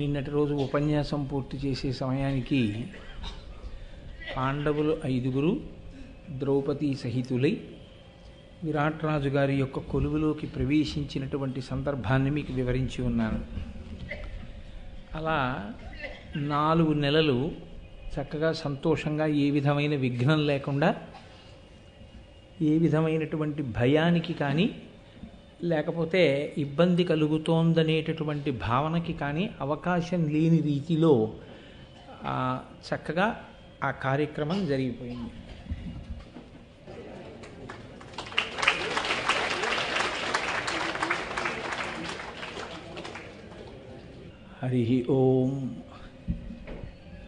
నిన్నటి రోజు ఉపన్యాసం పూర్తి చేసే సమయానికి పాండవులు ఐదుగురు ద్రౌపది సహితులై విరాట్ రాజు గారి యొక్క కొలువులోకి ప్రవేశించినటువంటి సందర్భాన్ని మీకు వివరించి ఉన్నాను అలా నాలుగు నెలలు చక్కగా సంతోషంగా ఏ విధమైన విఘ్నం లేకుండా ఏ విధమైనటువంటి భయానికి కానీ లేకపోతే ఇబ్బంది కలుగుతోందనేటటువంటి భావనకి కానీ అవకాశం లేని రీతిలో చక్కగా ఆ కార్యక్రమం జరిగిపోయింది హరి ఓం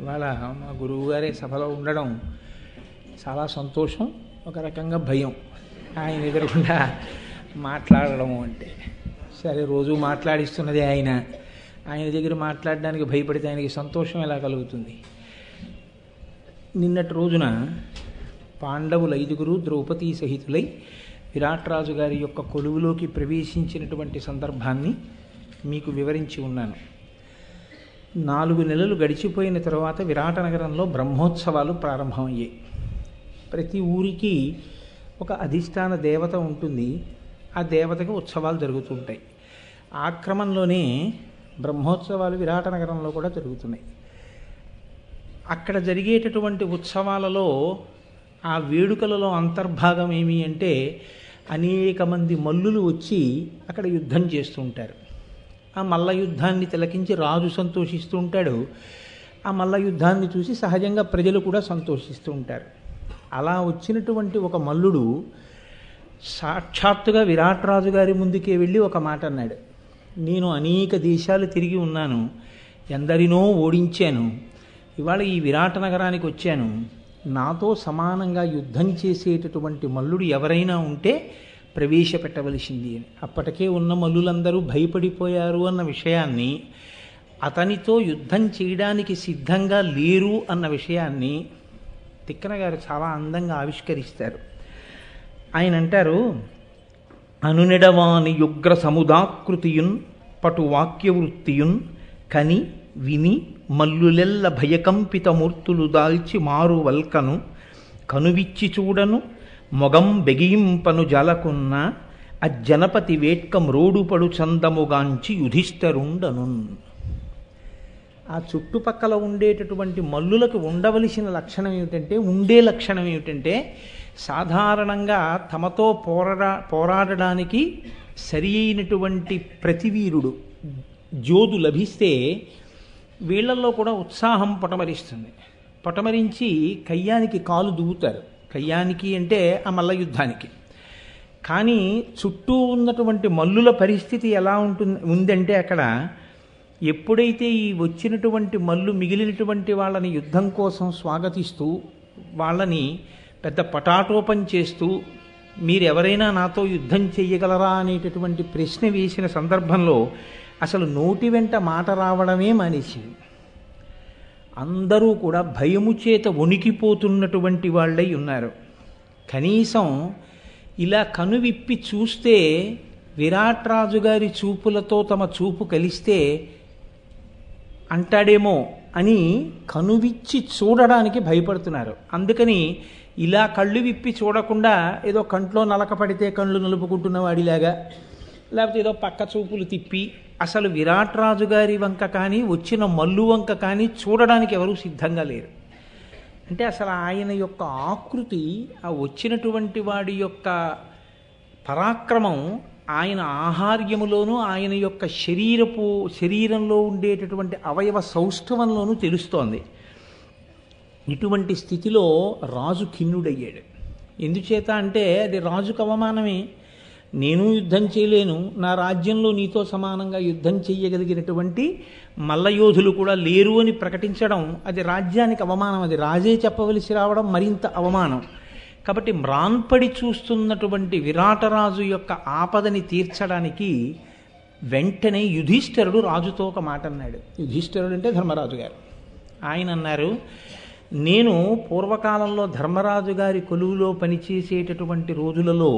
ఇవాళ మా గురువుగారే సభలో ఉండడం చాలా సంతోషం ఒక రకంగా భయం ఆయన ఎదురకుండా మాట్లాడడం అంటే సరే రోజు మాట్లాడిస్తున్నదే ఆయన ఆయన దగ్గర మాట్లాడడానికి భయపడితే ఆయనకి సంతోషం ఎలా కలుగుతుంది నిన్నటి రోజున పాండవులు ఐదుగురు ద్రౌపది సహితులై విరాట్రాజు గారి యొక్క కొలువులోకి ప్రవేశించినటువంటి సందర్భాన్ని మీకు వివరించి ఉన్నాను నాలుగు నెలలు గడిచిపోయిన తర్వాత విరాట నగరంలో బ్రహ్మోత్సవాలు ప్రారంభమయ్యాయి ప్రతి ఊరికి ఒక అధిష్టాన దేవత ఉంటుంది ఆ దేవతకి ఉత్సవాలు జరుగుతుంటాయి ఆ క్రమంలోనే బ్రహ్మోత్సవాలు విరాట నగరంలో కూడా జరుగుతున్నాయి అక్కడ జరిగేటటువంటి ఉత్సవాలలో ఆ వేడుకలలో అంతర్భాగం ఏమి అంటే అనేక మంది మల్లులు వచ్చి అక్కడ యుద్ధం చేస్తూ ఉంటారు ఆ మల్ల యుద్ధాన్ని తిలకించి రాజు సంతోషిస్తూ ఉంటాడు ఆ మల్ల యుద్ధాన్ని చూసి సహజంగా ప్రజలు కూడా సంతోషిస్తూ ఉంటారు అలా వచ్చినటువంటి ఒక మల్లుడు సాక్షాత్తుగా విరాట్రాజు గారి ముందుకే వెళ్ళి ఒక మాట అన్నాడు నేను అనేక దేశాలు తిరిగి ఉన్నాను ఎందరినో ఓడించాను ఇవాళ ఈ విరాట నగరానికి వచ్చాను నాతో సమానంగా యుద్ధం చేసేటటువంటి మల్లుడు ఎవరైనా ఉంటే ప్రవేశపెట్టవలసింది అని అప్పటికే ఉన్న మల్లులందరూ భయపడిపోయారు అన్న విషయాన్ని అతనితో యుద్ధం చేయడానికి సిద్ధంగా లేరు అన్న విషయాన్ని తిక్కన గారు చాలా అందంగా ఆవిష్కరిస్తారు ఆయన అంటారు అనునిడవాని యుగ్ర సముదాకృతియున్ పటు వాక్యవృత్తియున్ కని విని మల్లులెల్ల భయకంపిత మూర్తులు దాల్చి మారు వల్కను కనువిచ్చి చూడను మొగం బెగింపను జలకున్న అజ్జనపతి వేట్కం రోడుపడు చందముగాంచి యుధిష్ఠరుండను ఆ చుట్టుపక్కల ఉండేటటువంటి మల్లులకు ఉండవలసిన లక్షణం ఏమిటంటే ఉండే లక్షణం ఏమిటంటే సాధారణంగా తమతో పోరా పోరాడడానికి సరి అయినటువంటి ప్రతివీరుడు జోదు లభిస్తే వీళ్ళల్లో కూడా ఉత్సాహం పొటమరిస్తుంది పొటమరించి కయ్యానికి కాలు దువ్వుతారు కయ్యానికి అంటే ఆ మల్ల యుద్ధానికి కానీ చుట్టూ ఉన్నటువంటి మల్లుల పరిస్థితి ఎలా ఉంటుంది ఉందంటే అక్కడ ఎప్పుడైతే ఈ వచ్చినటువంటి మల్లు మిగిలినటువంటి వాళ్ళని యుద్ధం కోసం స్వాగతిస్తూ వాళ్ళని పెద్ద పటాటోపం చేస్తూ మీరెవరైనా నాతో యుద్ధం చేయగలరా అనేటటువంటి ప్రశ్న వేసిన సందర్భంలో అసలు నోటి వెంట మాట రావడమే మానేసింది అందరూ కూడా భయము చేత వణికిపోతున్నటువంటి వాళ్ళై ఉన్నారు కనీసం ఇలా కనువిప్పి చూస్తే విరాట్ రాజుగారి చూపులతో తమ చూపు కలిస్తే అంటాడేమో అని కనువిచ్చి చూడడానికి భయపడుతున్నారు అందుకని ఇలా కళ్ళు విప్పి చూడకుండా ఏదో కంట్లో నలక పడితే కళ్ళు నలుపుకుంటున్న వాడిలాగా లేకపోతే ఏదో పక్క చూపులు తిప్పి అసలు విరాట్ రాజు గారి వంక కానీ వచ్చిన మల్లు వంక కానీ చూడడానికి ఎవరూ సిద్ధంగా లేరు అంటే అసలు ఆయన యొక్క ఆకృతి ఆ వచ్చినటువంటి వాడి యొక్క పరాక్రమం ఆయన ఆహార్యములోనూ ఆయన యొక్క శరీరపు శరీరంలో ఉండేటటువంటి అవయవ సౌష్ఠవంలోనూ తెలుస్తోంది ఇటువంటి స్థితిలో రాజు ఖిన్నుడయ్యాడు ఎందుచేత అంటే అది రాజుకు అవమానమే నేను యుద్ధం చేయలేను నా రాజ్యంలో నీతో సమానంగా యుద్ధం చేయగలిగినటువంటి మల్లయోధులు కూడా లేరు అని ప్రకటించడం అది రాజ్యానికి అవమానం అది రాజే చెప్పవలసి రావడం మరింత అవమానం కాబట్టి మ్రాన్పడి చూస్తున్నటువంటి విరాటరాజు యొక్క ఆపదని తీర్చడానికి వెంటనే యుధిష్ఠరుడు రాజుతో ఒక మాట అన్నాడు యుధిష్ఠరుడు అంటే ధర్మరాజు గారు ఆయన అన్నారు నేను పూర్వకాలంలో ధర్మరాజు గారి కొలువులో పనిచేసేటటువంటి రోజులలో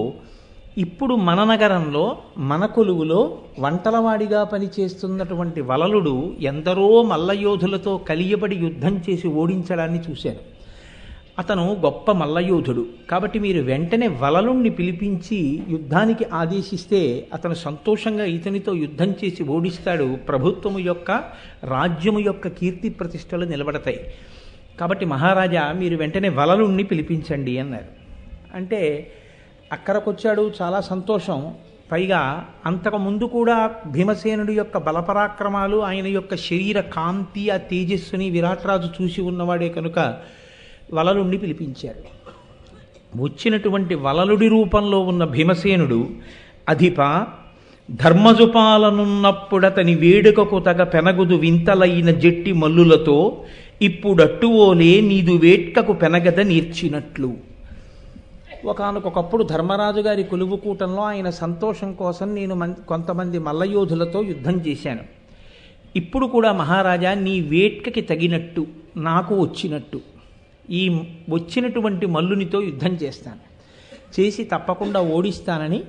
ఇప్పుడు మన నగరంలో మన కొలువులో వంటలవాడిగా పనిచేస్తున్నటువంటి వలలుడు ఎందరో మల్లయోధులతో కలియబడి యుద్ధం చేసి ఓడించడాన్ని చూశాను అతను గొప్ప మల్లయోధుడు కాబట్టి మీరు వెంటనే వలలుణ్ణి పిలిపించి యుద్ధానికి ఆదేశిస్తే అతను సంతోషంగా ఇతనితో యుద్ధం చేసి ఓడిస్తాడు ప్రభుత్వము యొక్క రాజ్యము యొక్క కీర్తి ప్రతిష్టలు నిలబడతాయి కాబట్టి మహారాజా మీరు వెంటనే వలలుణ్ణి పిలిపించండి అన్నారు అంటే అక్కడికొచ్చాడు చాలా సంతోషం పైగా అంతకుముందు కూడా భీమసేనుడి యొక్క బలపరాక్రమాలు ఆయన యొక్క శరీర కాంతి ఆ తేజస్సుని విరాట్రాజు చూసి ఉన్నవాడే కనుక వలలుణ్ణి పిలిపించారు వచ్చినటువంటి వలలుడి రూపంలో ఉన్న భీమసేనుడు అధిప ధర్మజుపాలనున్నప్పుడతని వేడుకకు తగ పెనగుదు వింతలైన జట్టి మల్లులతో ఇప్పుడట్టువోలే నీదు వేట్కకు పెనగద నేర్చినట్లు ఒకనకొకప్పుడు ధర్మరాజు గారి కొలువుకూటంలో ఆయన సంతోషం కోసం నేను కొంతమంది మల్లయోధులతో యుద్ధం చేశాను ఇప్పుడు కూడా మహారాజా నీ వేట్కకి తగినట్టు నాకు వచ్చినట్టు ఈ వచ్చినటువంటి మల్లునితో యుద్ధం చేస్తాను చేసి తప్పకుండా ఓడిస్తానని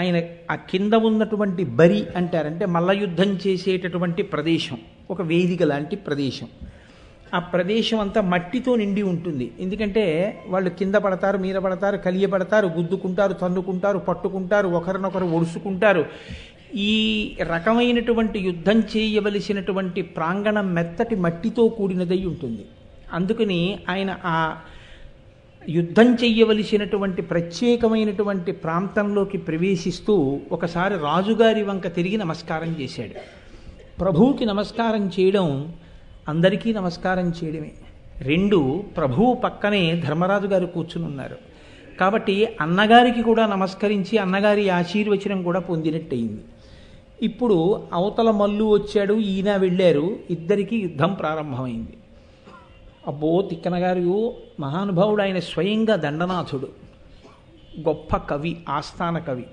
ఆయన ఆ కింద ఉన్నటువంటి బరి అంటారంటే మల్ల యుద్ధం చేసేటటువంటి ప్రదేశం ఒక వేదిక లాంటి ప్రదేశం ఆ ప్రదేశం అంతా మట్టితో నిండి ఉంటుంది ఎందుకంటే వాళ్ళు కింద పడతారు మీద పడతారు కలియ పడతారు గుద్దుకుంటారు తన్నుకుంటారు పట్టుకుంటారు ఒకరినొకరు ఒడుసుకుంటారు ఈ రకమైనటువంటి యుద్ధం చేయవలసినటువంటి ప్రాంగణం మెత్తటి మట్టితో కూడినదై ఉంటుంది అందుకని ఆయన ఆ యుద్ధం చెయ్యవలసినటువంటి ప్రత్యేకమైనటువంటి ప్రాంతంలోకి ప్రవేశిస్తూ ఒకసారి రాజుగారి వంక తిరిగి నమస్కారం చేశాడు ప్రభువుకి నమస్కారం చేయడం అందరికీ నమస్కారం చేయడమే రెండు ప్రభువు పక్కనే ధర్మరాజు గారు కూర్చుని ఉన్నారు కాబట్టి అన్నగారికి కూడా నమస్కరించి అన్నగారి ఆశీర్వచనం కూడా పొందినట్టయింది ఇప్పుడు అవతల మల్లు వచ్చాడు ఈయన వెళ్ళారు ఇద్దరికీ యుద్ధం ప్రారంభమైంది అబ్బో తిక్కనగారు మహానుభావుడు ఆయన స్వయంగా దండనాథుడు గొప్ప కవి ఆస్థాన కవి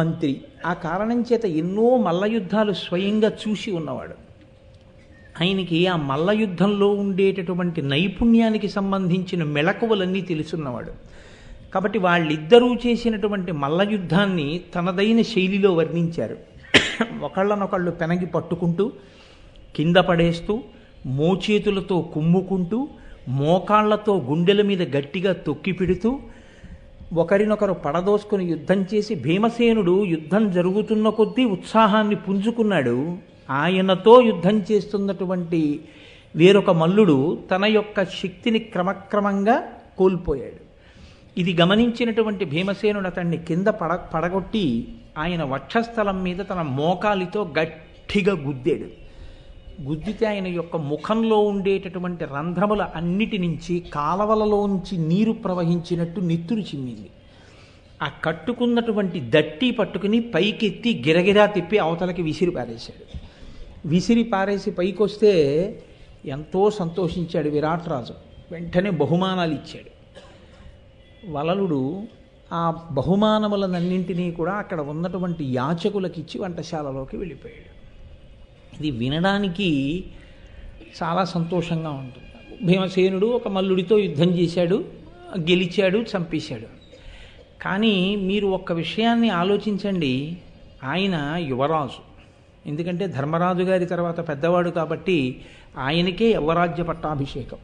మంత్రి ఆ కారణం చేత ఎన్నో మల్ల యుద్ధాలు స్వయంగా చూసి ఉన్నవాడు ఆయనకి ఆ మల్ల యుద్ధంలో ఉండేటటువంటి నైపుణ్యానికి సంబంధించిన మెళకువలన్నీ తెలుసున్నవాడు కాబట్టి వాళ్ళిద్దరూ చేసినటువంటి మల్ల యుద్ధాన్ని తనదైన శైలిలో వర్ణించారు ఒకళ్ళనొకళ్ళు పెనగి పట్టుకుంటూ కింద పడేస్తూ మోచేతులతో కుమ్ముకుంటూ మోకాళ్లతో గుండెల మీద గట్టిగా తొక్కి పెడుతూ ఒకరినొకరు పడదోసుకుని యుద్ధం చేసి భీమసేనుడు యుద్ధం జరుగుతున్న కొద్దీ ఉత్సాహాన్ని పుంజుకున్నాడు ఆయనతో యుద్ధం చేస్తున్నటువంటి వేరొక మల్లుడు తన యొక్క శక్తిని క్రమక్రమంగా కోల్పోయాడు ఇది గమనించినటువంటి భీమసేనుడు అతన్ని కింద పడ పడగొట్టి ఆయన వక్షస్థలం మీద తన మోకాలితో గట్టిగా గుద్దాడు గుద్దితే ఆయన యొక్క ముఖంలో ఉండేటటువంటి రంధ్రముల అన్నిటి నుంచి కాలవలలోంచి నీరు ప్రవహించినట్టు నిత్తురు చిమ్మింది ఆ కట్టుకున్నటువంటి దట్టి పట్టుకుని పైకెత్తి గిరగిరా తిప్పి అవతలకి విసిరి పారేశాడు విసిరి పారేసి పైకి వస్తే ఎంతో సంతోషించాడు విరాట్రాజు వెంటనే బహుమానాలు ఇచ్చాడు వలలుడు ఆ బహుమానములనన్నింటినీ కూడా అక్కడ ఉన్నటువంటి యాచకులకు ఇచ్చి వంటశాలలోకి వెళ్ళిపోయాడు ఇది వినడానికి చాలా సంతోషంగా ఉంటుంది భీమసేనుడు ఒక మల్లుడితో యుద్ధం చేశాడు గెలిచాడు చంపేశాడు కానీ మీరు ఒక్క విషయాన్ని ఆలోచించండి ఆయన యువరాజు ఎందుకంటే ధర్మరాజు గారి తర్వాత పెద్దవాడు కాబట్టి ఆయనకే యవరాజ్య పట్టాభిషేకం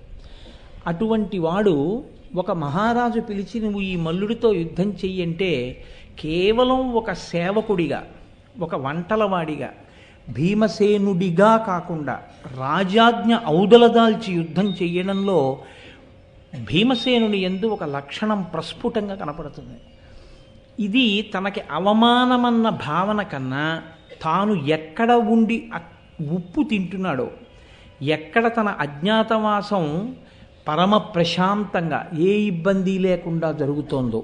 అటువంటి వాడు ఒక మహారాజు పిలిచి నువ్వు ఈ మల్లుడితో యుద్ధం చెయ్యంటే కేవలం ఒక సేవకుడిగా ఒక వంటలవాడిగా భీమసేనుడిగా కాకుండా రాజాజ్ఞ ఔదలదాల్చి యుద్ధం చెయ్యడంలో భీమసేనుని ఎందు ఒక లక్షణం ప్రస్ఫుటంగా కనపడుతుంది ఇది తనకి అవమానమన్న భావన కన్నా తాను ఎక్కడ ఉండి ఉప్పు తింటున్నాడో ఎక్కడ తన అజ్ఞాతవాసం పరమ ప్రశాంతంగా ఏ ఇబ్బంది లేకుండా జరుగుతోందో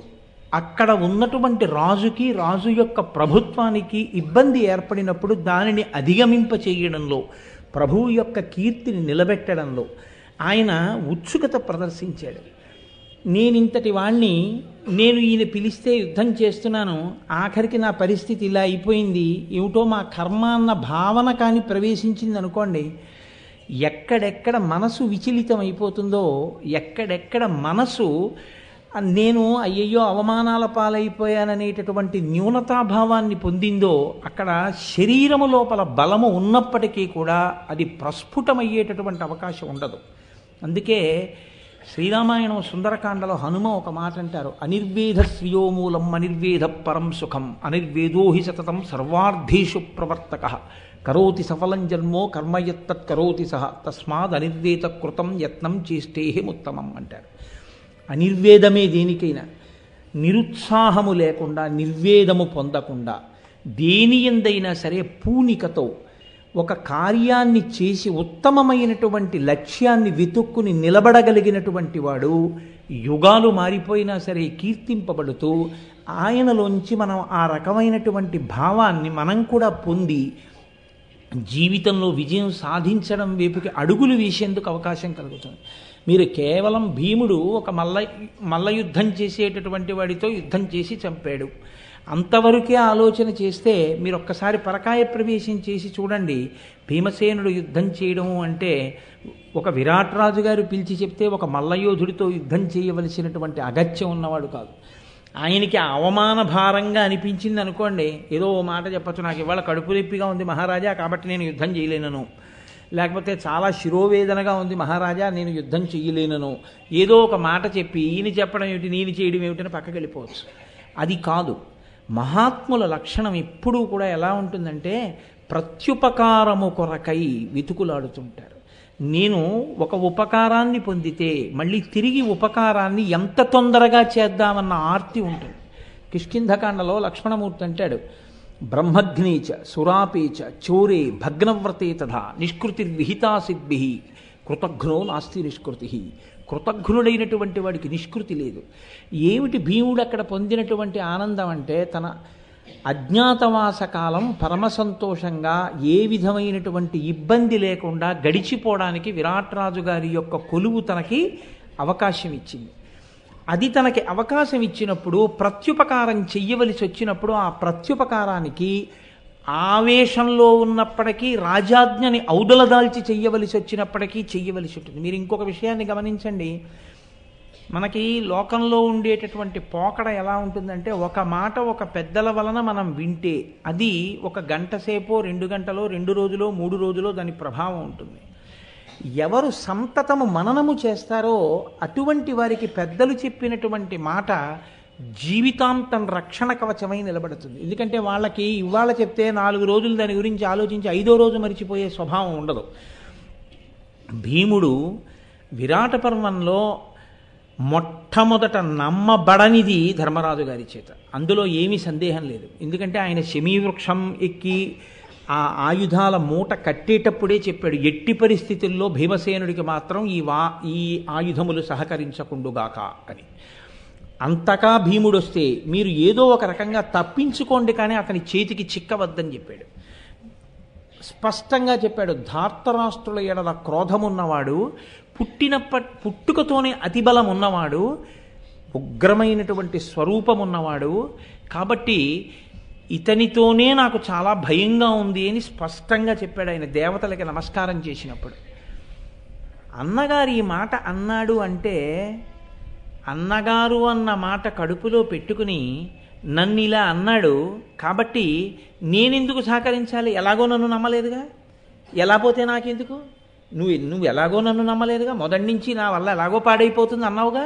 అక్కడ ఉన్నటువంటి రాజుకి రాజు యొక్క ప్రభుత్వానికి ఇబ్బంది ఏర్పడినప్పుడు దానిని అధిగమింప చేయడంలో ప్రభువు యొక్క కీర్తిని నిలబెట్టడంలో ఆయన ఉత్సుకత ప్రదర్శించాడు నేనింతటి వాణ్ణి నేను ఈయన పిలిస్తే యుద్ధం చేస్తున్నాను ఆఖరికి నా పరిస్థితి ఇలా అయిపోయింది ఏమిటో మా కర్మ అన్న భావన కానీ ప్రవేశించింది అనుకోండి ఎక్కడెక్కడ మనసు విచలితం అయిపోతుందో ఎక్కడెక్కడ మనసు నేను అయ్యయ్యో అవమానాల పాలైపోయాననేటటువంటి న్యూనతాభావాన్ని పొందిందో అక్కడ శరీరము లోపల బలము ఉన్నప్పటికీ కూడా అది ప్రస్ఫుటమయ్యేటటువంటి అవకాశం ఉండదు అందుకే శ్రీరామాయణం సుందరకాండలో హనుమ ఒక మాట అంటారు అనిర్వేద శ్రియోమూలం అనిర్వేద పరం సుఖం అనిర్వేదో హి సతతం సర్వార్థీషు ప్రవర్తక కరోతి సఫలం జన్మో కర్మయత్తత్ కరోతి సహ తస్మాద్ అనిర్వేద కృతం యత్నం చేష్టేహి ఉత్తమం అంటారు అనిర్వేదమే దేనికైనా నిరుత్సాహము లేకుండా నిర్వేదము పొందకుండా దేని ఎందైనా సరే పూనికతో ఒక కార్యాన్ని చేసి ఉత్తమమైనటువంటి లక్ష్యాన్ని వెతుక్కుని నిలబడగలిగినటువంటి వాడు యుగాలు మారిపోయినా సరే కీర్తింపబడుతూ ఆయనలోంచి మనం ఆ రకమైనటువంటి భావాన్ని మనం కూడా పొంది జీవితంలో విజయం సాధించడం వైపుకి అడుగులు వేసేందుకు అవకాశం కలుగుతుంది మీరు కేవలం భీముడు ఒక మల్ల మల్ల యుద్ధం చేసేటటువంటి వాడితో యుద్ధం చేసి చంపాడు అంతవరకే ఆలోచన చేస్తే మీరు ఒక్కసారి పరకాయ ప్రవేశం చేసి చూడండి భీమసేనుడు యుద్ధం చేయడం అంటే ఒక విరాట్ రాజు గారు పిలిచి చెప్తే ఒక మల్లయోధుడితో యుద్ధం చేయవలసినటువంటి అగత్యం ఉన్నవాడు కాదు ఆయనకి అవమాన భారంగా అనిపించింది అనుకోండి ఏదో ఓ మాట చెప్పచ్చు నాకు ఇవాళ కడుపు నొప్పిగా ఉంది మహారాజా కాబట్టి నేను యుద్ధం చేయలేనను లేకపోతే చాలా శిరోవేదనగా ఉంది మహారాజా నేను యుద్ధం చేయలేనను ఏదో ఒక మాట చెప్పి ఈయన చెప్పడం ఏమిటి నేను చేయడం ఏమిటని పక్కకి వెళ్ళిపోవచ్చు అది కాదు మహాత్ముల లక్షణం ఎప్పుడూ కూడా ఎలా ఉంటుందంటే ప్రత్యుపకారము కొరకై వెతుకులాడుతుంటారు నేను ఒక ఉపకారాన్ని పొందితే మళ్ళీ తిరిగి ఉపకారాన్ని ఎంత తొందరగా చేద్దామన్న ఆర్తి ఉంటుంది కిష్కింధకాండలో లక్ష్మణమూర్తి అంటాడు బ్రహ్మగ్నీచ సురాపేచ చోరే భగ్నవ్రతే తథ నిష్కృతి విహితాసిద్భి కృతఘ్నో నాస్తి నిష్కృతి కృతజ్ఞుడైనటువంటి వాడికి నిష్కృతి లేదు ఏమిటి భీముడు అక్కడ పొందినటువంటి ఆనందం అంటే తన అజ్ఞాతవాస కాలం పరమ సంతోషంగా ఏ విధమైనటువంటి ఇబ్బంది లేకుండా గడిచిపోవడానికి విరాట్రాజు గారి యొక్క కొలువు తనకి అవకాశం ఇచ్చింది అది తనకి అవకాశం ఇచ్చినప్పుడు ప్రత్యుపకారం చెయ్యవలసి వచ్చినప్పుడు ఆ ప్రత్యుపకారానికి ఆవేశంలో ఉన్నప్పటికీ రాజాజ్ఞని ఔదలదాల్చి చెయ్యవలసి వచ్చినప్పటికీ చెయ్యవలసి ఉంటుంది మీరు ఇంకొక విషయాన్ని గమనించండి మనకి లోకంలో ఉండేటటువంటి పోకడ ఎలా ఉంటుందంటే ఒక మాట ఒక పెద్దల వలన మనం వింటే అది ఒక గంట సేపో రెండు గంటలో రెండు రోజులో మూడు రోజులో దాని ప్రభావం ఉంటుంది ఎవరు సంతతము మననము చేస్తారో అటువంటి వారికి పెద్దలు చెప్పినటువంటి మాట జీవితాంతం రక్షణ కవచమై నిలబడుతుంది ఎందుకంటే వాళ్ళకి ఇవాళ చెప్తే నాలుగు రోజులు దాని గురించి ఆలోచించి ఐదో రోజు మరిచిపోయే స్వభావం ఉండదు భీముడు విరాట పర్వంలో మొట్టమొదట నమ్మబడనిది ధర్మరాజు గారి చేత అందులో ఏమీ సందేహం లేదు ఎందుకంటే ఆయన శమీవృక్షం ఎక్కి ఆ ఆయుధాల మూట కట్టేటప్పుడే చెప్పాడు ఎట్టి పరిస్థితుల్లో భీమసేనుడికి మాత్రం ఈ వా ఈ ఆయుధములు సహకరించకుండుగాక అని అంతగా భీముడు వస్తే మీరు ఏదో ఒక రకంగా తప్పించుకోండి కానీ అతని చేతికి చిక్కవద్దని చెప్పాడు స్పష్టంగా చెప్పాడు ధార్తరాష్ట్రుల ఎడల ఉన్నవాడు పుట్టినప్పటి పుట్టుకతోనే అతిబలం ఉన్నవాడు ఉగ్రమైనటువంటి స్వరూపం ఉన్నవాడు కాబట్టి ఇతనితోనే నాకు చాలా భయంగా ఉంది అని స్పష్టంగా చెప్పాడు ఆయన దేవతలకి నమస్కారం చేసినప్పుడు అన్నగారు ఈ మాట అన్నాడు అంటే అన్నగారు అన్న మాట కడుపులో పెట్టుకుని నన్ను ఇలా అన్నాడు కాబట్టి నేనెందుకు సహకరించాలి ఎలాగో నన్ను నమ్మలేదుగా ఎలా పోతే నాకెందుకు నువ్వు నువ్వు ఎలాగో నన్ను నమ్మలేదుగా మొదటి నుంచి నా వల్ల ఎలాగో పాడైపోతుంది అన్నావుగా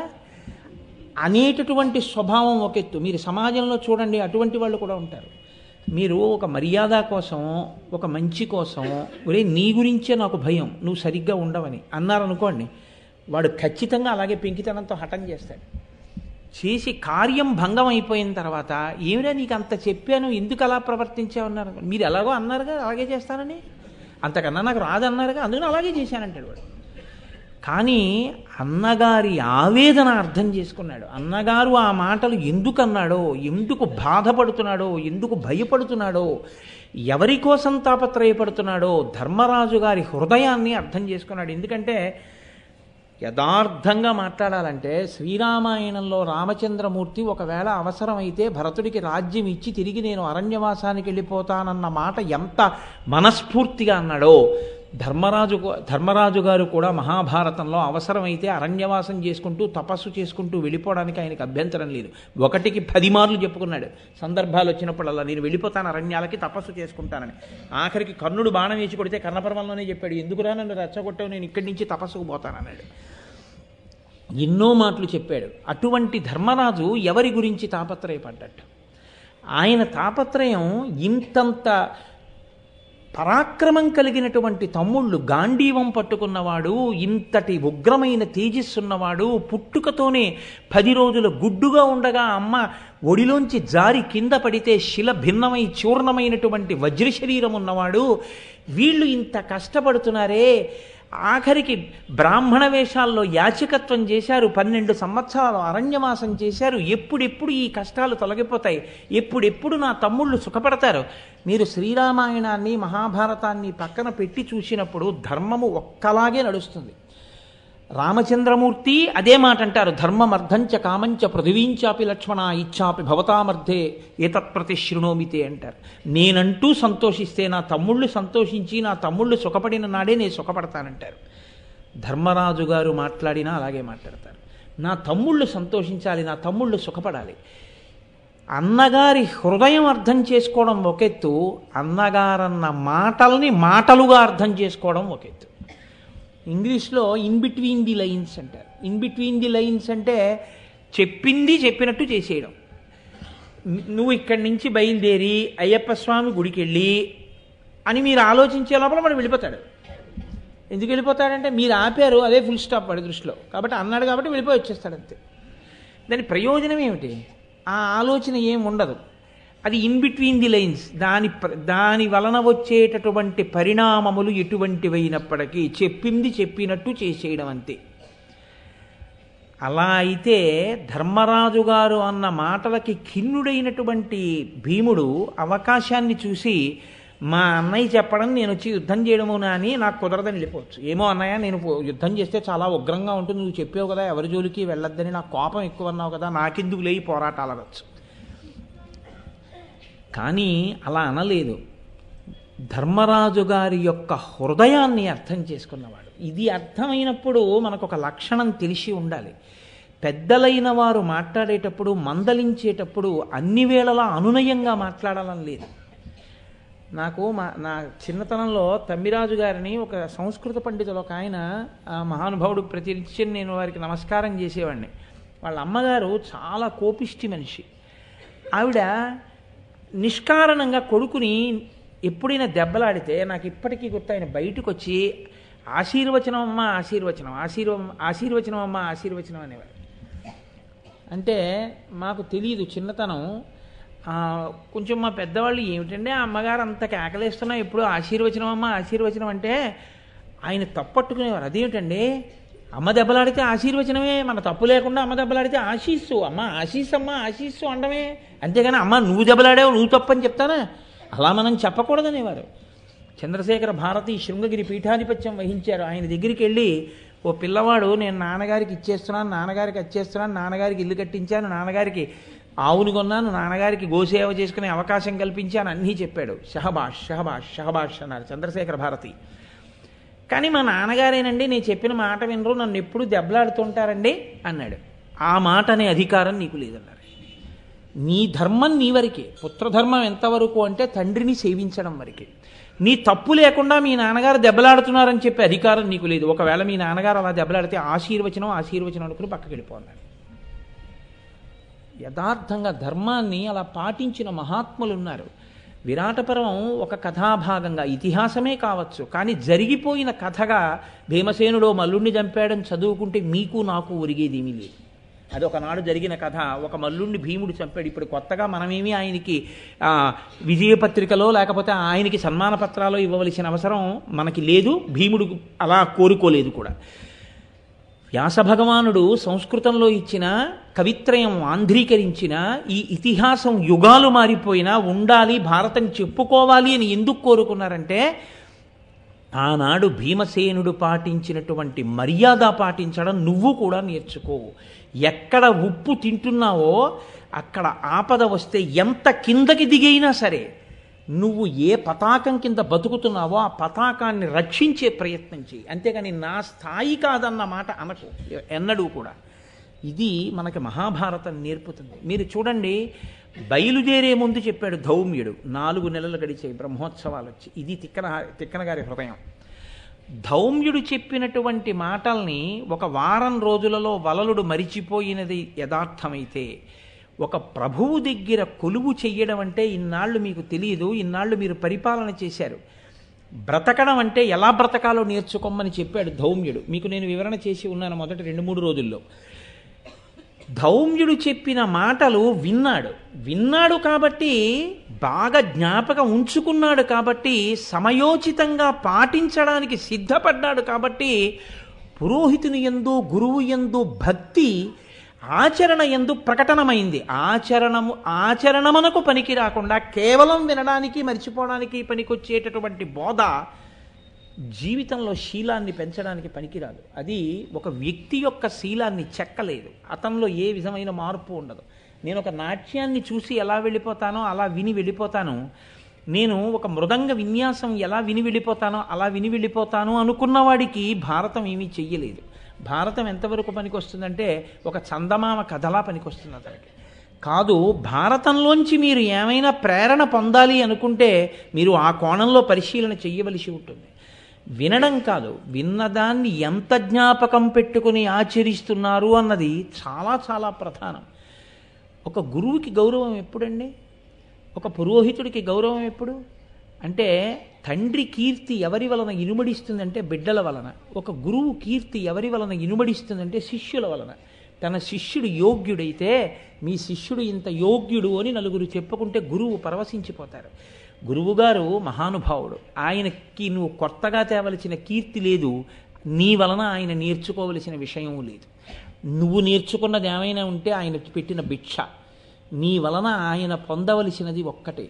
అనేటటువంటి స్వభావం ఒకెత్తు మీరు సమాజంలో చూడండి అటువంటి వాళ్ళు కూడా ఉంటారు మీరు ఒక మర్యాద కోసం ఒక మంచి కోసం ఒరే నీ గురించే నాకు భయం నువ్వు సరిగ్గా ఉండవని అన్నారనుకోండి వాడు ఖచ్చితంగా అలాగే పెంకితనంతో హఠం చేస్తాడు చేసి కార్యం భంగం అయిపోయిన తర్వాత ఏమిరా నీకు అంత చెప్పాను ఎందుకు అలా ప్రవర్తించావన్నారు మీరు ఎలాగో అన్నారుగా అలాగే చేస్తానని అంతకన్నా నాకు రాదన్నారుగా అందుకని అలాగే చేశానంటాడు వాడు కానీ అన్నగారి ఆవేదన అర్థం చేసుకున్నాడు అన్నగారు ఆ మాటలు ఎందుకు అన్నాడో ఎందుకు బాధపడుతున్నాడో ఎందుకు భయపడుతున్నాడో ఎవరి కోసం తాపత్రయపడుతున్నాడో ధర్మరాజు గారి హృదయాన్ని అర్థం చేసుకున్నాడు ఎందుకంటే యథార్థంగా మాట్లాడాలంటే శ్రీరామాయణంలో రామచంద్రమూర్తి ఒకవేళ అవసరమైతే భరతుడికి రాజ్యం ఇచ్చి తిరిగి నేను అరణ్యవాసానికి వెళ్ళిపోతానన్న మాట ఎంత మనస్ఫూర్తిగా అన్నాడో ధర్మరాజు ధర్మరాజు గారు కూడా మహాభారతంలో అవసరమైతే అరణ్యవాసం చేసుకుంటూ తపస్సు చేసుకుంటూ వెళ్ళిపోవడానికి ఆయనకు అభ్యంతరం లేదు ఒకటికి పది మార్లు చెప్పుకున్నాడు సందర్భాలు వచ్చినప్పుడల్లా నేను వెళ్ళిపోతాను అరణ్యాలకి తపస్సు చేసుకుంటానని ఆఖరికి కర్ణుడు బాణం వేసి కొడితే కర్ణపర్వంలోనే చెప్పాడు ఎందుకురా నన్ను రెచ్చగొట్టావు నేను ఇక్కడి నుంచి తపస్సుకు పోతానన్నాడు ఎన్నో మాటలు చెప్పాడు అటువంటి ధర్మరాజు ఎవరి గురించి తాపత్రయపడ్డట్టు ఆయన తాపత్రయం ఇంతంత పరాక్రమం కలిగినటువంటి తమ్ముళ్ళు గాంధీవం పట్టుకున్నవాడు ఇంతటి ఉగ్రమైన తేజస్సున్నవాడు పుట్టుకతోనే పది రోజుల గుడ్డుగా ఉండగా అమ్మ ఒడిలోంచి జారి కింద పడితే శిల భిన్నమై చూర్ణమైనటువంటి వజ్రశరీరం ఉన్నవాడు వీళ్ళు ఇంత కష్టపడుతున్నారే ఆఖరికి బ్రాహ్మణ వేషాల్లో యాచకత్వం చేశారు పన్నెండు సంవత్సరాలు అరణ్యమాసం చేశారు ఎప్పుడెప్పుడు ఈ కష్టాలు తొలగిపోతాయి ఎప్పుడెప్పుడు నా తమ్ముళ్ళు సుఖపడతారు మీరు శ్రీరామాయణాన్ని మహాభారతాన్ని పక్కన పెట్టి చూసినప్పుడు ధర్మము ఒక్కలాగే నడుస్తుంది రామచంద్రమూర్తి అదే మాట అంటారు ధర్మమర్ధంచ కామంచ పృథివీంచాపి లక్ష్మణ ఇచ్చాపి ఏ ఏతత్ప్రతి శృణోమితే అంటారు నేనంటూ సంతోషిస్తే నా తమ్ముళ్ళు సంతోషించి నా తమ్ముళ్ళు సుఖపడిన నాడే నేను సుఖపడతానంటారు ధర్మరాజు గారు మాట్లాడినా అలాగే మాట్లాడతారు నా తమ్ముళ్ళు సంతోషించాలి నా తమ్ముళ్ళు సుఖపడాలి అన్నగారి హృదయం అర్థం చేసుకోవడం ఒకెత్తు అన్నగారన్న మాటల్ని మాటలుగా అర్థం చేసుకోవడం ఒకెత్తు ఇంగ్లీష్లో ఇన్ బిట్వీన్ ది లైన్స్ అంటారు ఇన్ బిట్వీన్ ది లైన్స్ అంటే చెప్పింది చెప్పినట్టు చేసేయడం నువ్వు ఇక్కడి నుంచి బయలుదేరి అయ్యప్ప స్వామి గుడికి వెళ్ళి అని మీరు ఆలోచించే లోపల మనం వెళ్ళిపోతాడు ఎందుకు వెళ్ళిపోతాడంటే మీరు ఆపారు అదే ఫుల్ స్టాప్ వాడి దృష్టిలో కాబట్టి అన్నాడు కాబట్టి వెళ్ళిపోయి వచ్చేస్తాడు అంతే దాని ప్రయోజనం ఏమిటి ఆ ఆలోచన ఏం ఉండదు అది ఇన్ బిట్వీన్ ది లైన్స్ దాని దాని వలన వచ్చేటటువంటి పరిణామములు ఎటువంటివైనప్పటికీ చెప్పింది చెప్పినట్టు చేసేయడం అంతే అలా అయితే ధర్మరాజు గారు అన్న మాటలకి ఖిన్నుడైనటువంటి భీముడు అవకాశాన్ని చూసి మా అన్నయ్య చెప్పడం నేను వచ్చి యుద్ధం చేయడము అని నాకు కుదరదని వెళ్ళిపోవచ్చు ఏమో అన్నయ్య నేను యుద్ధం చేస్తే చాలా ఉగ్రంగా ఉంటుంది నువ్వు చెప్పావు కదా ఎవరి జోలికి వెళ్ళొద్దని నాకు కోపం ఎక్కువ అన్నావు కదా నాకెందుకు లేయి పోరాటాలు అనొచ్చు కానీ అలా అనలేదు ధర్మరాజు గారి యొక్క హృదయాన్ని అర్థం చేసుకున్నవాడు ఇది అర్థమైనప్పుడు మనకు ఒక లక్షణం తెలిసి ఉండాలి పెద్దలైన వారు మాట్లాడేటప్పుడు మందలించేటప్పుడు అన్ని వేళలా అనునయంగా మాట్లాడాలని లేదు నాకు మా నా చిన్నతనంలో తమ్మిరాజు గారిని ఒక సంస్కృత పండితులు ఒక ఆయన మహానుభావుడు ప్రతినిత్యం నేను వారికి నమస్కారం చేసేవాడిని వాళ్ళ అమ్మగారు చాలా కోపిష్టి మనిషి ఆవిడ నిష్కారణంగా కొడుకుని ఎప్పుడైనా దెబ్బలాడితే నాకు ఇప్పటికీ గుర్తు ఆయన బయటకు వచ్చి ఆశీర్వచనం అమ్మ ఆశీర్వచనం ఆశీర్వ ఆశీర్వచనం అమ్మ ఆశీర్వచనం అనేవారు అంటే మాకు తెలియదు చిన్నతనం కొంచెం మా పెద్దవాళ్ళు ఏమిటంటే ఆ అమ్మగారు అంత కేకలేస్తున్నా ఎప్పుడు ఆశీర్వచనం అమ్మ ఆశీర్వచనం అంటే ఆయన తప్పట్టుకునేవారు అదేమిటండి అమ్మ దెబ్బలాడితే ఆశీర్వచనమే మన తప్పు లేకుండా అమ్మ దెబ్బలాడితే ఆశీస్సు అమ్మ ఆశీస్సు అమ్మ ఆశీస్సు అండమే అంతేగాని అమ్మ నువ్వు దెబ్బలాడావు నువ్వు తప్పని చెప్తానా అలా మనం చెప్పకూడదనేవారు చంద్రశేఖర భారతి శృంగగిరి పీఠాధిపత్యం వహించారు ఆయన దగ్గరికి వెళ్ళి ఓ పిల్లవాడు నేను నాన్నగారికి ఇచ్చేస్తున్నాను నాన్నగారికి వచ్చేస్తున్నాను నాన్నగారికి ఇల్లు కట్టించాను నాన్నగారికి ఆవును కొన్నాను నాన్నగారికి గోసేవ చేసుకునే అవకాశం కల్పించాను అన్నీ చెప్పాడు షహబాష్ షహబాష్ షహబాష్ అన్నారు చంద్రశేఖర భారతి కానీ మా నాన్నగారేనండి నేను చెప్పిన మాట వినరు నన్ను ఎప్పుడు దెబ్బలాడుతుంటారండి అన్నాడు ఆ మాట అనే అధికారం నీకు లేదన్నారు నీ ధర్మం నీ వరకే పుత్రధర్మం ఎంతవరకు అంటే తండ్రిని సేవించడం వరకే నీ తప్పు లేకుండా మీ నాన్నగారు దెబ్బలాడుతున్నారని చెప్పే అధికారం నీకు లేదు ఒకవేళ మీ నాన్నగారు అలా దెబ్బలాడితే ఆశీర్వచనం ఆశీర్వచనం అనుకుని పక్కకి వెళ్ళిపోన్నాడు యథార్థంగా ధర్మాన్ని అలా పాటించిన మహాత్ములు ఉన్నారు విరాటపర్వం ఒక కథాభాగంగా ఇతిహాసమే కావచ్చు కానీ జరిగిపోయిన కథగా భీమసేనుడో మల్లుణ్ణి చంపాడని చదువుకుంటే మీకు నాకు ఒరిగేదేమీ లేదు అది ఒకనాడు జరిగిన కథ ఒక మల్లుణ్ణి భీముడు చంపాడు ఇప్పుడు కొత్తగా మనమేమి ఆయనకి విజయపత్రికలో లేకపోతే ఆయనకి సన్మాన పత్రాలు ఇవ్వవలసిన అవసరం మనకి లేదు భీముడు అలా కోరుకోలేదు కూడా వ్యాసభగవానుడు భగవానుడు సంస్కృతంలో ఇచ్చిన కవిత్రయం ఆంధ్రీకరించిన ఈ ఇతిహాసం యుగాలు మారిపోయినా ఉండాలి భారతం చెప్పుకోవాలి అని ఎందుకు కోరుకున్నారంటే ఆనాడు భీమసేనుడు పాటించినటువంటి మర్యాద పాటించడం నువ్వు కూడా నేర్చుకో ఎక్కడ ఉప్పు తింటున్నావో అక్కడ ఆపద వస్తే ఎంత కిందకి దిగైనా సరే నువ్వు ఏ పతాకం కింద బతుకుతున్నావో ఆ పతాకాన్ని రక్షించే ప్రయత్నం చేయి అంతేగాని నా స్థాయి కాదన్న మాట అనకు ఎన్నడూ కూడా ఇది మనకి మహాభారతం నేర్పుతుంది మీరు చూడండి బయలుదేరే ముందు చెప్పాడు ధౌమ్యుడు నాలుగు నెలలు గడిచే బ్రహ్మోత్సవాలు వచ్చి ఇది తిక్కన తిక్కన గారి హృదయం ధౌమ్యుడు చెప్పినటువంటి మాటల్ని ఒక వారం రోజులలో వలలుడు మరిచిపోయినది యథార్థమైతే ఒక ప్రభువు దగ్గర కొలువు చెయ్యడం అంటే ఇన్నాళ్ళు మీకు తెలియదు ఇన్నాళ్ళు మీరు పరిపాలన చేశారు బ్రతకడం అంటే ఎలా బ్రతకాలో నేర్చుకోమని చెప్పాడు ధౌమ్యుడు మీకు నేను వివరణ చేసి ఉన్నాను మొదటి రెండు మూడు రోజుల్లో ధౌమ్యుడు చెప్పిన మాటలు విన్నాడు విన్నాడు కాబట్టి బాగా జ్ఞాపకం ఉంచుకున్నాడు కాబట్టి సమయోచితంగా పాటించడానికి సిద్ధపడ్డాడు కాబట్టి పురోహితుని ఎందు గురువు ఎందు భక్తి ఆచరణ ఎందు ప్రకటనమైంది ఆచరణము ఆచరణమనకు పనికి రాకుండా కేవలం వినడానికి మర్చిపోవడానికి పనికొచ్చేటటువంటి బోధ జీవితంలో శీలాన్ని పెంచడానికి పనికిరాదు అది ఒక వ్యక్తి యొక్క శీలాన్ని చెక్కలేదు అతనిలో ఏ విధమైన మార్పు ఉండదు నేను ఒక నాట్యాన్ని చూసి ఎలా వెళ్ళిపోతానో అలా విని వెళ్ళిపోతాను నేను ఒక మృదంగ విన్యాసం ఎలా విని వెళ్ళిపోతానో అలా విని వెళ్ళిపోతాను అనుకున్నవాడికి భారతం ఏమీ చెయ్యలేదు భారతం ఎంతవరకు పనికొస్తుందంటే ఒక చందమామ కథలా పనికొస్తుంది అతనికి కాదు భారతంలోంచి మీరు ఏమైనా ప్రేరణ పొందాలి అనుకుంటే మీరు ఆ కోణంలో పరిశీలన చెయ్యవలసి ఉంటుంది వినడం కాదు విన్నదాన్ని ఎంత జ్ఞాపకం పెట్టుకుని ఆచరిస్తున్నారు అన్నది చాలా చాలా ప్రధానం ఒక గురువుకి గౌరవం ఎప్పుడండి ఒక పురోహితుడికి గౌరవం ఎప్పుడు అంటే తండ్రి కీర్తి ఎవరి వలన ఇనుమడిస్తుందంటే బిడ్డల వలన ఒక గురువు కీర్తి ఎవరి వలన ఇనుమడిస్తుందంటే శిష్యుల వలన తన శిష్యుడు యోగ్యుడైతే మీ శిష్యుడు ఇంత యోగ్యుడు అని నలుగురు చెప్పుకుంటే గురువు పరవశించిపోతారు గురువుగారు మహానుభావుడు ఆయనకి నువ్వు కొత్తగా తేవలసిన కీర్తి లేదు నీ వలన ఆయన నేర్చుకోవలసిన విషయం లేదు నువ్వు నేర్చుకున్నది ఏమైనా ఉంటే ఆయన పెట్టిన భిక్ష నీ వలన ఆయన పొందవలసినది ఒక్కటే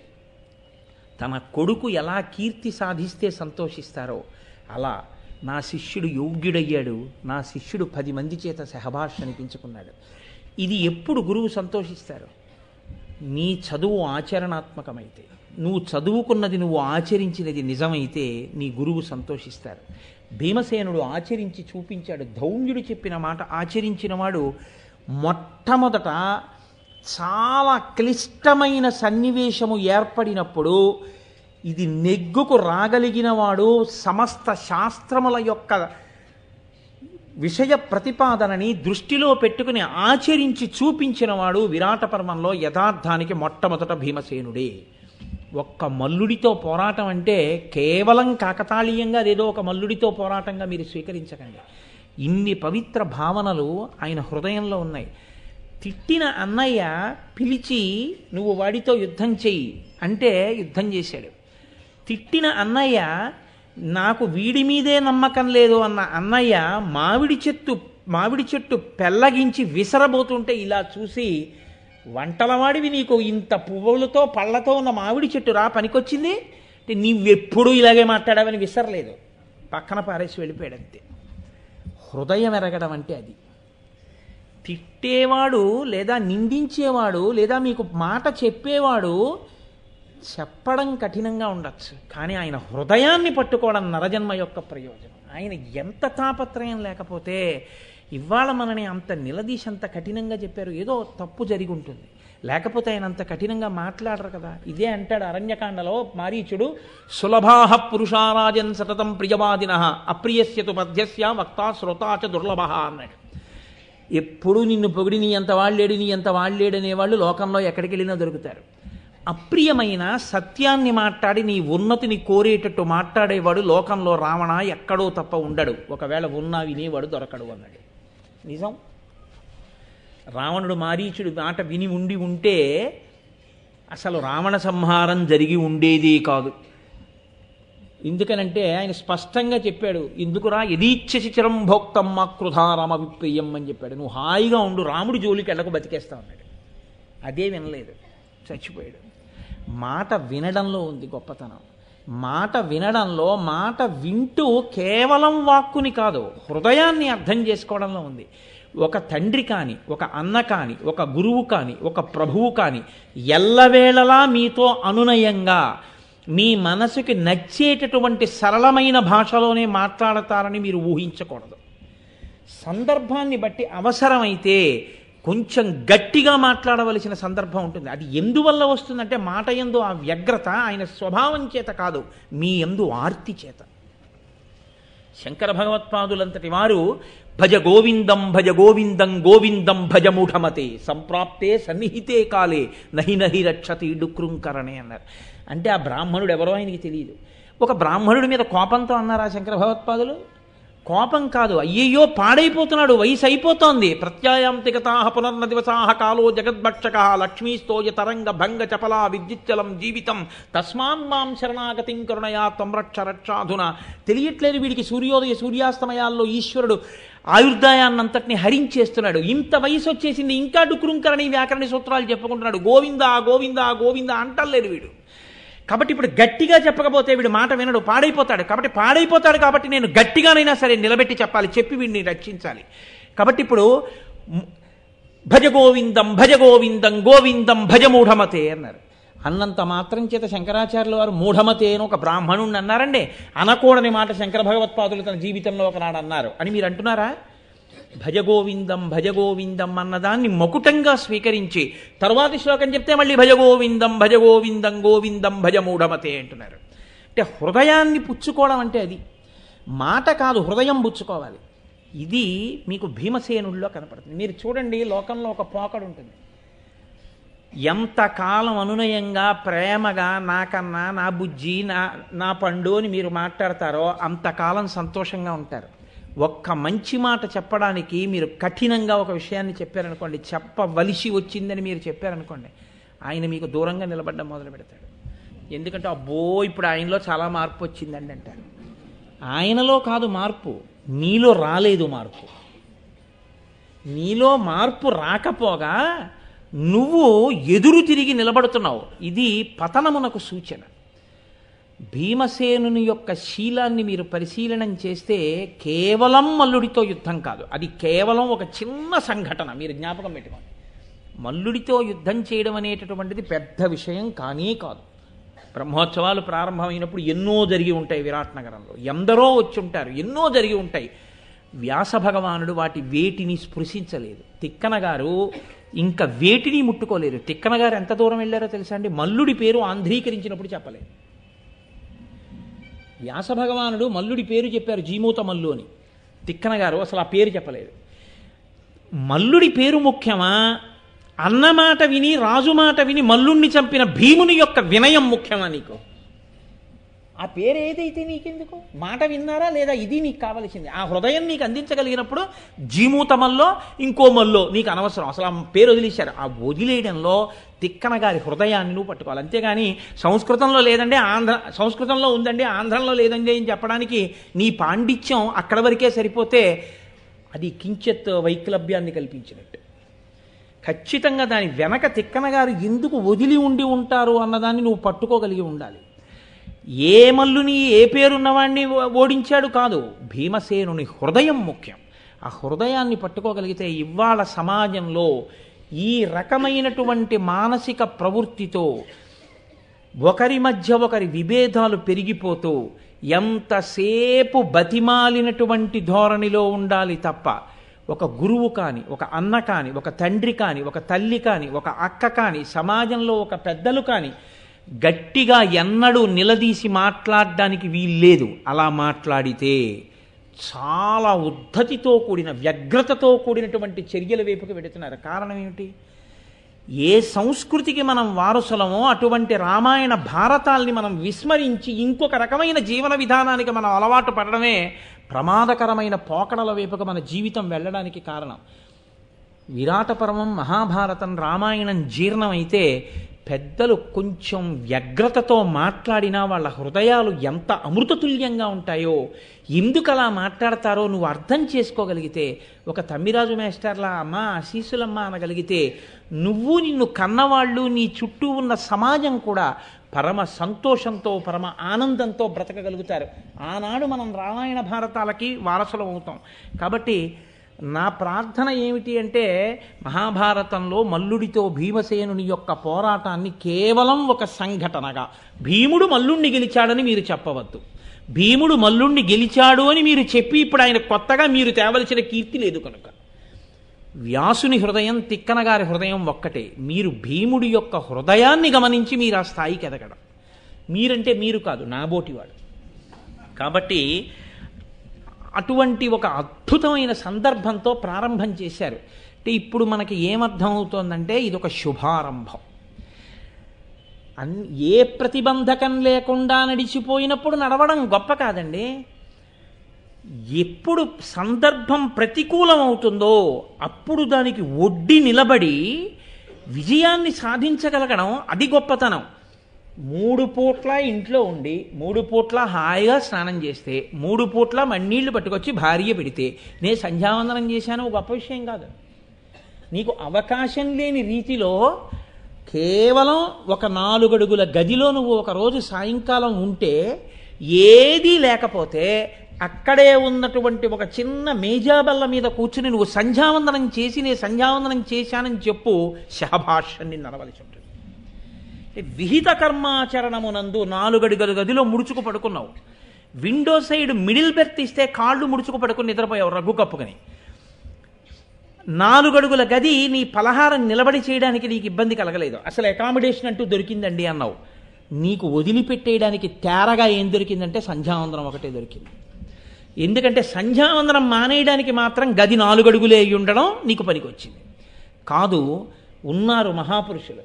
తన కొడుకు ఎలా కీర్తి సాధిస్తే సంతోషిస్తారో అలా నా శిష్యుడు యోగ్యుడయ్యాడు నా శిష్యుడు పది మంది చేత సహభాష్ అనిపించుకున్నాడు ఇది ఎప్పుడు గురువు సంతోషిస్తారు నీ చదువు ఆచరణాత్మకమైతే నువ్వు చదువుకున్నది నువ్వు ఆచరించినది నిజమైతే నీ గురువు సంతోషిస్తారు భీమసేనుడు ఆచరించి చూపించాడు ధౌమ్యుడు చెప్పిన మాట ఆచరించినవాడు మొట్టమొదట చాలా క్లిష్టమైన సన్నివేశము ఏర్పడినప్పుడు ఇది నెగ్గుకు రాగలిగినవాడు సమస్త శాస్త్రముల యొక్క విషయ ప్రతిపాదనని దృష్టిలో పెట్టుకుని ఆచరించి చూపించినవాడు విరాట పర్వంలో యథార్థానికి మొట్టమొదట భీమసేనుడే ఒక్క మల్లుడితో పోరాటం అంటే కేవలం కాకతాళీయంగా లేదో ఒక మల్లుడితో పోరాటంగా మీరు స్వీకరించకండి ఇన్ని పవిత్ర భావనలు ఆయన హృదయంలో ఉన్నాయి తిట్టిన అన్నయ్య పిలిచి నువ్వు వాడితో యుద్ధం చెయ్యి అంటే యుద్ధం చేశాడు తిట్టిన అన్నయ్య నాకు వీడి మీదే నమ్మకం లేదు అన్న అన్నయ్య మామిడి చెట్టు మామిడి చెట్టు పెళ్ళగించి విసరబోతుంటే ఇలా చూసి వంటలవాడివి నీకు ఇంత పువ్వులతో పళ్ళతో ఉన్న మామిడి చెట్టు రా పనికొచ్చింది అంటే నీవెప్పుడూ ఇలాగే మాట్లాడావని విసరలేదు పక్కన పారేసి వెళ్ళిపోయాడు అంతే హృదయం ఎరగడం అంటే అది తిట్టేవాడు లేదా నిందించేవాడు లేదా మీకు మాట చెప్పేవాడు చెప్పడం కఠినంగా ఉండొచ్చు కానీ ఆయన హృదయాన్ని పట్టుకోవడం నరజన్మ యొక్క ప్రయోజనం ఆయన ఎంత తాపత్రయం లేకపోతే ఇవాళ మనని అంత నిలదీసి అంత కఠినంగా చెప్పారు ఏదో తప్పు జరిగి ఉంటుంది లేకపోతే ఆయన అంత కఠినంగా మాట్లాడరు కదా ఇదే అంటాడు అరణ్యకాండలో మారీచుడు సులభాహ పురుషారాజన్ సతతం ప్రియవాదిన అప్రియస్యతు మధ్యస్య వక్త శ్రోతాచ దుర్లభ అన్నాడు ఎప్పుడు నిన్ను పొగిడి నీ అంత వాళ్ళేడు నీ అంత వాళ్ళేడు అనేవాళ్ళు లోకంలో ఎక్కడికి వెళ్ళినా దొరుకుతారు అప్రియమైన సత్యాన్ని మాట్లాడి నీ ఉన్నతిని కోరేటట్టు మాట్లాడేవాడు లోకంలో రావణ ఎక్కడో తప్ప ఉండడు ఒకవేళ ఉన్నా వినేవాడు దొరకడు అన్నాడు నిజం రావణుడు మారీచుడు మాట విని ఉండి ఉంటే అసలు రావణ సంహారం జరిగి ఉండేది కాదు ఎందుకనంటే ఆయన స్పష్టంగా చెప్పాడు ఎందుకురా యదీచ్ఛ శిచిరం భోక్తం మా కృధారామ విప్రియం అని చెప్పాడు నువ్వు హాయిగా ఉండు రాముడు జోలికి వెళ్ళకు బతికేస్తా ఉన్నాడు అదే వినలేదు చచ్చిపోయాడు మాట వినడంలో ఉంది గొప్పతనం మాట వినడంలో మాట వింటూ కేవలం వాక్కుని కాదు హృదయాన్ని అర్థం చేసుకోవడంలో ఉంది ఒక తండ్రి కానీ ఒక అన్న కానీ ఒక గురువు కానీ ఒక ప్రభువు కానీ ఎల్లవేళలా మీతో అనునయంగా మీ మనసుకి నచ్చేటటువంటి సరళమైన భాషలోనే మాట్లాడతారని మీరు ఊహించకూడదు సందర్భాన్ని బట్టి అవసరమైతే కొంచెం గట్టిగా మాట్లాడవలసిన సందర్భం ఉంటుంది అది ఎందువల్ల వస్తుందంటే మాట ఎందు ఆ వ్యగ్రత ఆయన స్వభావం చేత కాదు మీ ఎందు ఆర్తి చేత శంకర భగవత్పాదులంతటి వారు భజ గోవిందం భజ గోవిందం గోవిందం భజముఠమతే సంప్రాప్తే సన్నిహితే కాలే నహి నహి రక్షతి డుక్రుంకరణే అన్నారు అంటే ఆ బ్రాహ్మణుడు ఎవరో ఆయనకి తెలియదు ఒక బ్రాహ్మణుడి మీద కోపంతో ఆ శంకర భగవత్పాదులు కోపం కాదు అయ్యయ్యో పాడైపోతున్నాడు వయసు అయిపోతోంది ప్రత్యాయాంతికతా పునర్నదివసాహ కాలో జగద్భక్షక లక్ష్మీస్తోయ తరంగ భంగ చపల విద్యుచ్చలం జీవితం తస్మాన్ మాం శరణాగతిం కరుణయా తమ్రక్ష రక్షాధున తెలియట్లేదు వీడికి సూర్యోదయ సూర్యాస్తమయాల్లో ఈశ్వరుడు ఆయుర్దాయాన్నంతటిని హరించేస్తున్నాడు ఇంత వయసు వచ్చేసింది ఇంకా డుక్రుంకరణి వ్యాకరణ సూత్రాలు చెప్పుకుంటున్నాడు గోవిందా గోవిందా గోవిందా అంటలేదు వీడు కాబట్టి ఇప్పుడు గట్టిగా చెప్పకపోతే వీడు మాట వినడు పాడైపోతాడు కాబట్టి పాడైపోతాడు కాబట్టి నేను గట్టిగానైనా సరే నిలబెట్టి చెప్పాలి చెప్పి వీడిని రక్షించాలి కాబట్టి ఇప్పుడు భజ గోవిందం భజ గోవిందం గోవిందం మూఢమతే అన్నారు అన్నంత మాత్రం చేత శంకరాచార్యుల వారు మూఢమతే అని ఒక బ్రాహ్మణుణ్ణి అన్నారండి అనకూడని మాట శంకర భగవత్పాదులు తన జీవితంలో ఒకనాడు అన్నారు అని మీరు అంటున్నారా భజగోవిందం భజగోవిందం అన్నదాన్ని మకుటంగా స్వీకరించి తర్వాతి శ్లోకం చెప్తే మళ్ళీ భజగోవిందం భజగోవిందం గోవిందం భజమూఢమతే అంటున్నారు అంటే హృదయాన్ని పుచ్చుకోవడం అంటే అది మాట కాదు హృదయం పుచ్చుకోవాలి ఇది మీకు భీమసేనుల్లో కనపడుతుంది మీరు చూడండి లోకంలో ఒక పోకడు ఉంటుంది ఎంతకాలం అనునయంగా ప్రేమగా నాకన్నా నా బుజ్జి నా నా పండు అని మీరు మాట్లాడతారో అంతకాలం సంతోషంగా ఉంటారు ఒక్క మంచి మాట చెప్పడానికి మీరు కఠినంగా ఒక విషయాన్ని చెప్పారనుకోండి చెప్పవలసి వచ్చిందని మీరు చెప్పారనుకోండి ఆయన మీకు దూరంగా నిలబడ్డం మొదలు పెడతాడు ఎందుకంటే అబ్బో ఇప్పుడు ఆయనలో చాలా మార్పు వచ్చిందండి అంటారు ఆయనలో కాదు మార్పు నీలో రాలేదు మార్పు నీలో మార్పు రాకపోగా నువ్వు ఎదురు తిరిగి నిలబడుతున్నావు ఇది పతనమునకు సూచన భీమసేనుని యొక్క శీలాన్ని మీరు పరిశీలనం చేస్తే కేవలం మల్లుడితో యుద్ధం కాదు అది కేవలం ఒక చిన్న సంఘటన మీరు జ్ఞాపకం పెట్టుకోండి మల్లుడితో యుద్ధం చేయడం అనేటటువంటిది పెద్ద విషయం కానీ కాదు బ్రహ్మోత్సవాలు ప్రారంభమైనప్పుడు ఎన్నో జరిగి ఉంటాయి విరాట్ నగరంలో ఎందరో వచ్చి ఉంటారు ఎన్నో జరిగి ఉంటాయి వ్యాస భగవానుడు వాటి వేటిని స్పృశించలేదు తిక్కనగారు ఇంకా వేటిని ముట్టుకోలేదు తిక్కన గారు ఎంత దూరం వెళ్ళారో తెలుసా అండి మల్లుడి పేరు ఆంధ్రీకరించినప్పుడు చెప్పలేదు వ్యాస భగవానుడు మల్లుడి పేరు చెప్పారు జీమూత మల్లు అని తిక్కన గారు అసలు ఆ పేరు చెప్పలేదు మల్లుడి పేరు ముఖ్యమా అన్నమాట విని రాజు మాట విని మల్లుణ్ణి చంపిన భీముని యొక్క వినయం ముఖ్యమా నీకు ఆ పేరు ఏదైతే నీకెందుకు మాట విన్నారా లేదా ఇది నీకు కావలసింది ఆ హృదయం నీకు అందించగలిగినప్పుడు జీమూతమల్లో ఇంకో మల్లో నీకు అనవసరం అసలు ఆ పేరు వదిలేశారు ఆ వదిలేయడంలో తిక్కన గారి హృదయాన్ని నువ్వు పట్టుకోవాలి అంతేగాని సంస్కృతంలో లేదండి ఆంధ్ర సంస్కృతంలో ఉందండి ఆంధ్రంలో లేదండి అని చెప్పడానికి నీ పాండిత్యం అక్కడ వరకే సరిపోతే అది కించిత్ వైక్లభ్యాన్ని కల్పించినట్టు ఖచ్చితంగా దాని వెనక తిక్కన గారు ఎందుకు వదిలి ఉండి ఉంటారు అన్నదాన్ని నువ్వు పట్టుకోగలిగి ఉండాలి ఏ మల్లుని ఏ పేరున్నవాడిని ఓడించాడు కాదు భీమసేనుని హృదయం ముఖ్యం ఆ హృదయాన్ని పట్టుకోగలిగితే ఇవాళ సమాజంలో ఈ రకమైనటువంటి మానసిక ప్రవృత్తితో ఒకరి మధ్య ఒకరి విభేదాలు పెరిగిపోతూ ఎంతసేపు బతిమాలినటువంటి ధోరణిలో ఉండాలి తప్ప ఒక గురువు కాని ఒక అన్న కాని ఒక తండ్రి కాని ఒక తల్లి కాని ఒక అక్క కాని సమాజంలో ఒక పెద్దలు కాని గట్టిగా ఎన్నడూ నిలదీసి మాట్లాడడానికి వీల్లేదు అలా మాట్లాడితే చాలా ఉద్ధతితో కూడిన వ్యగ్రతతో కూడినటువంటి చర్యల వైపుకి వెడుతున్నారు కారణం ఏమిటి ఏ సంస్కృతికి మనం వారసులమో అటువంటి రామాయణ భారతాల్ని మనం విస్మరించి ఇంకొక రకమైన జీవన విధానానికి మనం అలవాటు పడడమే ప్రమాదకరమైన పోకడల వైపుకి మన జీవితం వెళ్ళడానికి కారణం విరాట మహాభారతం రామాయణం జీర్ణమైతే పెద్దలు కొంచెం వ్యగ్రతతో మాట్లాడినా వాళ్ళ హృదయాలు ఎంత అమృతతుల్యంగా ఉంటాయో ఎందుకు అలా మాట్లాడతారో నువ్వు అర్థం చేసుకోగలిగితే ఒక తమ్మిరాజు మేస్టర్లా అమ్మ ఆశీసులమ్మ అనగలిగితే నువ్వు నిన్ను కన్నవాళ్ళు నీ చుట్టూ ఉన్న సమాజం కూడా పరమ సంతోషంతో పరమ ఆనందంతో బ్రతకగలుగుతారు ఆనాడు మనం రామాయణ భారతాలకి వారసులం అవుతాం కాబట్టి నా ప్రార్థన ఏమిటి అంటే మహాభారతంలో మల్లుడితో భీమసేనుని యొక్క పోరాటాన్ని కేవలం ఒక సంఘటనగా భీముడు మల్లుణ్ణి గెలిచాడని మీరు చెప్పవద్దు భీముడు మల్లుణ్ణి గెలిచాడు అని మీరు చెప్పి ఇప్పుడు ఆయన కొత్తగా మీరు తేవలసిన కీర్తి లేదు కనుక వ్యాసుని హృదయం తిక్కన గారి హృదయం ఒక్కటే మీరు భీముడి యొక్క హృదయాన్ని గమనించి మీరు ఆ స్థాయికి ఎదగడం మీరంటే మీరు కాదు నాబోటివాడు కాబట్టి అటువంటి ఒక అద్భుతమైన సందర్భంతో ప్రారంభం చేశారు అంటే ఇప్పుడు మనకి ఏమర్థం ఇది ఒక శుభారంభం అన్ ఏ ప్రతిబంధకం లేకుండా నడిచిపోయినప్పుడు నడవడం గొప్ప కాదండి ఎప్పుడు సందర్భం ప్రతికూలం అవుతుందో అప్పుడు దానికి ఒడ్డి నిలబడి విజయాన్ని సాధించగలగడం అది గొప్పతనం మూడు పూట్ల ఇంట్లో ఉండి మూడు పూట్ల హాయిగా స్నానం చేస్తే మూడు పూట్ల మన్నీళ్లు పట్టుకొచ్చి భార్య పెడితే నేను సంధ్యావందనం చేశాను గొప్ప విషయం కాదు నీకు అవకాశం లేని రీతిలో కేవలం ఒక నాలుగడుగుల గదిలో నువ్వు ఒకరోజు సాయంకాలం ఉంటే ఏదీ లేకపోతే అక్కడే ఉన్నటువంటి ఒక చిన్న మేజాబల్ల మీద కూర్చుని నువ్వు సంధ్యావందనం చేసి నేను సంధ్యావందనం చేశానని చెప్పు శహభాష్ నడవలసి ఉంటుంది విహిత కర్మాచరణమునందు నాలుగడుగలు గదిలో ముడుచుకు పడుకున్నావు విండో సైడ్ మిడిల్ బెర్త్ ఇస్తే కాళ్ళు ముడుచుకు పడుకుని నిద్రపోయావు రగ్గు కప్పుకొని నాలుగడుగుల గది నీ పలహారం నిలబడి చేయడానికి నీకు ఇబ్బంది కలగలేదు అసలు అకామిడేషన్ అంటూ దొరికిందండి అన్నావు నీకు వదిలిపెట్టేయడానికి తేరగా ఏం దొరికిందంటే సంధ్యావందనం ఒకటే దొరికింది ఎందుకంటే సంధ్యావందనం మానేయడానికి మాత్రం గది నాలుగడుగులే అయి ఉండడం నీకు పనికొచ్చింది కాదు ఉన్నారు మహాపురుషులు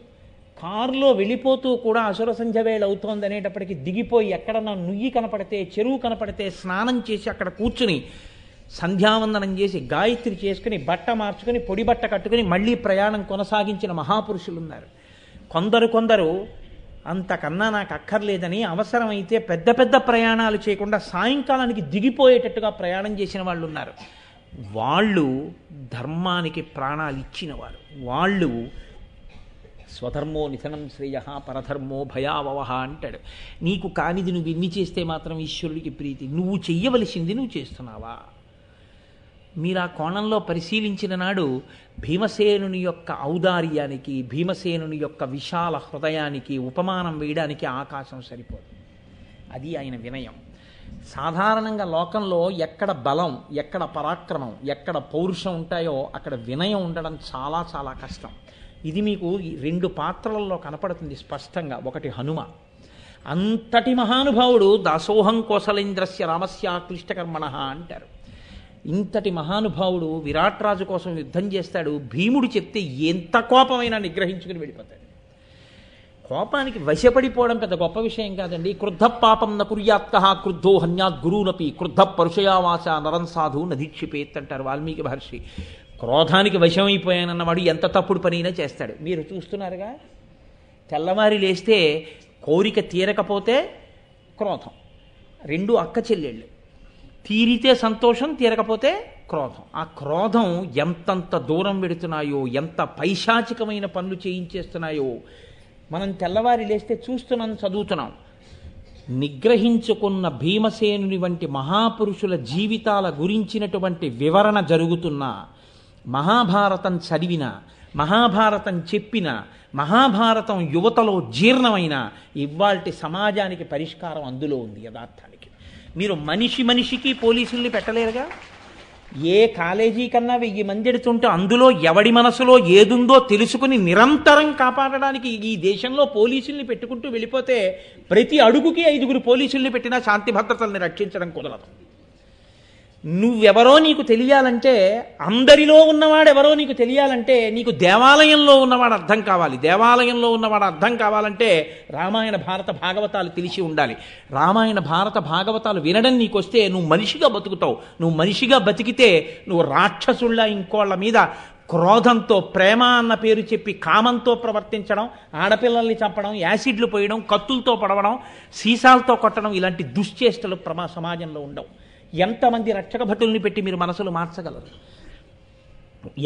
కారులో వెళ్ళిపోతూ కూడా అసుర సంధ్యవేళ అవుతోంది అనేటప్పటికి దిగిపోయి ఎక్కడన్నా నుయ్యి కనపడితే చెరువు కనపడితే స్నానం చేసి అక్కడ కూర్చుని సంధ్యావందనం చేసి గాయత్రి చేసుకుని బట్ట మార్చుకుని పొడి బట్ట కట్టుకుని మళ్ళీ ప్రయాణం కొనసాగించిన మహాపురుషులు ఉన్నారు కొందరు కొందరు అంతకన్నా నాకు అక్కర్లేదని అవసరమైతే పెద్ద పెద్ద ప్రయాణాలు చేయకుండా సాయంకాలానికి దిగిపోయేటట్టుగా ప్రయాణం చేసిన వాళ్ళు ఉన్నారు వాళ్ళు ధర్మానికి ప్రాణాలు ఇచ్చిన వాళ్ళు వాళ్ళు స్వధర్మో నిధనం శ్రేయ పరధర్మో భయావహ అంటాడు నీకు కానిది నువ్వు ఇన్ని చేస్తే మాత్రం ఈశ్వరుడికి ప్రీతి నువ్వు చెయ్యవలసింది నువ్వు చేస్తున్నావా మీరు ఆ కోణంలో పరిశీలించిన నాడు భీమసేనుని యొక్క ఔదార్యానికి భీమసేనుని యొక్క విశాల హృదయానికి ఉపమానం వేయడానికి ఆకాశం సరిపోదు అది ఆయన వినయం సాధారణంగా లోకంలో ఎక్కడ బలం ఎక్కడ పరాక్రమం ఎక్కడ పౌరుషం ఉంటాయో అక్కడ వినయం ఉండడం చాలా చాలా కష్టం ఇది మీకు రెండు పాత్రలలో కనపడుతుంది స్పష్టంగా ఒకటి హనుమ అంతటి మహానుభావుడు దాసోహం కోసలేంద్రస్య రామస్య క్లిష్టకర్మణ అంటారు ఇంతటి మహానుభావుడు విరాట్ రాజు కోసం యుద్ధం చేస్తాడు భీముడు చెప్తే ఎంత కోపమైనా నిగ్రహించుకుని వెళ్ళిపోతాడు కోపానికి వశపడిపోవడం పెద్ద గొప్ప విషయం కాదండి క్రుద్ధ పాపం నకుర్యాత్క క్రుద్ధో హన్యాత్ గురువునపి క్రుద్ధ పరుషయావాస నరం సాధు నదీక్షిపేత్ అంటారు వాల్మీకి మహర్షి క్రోధానికి వశమైపోయానన్నవాడు ఎంత తప్పుడు పనైనా చేస్తాడు మీరు చూస్తున్నారుగా తెల్లవారి లేస్తే కోరిక తీరకపోతే క్రోధం రెండు అక్క చెల్లెళ్ళు తీరితే సంతోషం తీరకపోతే క్రోధం ఆ క్రోధం ఎంతంత దూరం పెడుతున్నాయో ఎంత పైశాచికమైన పనులు చేయించేస్తున్నాయో మనం తెల్లవారి లేస్తే చూస్తున్నాం చదువుతున్నాం నిగ్రహించుకున్న భీమసేనుని వంటి మహాపురుషుల జీవితాల గురించినటువంటి వివరణ జరుగుతున్నా మహాభారతం చదివిన మహాభారతం చెప్పిన మహాభారతం యువతలో జీర్ణమైన ఇవాల్టి సమాజానికి పరిష్కారం అందులో ఉంది యథార్థానికి మీరు మనిషి మనిషికి పోలీసుల్ని పెట్టలేరుగా ఏ కాలేజీ కన్నా వెయ్యి మంది ఎడుతుంటే అందులో ఎవడి మనసులో ఏదుందో తెలుసుకుని నిరంతరం కాపాడడానికి ఈ దేశంలో పోలీసుల్ని పెట్టుకుంటూ వెళ్ళిపోతే ప్రతి అడుగుకి ఐదుగురు పోలీసుల్ని పెట్టినా శాంతి భద్రతల్ని రక్షించడం కుదరదు నువ్వెవరో నీకు తెలియాలంటే అందరిలో ఉన్నవాడెవరో నీకు తెలియాలంటే నీకు దేవాలయంలో ఉన్నవాడు అర్థం కావాలి దేవాలయంలో ఉన్నవాడు అర్థం కావాలంటే రామాయణ భారత భాగవతాలు తెలిసి ఉండాలి రామాయణ భారత భాగవతాలు వినడం నీకు వస్తే నువ్వు మనిషిగా బతుకుతావు నువ్వు మనిషిగా బతికితే నువ్వు రాక్షసుళ్ళ ఇంకోళ్ళ మీద క్రోధంతో ప్రేమ అన్న పేరు చెప్పి కామంతో ప్రవర్తించడం ఆడపిల్లల్ని చంపడం యాసిడ్లు పోయడం కత్తులతో పడవడం సీసాలతో కొట్టడం ఇలాంటి దుశ్చేష్టలు ప్రమా సమాజంలో ఉండవు ఎంతమంది రక్షక భటుల్ని పెట్టి మీరు మనసులు మార్చగలరు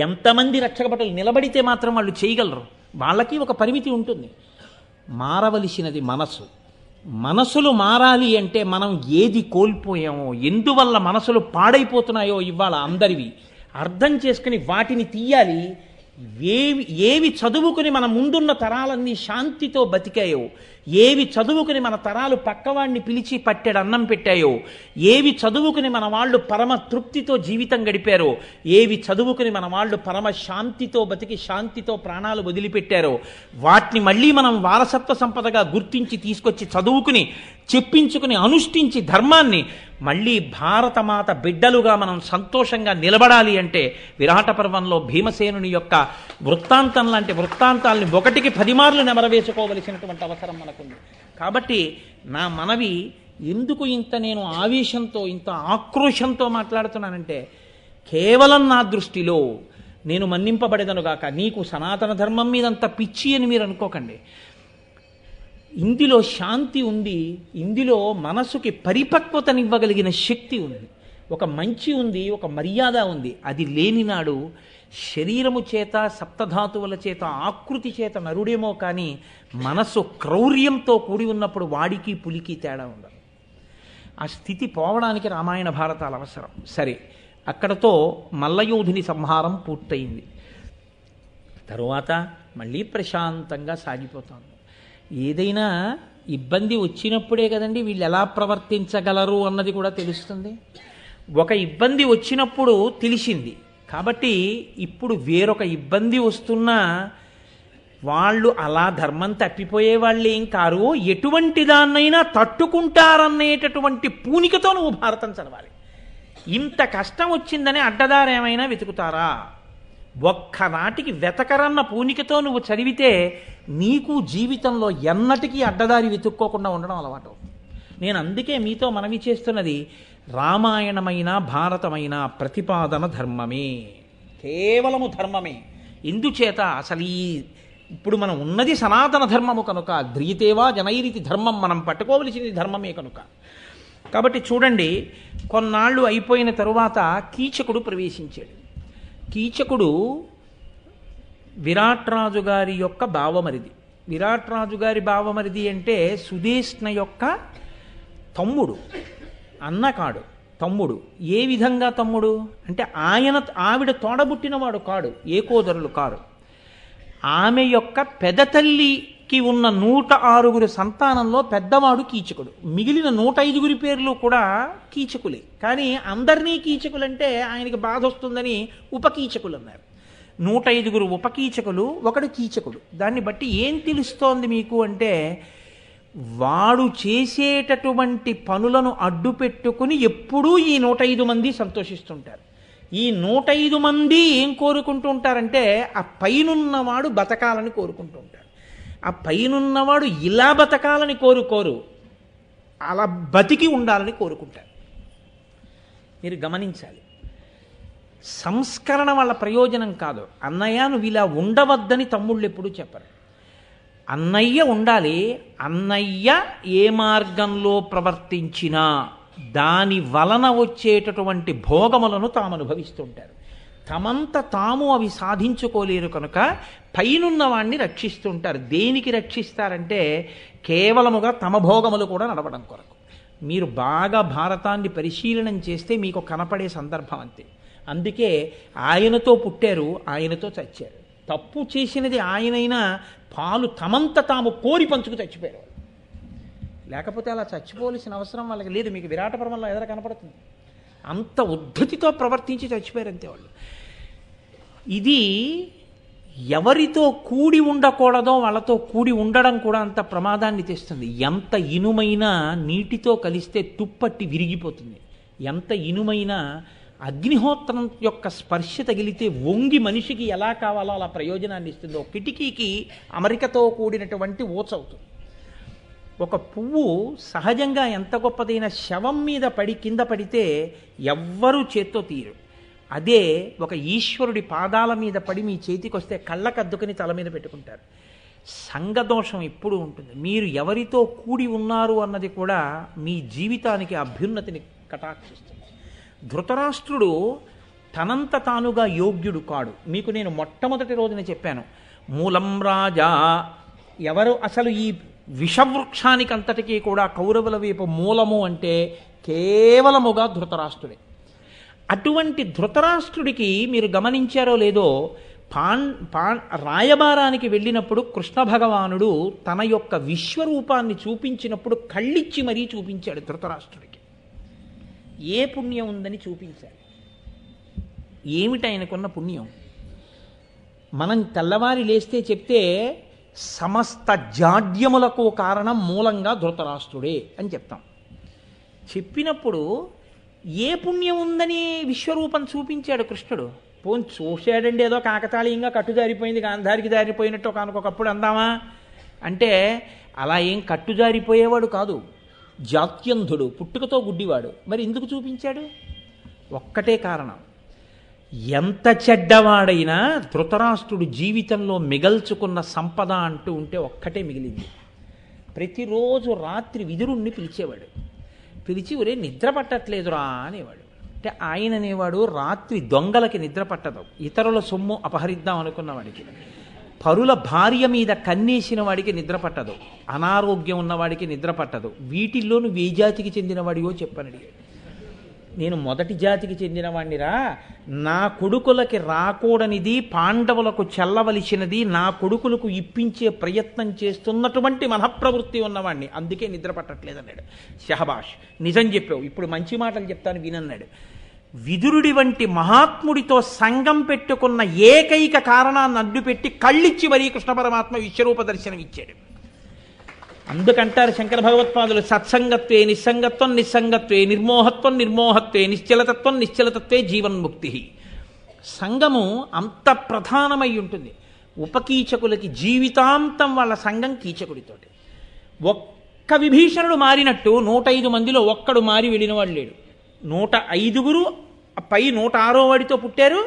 ఎంతమంది రక్షక భటులు నిలబడితే మాత్రం వాళ్ళు చేయగలరు వాళ్ళకి ఒక పరిమితి ఉంటుంది మారవలసినది మనసు మనసులు మారాలి అంటే మనం ఏది కోల్పోయామో ఎందువల్ల మనసులు పాడైపోతున్నాయో ఇవాళ అందరివి అర్థం చేసుకుని వాటిని తీయాలి ఏవి ఏవి చదువుకుని మన ముందున్న తరాలన్నీ శాంతితో బతికాయో ఏవి చదువుకుని మన తరాలు పక్కవాడిని పిలిచి పట్టెడు అన్నం పెట్టాయో ఏవి చదువుకుని మన వాళ్ళు పరమ తృప్తితో జీవితం గడిపారో ఏవి చదువుకుని మన వాళ్ళు పరమ శాంతితో బతికి శాంతితో ప్రాణాలు వదిలిపెట్టారో వాటిని మళ్ళీ మనం వారసత్వ సంపదగా గుర్తించి తీసుకొచ్చి చదువుకుని చెప్పించుకుని అనుష్ఠించి ధర్మాన్ని మళ్ళీ భారతమాత బిడ్డలుగా మనం సంతోషంగా నిలబడాలి అంటే విరాట పర్వంలో భీమసేనుని యొక్క వృత్తాంతం లాంటి వృత్తాంతాల్ని ఒకటికి పదిమార్లు నెమరవేసుకోవలసినటువంటి అవసరం మనకుంది కాబట్టి నా మనవి ఎందుకు ఇంత నేను ఆవేశంతో ఇంత ఆక్రోషంతో మాట్లాడుతున్నానంటే కేవలం నా దృష్టిలో నేను మన్నింపబడేదను గాక నీకు సనాతన ధర్మం మీదంత పిచ్చి అని మీరు అనుకోకండి ఇందులో శాంతి ఉంది ఇందులో మనసుకి పరిపక్వతనివ్వగలిగిన శక్తి ఉంది ఒక మంచి ఉంది ఒక మర్యాద ఉంది అది లేనినాడు శరీరము చేత సప్తధాతువుల చేత ఆకృతి చేత నరుడేమో కానీ మనస్సు క్రౌర్యంతో కూడి ఉన్నప్పుడు వాడికి పులికి తేడా ఉండదు ఆ స్థితి పోవడానికి రామాయణ భారతాలు అవసరం సరే అక్కడతో మల్లయోధుని సంహారం పూర్తయింది తరువాత మళ్ళీ ప్రశాంతంగా సాగిపోతాను ఏదైనా ఇబ్బంది వచ్చినప్పుడే కదండి వీళ్ళు ఎలా ప్రవర్తించగలరు అన్నది కూడా తెలుస్తుంది ఒక ఇబ్బంది వచ్చినప్పుడు తెలిసింది కాబట్టి ఇప్పుడు వేరొక ఇబ్బంది వస్తున్నా వాళ్ళు అలా ధర్మం తప్పిపోయే వాళ్ళు ఏం కారు ఎటువంటి దాన్నైనా తట్టుకుంటారనేటటువంటి పూనికతో నువ్వు భారతం చదవాలి ఇంత కష్టం వచ్చిందని అడ్డదారేమైనా వెతుకుతారా ఒక్కనాటికి వెతకరన్న పూనికతో నువ్వు చదివితే నీకు జీవితంలో ఎన్నటికీ అడ్డదారి వెతుక్కోకుండా ఉండడం అలవాటు నేను అందుకే మీతో మనవి చేస్తున్నది రామాయణమైన భారతమైన ప్రతిపాదన ధర్మమే కేవలము ధర్మమే ఎందుచేత అసలు ఈ ఇప్పుడు మనం ఉన్నది సనాతన ధర్మము కనుక ధ్రియతేవా జనైరితి ధర్మం మనం పట్టుకోవలసింది ధర్మమే కనుక కాబట్టి చూడండి కొన్నాళ్ళు అయిపోయిన తరువాత కీచకుడు ప్రవేశించాడు కీచకుడు విరాట్రాజు గారి యొక్క బావమరిది విరాట్రాజు గారి బావమరిది అంటే సుధీష్ణ యొక్క తమ్ముడు అన్నకాడు తమ్ముడు ఏ విధంగా తమ్ముడు అంటే ఆయన ఆవిడ తోడబుట్టినవాడు కాడు ఏకోదరులు కారు ఆమె యొక్క పెదతల్లి కీచకుడికి ఉన్న నూట ఆరుగురు సంతానంలో పెద్దవాడు కీచకుడు మిగిలిన నూట ఐదుగురి పేర్లు కూడా కీచకులే కానీ అందరినీ కీచకులంటే ఆయనకి బాధ వస్తుందని ఉపకీచకులు అన్నారు నూట ఐదుగురు ఉపకీచకులు ఒకడు కీచకుడు దాన్ని బట్టి ఏం తెలుస్తోంది మీకు అంటే వాడు చేసేటటువంటి పనులను అడ్డు పెట్టుకుని ఎప్పుడూ ఈ నూట ఐదు మంది సంతోషిస్తుంటారు ఈ నూట ఐదు మంది ఏం కోరుకుంటూ ఉంటారంటే ఆ పైనున్నవాడు బతకాలని కోరుకుంటూ ఉంటారు ఆ పైనున్నవాడు ఇలా బతకాలని కోరుకోరు అలా బతికి ఉండాలని కోరుకుంటారు మీరు గమనించాలి సంస్కరణ వాళ్ళ ప్రయోజనం కాదు అన్నయ్య నువ్వు ఇలా ఉండవద్దని తమ్ముళ్ళు ఎప్పుడూ చెప్పరు అన్నయ్య ఉండాలి అన్నయ్య ఏ మార్గంలో ప్రవర్తించినా దాని వలన వచ్చేటటువంటి భోగములను తాము అనుభవిస్తుంటారు తమంత తాము అవి సాధించుకోలేరు కనుక పైనున్న వాణ్ణి రక్షిస్తుంటారు దేనికి రక్షిస్తారంటే కేవలముగా తమ భోగములు కూడా నడవడం కొరకు మీరు బాగా భారతాన్ని పరిశీలనం చేస్తే మీకు కనపడే సందర్భం అంతే అందుకే ఆయనతో పుట్టారు ఆయనతో చచ్చారు తప్పు చేసినది ఆయనైనా పాలు తమంత తాము కోరి పంచుకు చచ్చిపోయారు లేకపోతే అలా చచ్చిపోవలసిన అవసరం వాళ్ళకి లేదు మీకు విరాట పరమంలో ఎదర కనపడుతుంది అంత ఉద్ధతితో ప్రవర్తించి చచ్చిపోయారంతే వాళ్ళు ఇది ఎవరితో కూడి ఉండకూడదో వాళ్ళతో కూడి ఉండడం కూడా అంత ప్రమాదాన్ని తెస్తుంది ఎంత ఇనుమైన నీటితో కలిస్తే తుప్పట్టి విరిగిపోతుంది ఎంత ఇనుమైన అగ్నిహోత్రం యొక్క స్పర్శ తగిలితే వంగి మనిషికి ఎలా కావాలో అలా ప్రయోజనాన్ని ఇస్తుందో కిటికీకి అమరికతో కూడినటువంటి ఊచవుతుంది ఒక పువ్వు సహజంగా ఎంత గొప్పదైన శవం మీద పడి కింద పడితే ఎవ్వరూ చేత్తో తీరు అదే ఒక ఈశ్వరుడి పాదాల మీద పడి మీ చేతికి వస్తే కళ్ళకద్దుకుని తల మీద పెట్టుకుంటారు సంగదోషం ఎప్పుడు ఉంటుంది మీరు ఎవరితో కూడి ఉన్నారు అన్నది కూడా మీ జీవితానికి అభ్యున్నతిని కటాక్షిస్తుంది ధృతరాష్ట్రుడు తనంత తానుగా యోగ్యుడు కాడు మీకు నేను మొట్టమొదటి రోజున చెప్పాను మూలం రాజా ఎవరు అసలు ఈ విషవృక్షానికి అంతటికీ కూడా కౌరవుల వైపు మూలము అంటే కేవలముగా ధృతరాష్ట్రుడే అటువంటి ధృతరాష్ట్రుడికి మీరు గమనించారో లేదో పాన్ పాన్ రాయబారానికి వెళ్ళినప్పుడు కృష్ణ భగవానుడు తన యొక్క విశ్వరూపాన్ని చూపించినప్పుడు కళ్ళిచ్చి మరీ చూపించాడు ధృతరాష్ట్రుడికి ఏ పుణ్యం ఉందని చూపించాడు ఏమిటి ఆయనకున్న పుణ్యం మనం తెల్లవారి లేస్తే చెప్తే సమస్త జాడ్యములకు కారణం మూలంగా ధృతరాష్ట్రుడే అని చెప్తాం చెప్పినప్పుడు ఏ పుణ్యం ఉందని విశ్వరూపం చూపించాడు కృష్ణుడు పోని చూశాడండి ఏదో కాకతాళీయంగా కట్టుదారిపోయింది గాంధారికి దారిపోయినట్టు కానుకొకప్పుడు అందామా అంటే అలా ఏం కట్టుదారిపోయేవాడు కాదు జాత్యంధుడు పుట్టుకతో గుడ్డివాడు మరి ఎందుకు చూపించాడు ఒక్కటే కారణం ఎంత చెడ్డవాడైనా ధృతరాష్ట్రుడు జీవితంలో మిగల్చుకున్న సంపద అంటూ ఉంటే ఒక్కటే మిగిలింది ప్రతిరోజు రాత్రి విదురుణ్ణి పిలిచేవాడు పిలిచి ఒరే నిద్ర పట్టట్లేదురా అనేవాడు అంటే ఆయన అనేవాడు రాత్రి దొంగలకి నిద్ర పట్టదు ఇతరుల సొమ్ము అపహరిద్దాం అనుకున్న వాడికి పరుల భార్య మీద కన్నేసిన వాడికి నిద్ర పట్టదు అనారోగ్యం ఉన్నవాడికి నిద్ర పట్టదు వీటిల్లోనూ వేజాతికి చెందినవాడియో చెప్పనడిగాడు నేను మొదటి జాతికి చెందినవాణ్ణిరా నా కొడుకులకి రాకూడనిది పాండవులకు చల్లవలసినది నా కొడుకులకు ఇప్పించే ప్రయత్నం చేస్తున్నటువంటి మనఃప్రవృత్తి ఉన్నవాణ్ణి అందుకే నిద్ర పట్టట్లేదన్నాడు షహబాష్ నిజం చెప్పావు ఇప్పుడు మంచి మాటలు చెప్తాను వినన్నాడు విదురుడి వంటి మహాత్ముడితో సంఘం పెట్టుకున్న ఏకైక కారణాన్ని అడ్డుపెట్టి కళ్ళిచ్చి మరీ కృష్ణ పరమాత్మ విశ్వరూప దర్శనం ఇచ్చాడు అందుకంటారు శంకర భగవత్పాదులు సత్సంగత్వే నిస్సంగత్వం నిస్సంగత్వే నిర్మోహత్వం నిర్మోహత్వే నిశ్చలతత్వం నిశ్చలతత్వే జీవన్ముక్తి సంగము అంత ప్రధానమై ఉంటుంది ఉపకీచకులకి జీవితాంతం వాళ్ళ సంఘం కీచకుడితోటి ఒక్క విభీషణుడు మారినట్టు నూట ఐదు మందిలో ఒక్కడు మారి వెళ్ళినవాడు లేడు నూట ఐదుగురు పై నూట ఆరో వాడితో పుట్టారు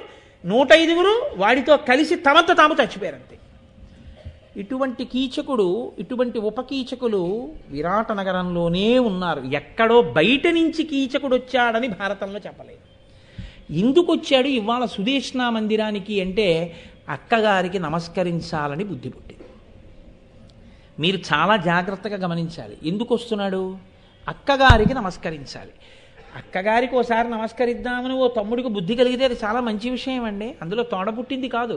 నూట ఐదుగురు వాడితో కలిసి తమంత తాము చచ్చిపోయారు అంతే ఇటువంటి కీచకుడు ఇటువంటి ఉపకీచకులు విరాట నగరంలోనే ఉన్నారు ఎక్కడో బయట నుంచి కీచకుడు వచ్చాడని భారతంలో చెప్పలేదు ఎందుకు వచ్చాడు ఇవాళ సుదేష్ణ మందిరానికి అంటే అక్కగారికి నమస్కరించాలని బుద్ధి పుట్టింది మీరు చాలా జాగ్రత్తగా గమనించాలి ఎందుకు వస్తున్నాడు అక్కగారికి నమస్కరించాలి అక్కగారికి ఓసారి నమస్కరిద్దామని ఓ తమ్ముడికి బుద్ధి కలిగితే అది చాలా మంచి విషయం అండి అందులో తోడ పుట్టింది కాదు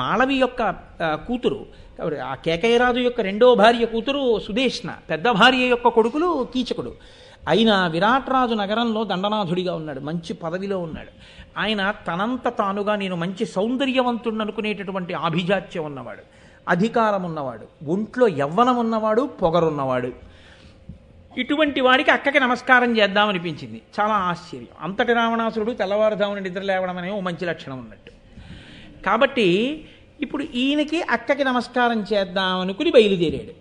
మాళవి యొక్క కూతురు ఆ కేకయరాజు యొక్క రెండో భార్య కూతురు సుదేష్ణ పెద్ద భార్య యొక్క కొడుకులు కీచకుడు విరాట్ విరాట్రాజు నగరంలో దండనాథుడిగా ఉన్నాడు మంచి పదవిలో ఉన్నాడు ఆయన తనంత తానుగా నేను మంచి సౌందర్యవంతుడు అనుకునేటటువంటి ఆభిజాత్యం ఉన్నవాడు అధికారం ఉన్నవాడు ఒంట్లో యవ్వనం ఉన్నవాడు పొగరున్నవాడు ఇటువంటి వాడికి అక్కకి నమస్కారం చేద్దామనిపించింది చాలా ఆశ్చర్యం అంతటి రావణాసురుడు తెల్లవారుజామున నిద్ర లేవడం అనే ఓ మంచి లక్షణం ఉన్నట్టు కాబట్టి ఇప్పుడు ఈయనకి అక్కకి నమస్కారం చేద్దామనుకుని బయలుదేరాడు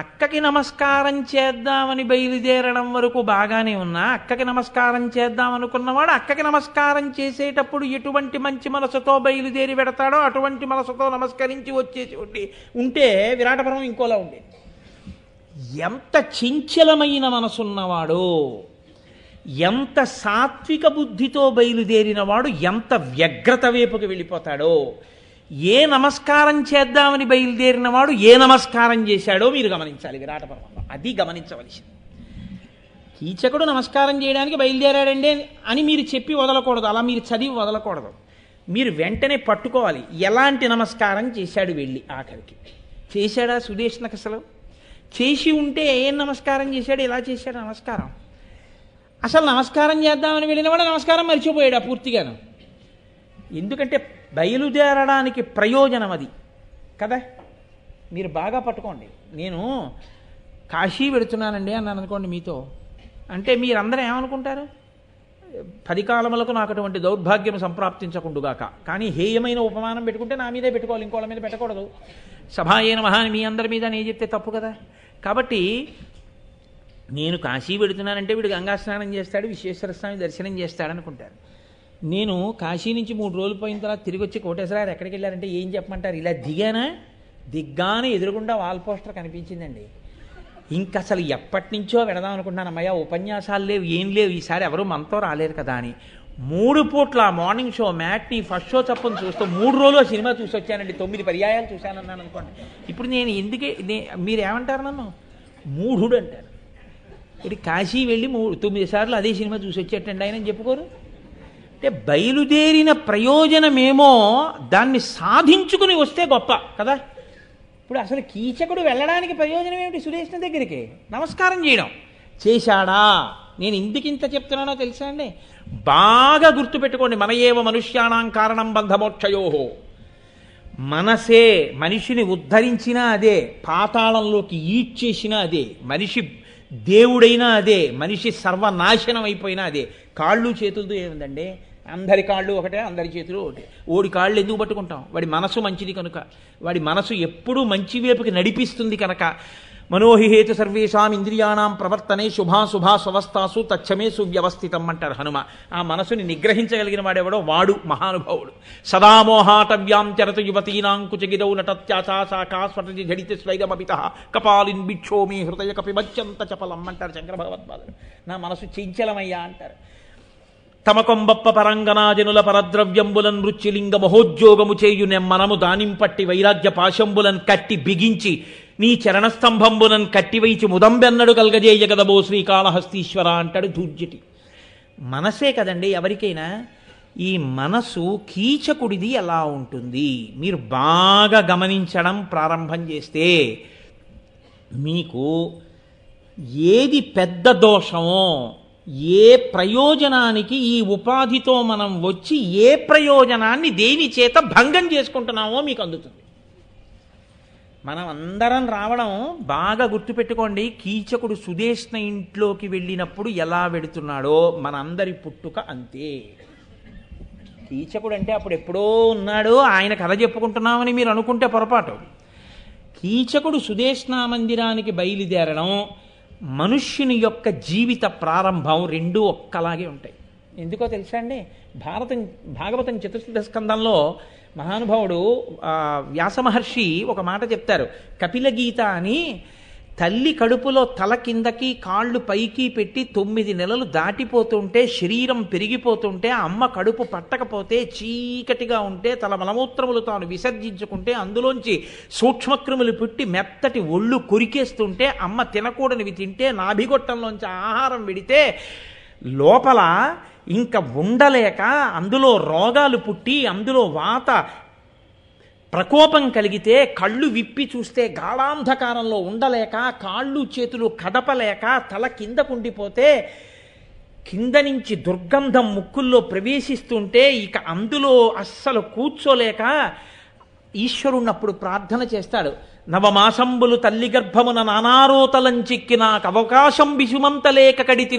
అక్కకి నమస్కారం చేద్దామని బయలుదేరడం వరకు బాగానే ఉన్నా అక్కకి నమస్కారం చేద్దాం అనుకున్నవాడు అక్కకి నమస్కారం చేసేటప్పుడు ఎటువంటి మంచి మనసుతో బయలుదేరి పెడతాడో అటువంటి మనసుతో నమస్కరించి వచ్చేసి ఉంటే విరాటపురం ఇంకోలా ఉండేది ఎంత చంచలమైన మనసున్నవాడో ఎంత సాత్విక బుద్ధితో బయలుదేరినవాడు ఎంత వ్యగ్రత వైపుకి వెళ్ళిపోతాడో ఏ నమస్కారం చేద్దామని బయలుదేరినవాడు ఏ నమస్కారం చేశాడో మీరు గమనించాలి విరాట పర్వంలో అది గమనించవలసింది కీచకుడు నమస్కారం చేయడానికి బయలుదేరాడండి అని మీరు చెప్పి వదలకూడదు అలా మీరు చదివి వదలకూడదు మీరు వెంటనే పట్టుకోవాలి ఎలాంటి నమస్కారం చేశాడు వెళ్ళి ఆఖరికి చేశాడా సుదేష్ణకు అసలు చేసి ఉంటే ఏం నమస్కారం చేశాడు ఎలా చేశాడు నమస్కారం అసలు నమస్కారం చేద్దామని వాడు నమస్కారం మర్చిపోయాడు ఆ పూర్తిగాను ఎందుకంటే బయలుదేరడానికి ప్రయోజనం అది కదా మీరు బాగా పట్టుకోండి నేను కాశీ వెళుతున్నానండి అన్నాను అనుకోండి మీతో అంటే మీరందరూ ఏమనుకుంటారు పది కాలములకు నాకు అటువంటి దౌర్భాగ్యం సంప్రాప్తించకుండుగాక కానీ హేయమైన ఉపమానం పెట్టుకుంటే నా మీదే పెట్టుకోవాలి ఇంకోళ్ళ మీద పెట్టకూడదు సభాయన మహాని మీ అందరి మీద నేను చెప్తే తప్పు కదా కాబట్టి నేను కాశీ పెడుతున్నానంటే వీడు గంగా స్నానం చేస్తాడు విశ్వేశ్వర స్వామి దర్శనం చేస్తాడు అనుకుంటారు నేను కాశీ నుంచి మూడు రోజులు పోయిన తర్వాత తిరిగి వచ్చి కోటేశ్వరారు ఎక్కడికి వెళ్ళారంటే ఏం చెప్పమంటారు ఇలా దిగానా దిగ్గానే ఎదురుగుండా వాల్ పోస్టర్ కనిపించిందండి ఇంక అసలు ఎప్పటి నుంచో వెడదాం అనుకుంటున్నాను అమ్మయ్య ఉపన్యాసాలు లేవు ఏం లేవు ఈసారి ఎవరు మనతో రాలేరు కదా అని మూడు పూట్ల morning show matinee first show చప్పని చూస్తూ మూడు రోజులు సినిమా చూసి వచ్చానండి తొమ్మిది పర్యాయాలు చూశానన్నాను అనుకోండి ఇప్పుడు నేను ఎందుకే మీరు ఏమంటారు నన్ను మూఢుడు అంటారు ఇప్పుడు కాశీ వెళ్ళి మూడు తొమ్మిది సార్లు అదే సినిమా చూసి వచ్చేటండి ఆయన అని చెప్పుకోరు అంటే బయలుదేరిన ప్రయోజనమేమో దాన్ని సాధించుకుని వస్తే గొప్ప కదా ఇప్పుడు అసలు కీచకుడు వెళ్ళడానికి ప్రయోజనం ఏమిటి సురేష్ దగ్గరికి నమస్కారం చేయడం చేశాడా నేను ఇంత చెప్తున్నానో తెలుసా అండి బాగా గుర్తుపెట్టుకోండి మన ఏవ మనుష్యానాం కారణం బంధమోక్షయోహో మనసే మనిషిని ఉద్ధరించినా అదే పాతాళంలోకి ఈడ్చేసినా అదే మనిషి దేవుడైనా అదే మనిషి సర్వనాశనం అయిపోయినా అదే కాళ్ళు చేతులతో ఏముందండి అందరి కాళ్ళు ఒకటే అందరి చేతులు ఒకటే ఓడి కాళ్ళు ఎందుకు పట్టుకుంటాం వాడి మనసు మంచిది కనుక వాడి మనసు ఎప్పుడూ మంచి వైపుకి నడిపిస్తుంది కనుక మనోహిహేతు సర్వేషాం ఇంద్రియాణం ప్రవర్తనే శుభాశుభా స్వస్థాసు తచ్చమే సువ్యవస్థితం అంటారు హనుమ ఆ మనసుని నిగ్రహించగలిగిన వాడెవడో వాడు మహానుభావుడు సదామోహాటవ్యాం చరతు యువతీనాం కుచగిరౌ నటత్యాచాశాఖా స్వటతి స్వైరమపిత కపాలిన్ బిక్షోమి హృదయ కపి కపిమత్యంత చపలం అంటారు శంకర భగవత్పాదుడు నా మనసు చించలమయ్యా అంటారు తమకొంబప్ప పరంగనాజనుల పరద్రవ్యంబులన్ మృత్యులింగ మహోద్యోగము చేయు నెమ్మనము దానింపట్టి వైరాగ్య పాశంబులన్ కట్టి బిగించి నీ చరణస్తంభంబునన్ కట్టివైచి ముదంబెన్నడు కదబో శ్రీకాళహస్తీశ్వర అంటాడు ధూర్జటి మనసే కదండి ఎవరికైనా ఈ మనసు కీచకుడిది ఎలా ఉంటుంది మీరు బాగా గమనించడం ప్రారంభం చేస్తే మీకు ఏది పెద్ద దోషమో ఏ ప్రయోజనానికి ఈ ఉపాధితో మనం వచ్చి ఏ ప్రయోజనాన్ని దేని చేత భంగం చేసుకుంటున్నామో మీకు అందుతుంది మనం అందరం రావడం బాగా గుర్తుపెట్టుకోండి కీచకుడు సుదేష్ణ ఇంట్లోకి వెళ్ళినప్పుడు ఎలా వెడుతున్నాడో మనందరి పుట్టుక అంతే కీచకుడు అంటే అప్పుడు ఎప్పుడో ఉన్నాడు ఆయన కథ చెప్పుకుంటున్నామని మీరు అనుకుంటే పొరపాటు కీచకుడు సుదేష్ణ మందిరానికి బయలుదేరడం మనుష్యుని యొక్క జీవిత ప్రారంభం రెండూ ఒక్కలాగే ఉంటాయి ఎందుకో తెలుసా అండి భారతం భాగవతం చతుర్థ స్కందంలో మహానుభావుడు వ్యాసమహర్షి ఒక మాట చెప్తారు కపిల గీత అని తల్లి కడుపులో తల కిందకి కాళ్ళు పైకి పెట్టి తొమ్మిది నెలలు దాటిపోతుంటే శరీరం పెరిగిపోతుంటే అమ్మ కడుపు పట్టకపోతే చీకటిగా ఉంటే తల మలమూత్రములు తాను విసర్జించుకుంటే అందులోంచి సూక్ష్మక్రిములు పుట్టి మెత్తటి ఒళ్ళు కొరికేస్తుంటే అమ్మ తినకూడనివి తింటే నాభిగొట్టంలోంచి ఆహారం విడితే లోపల ఇంకా ఉండలేక అందులో రోగాలు పుట్టి అందులో వాత ప్రకోపం కలిగితే కళ్ళు విప్పి చూస్తే గాఢాంధకారంలో ఉండలేక కాళ్ళు చేతులు కదపలేక తల కింద కుండిపోతే కింద నుంచి దుర్గంధం ముక్కుల్లో ప్రవేశిస్తుంటే ఇక అందులో అస్సలు కూర్చోలేక ఈశ్వరుణ్ణప్పుడు ప్రార్థన చేస్తాడు నవమాసంబులు తల్లి గర్భమున నానారోతలం చిక్కి నాకు అవకాశం లేక కడితి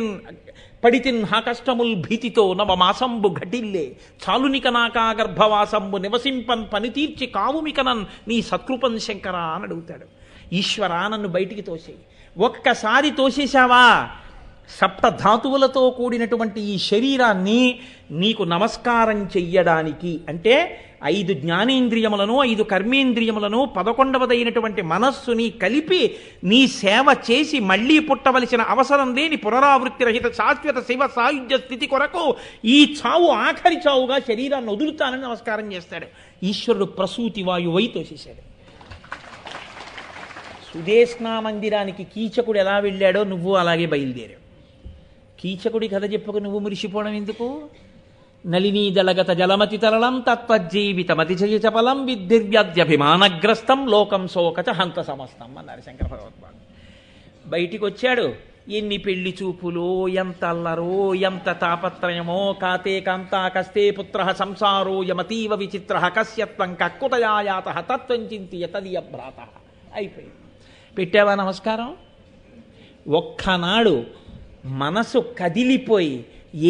హా కష్టముల్ భీతితో నవమాసంబు ఘటిల్లే చాలునిక నాకా గర్భవాసంబు నివసింపన్ పనితీర్చి కావుమికనన్ నీ సత్కృపన్ శంకర అని అడుగుతాడు ఈశ్వర నన్ను బయటికి తోసేయి ఒక్కసారి తోసేశావా ధాతువులతో కూడినటువంటి ఈ శరీరాన్ని నీకు నమస్కారం చెయ్యడానికి అంటే ఐదు జ్ఞానేంద్రియములను ఐదు కర్మేంద్రియములను పదకొండవదైనటువంటి మనస్సుని కలిపి నీ సేవ చేసి మళ్ళీ పుట్టవలసిన అవసరం లేని పునరావృత్తి రహిత శాశ్వత శివ సాయుధ్య స్థితి కొరకు ఈ చావు ఆఖరి చావుగా శరీరాన్ని వదులుతానని నమస్కారం చేస్తాడు ఈశ్వరుడు ప్రసూతి వాయువై తోసేశాడు సుదేష్ణా మందిరానికి కీచకుడు ఎలా వెళ్ళాడో నువ్వు అలాగే బయలుదేరావు కీచకుడి కథ చెప్పుకు నువ్వు మురిసిపోవడం ఎందుకు నళినీజలగత జలమతి తరళం తత్వజీవితమతి చపలం విద్యుర్వ్యాధ్యభిమానగ్రస్తం లోకం శోకచ హంత సమస్తం అన్నారు శంకర భగవత్పాదు బయటికి వచ్చాడు ఎన్ని పెళ్లి చూపులు ఎంత అల్లరో ఎంత తాపత్రయమో కాతే కాంత కస్తే పుత్ర సంసారో యమతీవ విచిత్ర కశ్యత్వం కక్కుతయాత తత్వం చింతియ తదియ భ్రాత అయిపోయింది పెట్టావా నమస్కారం ఒక్కనాడు మనసు కదిలిపోయి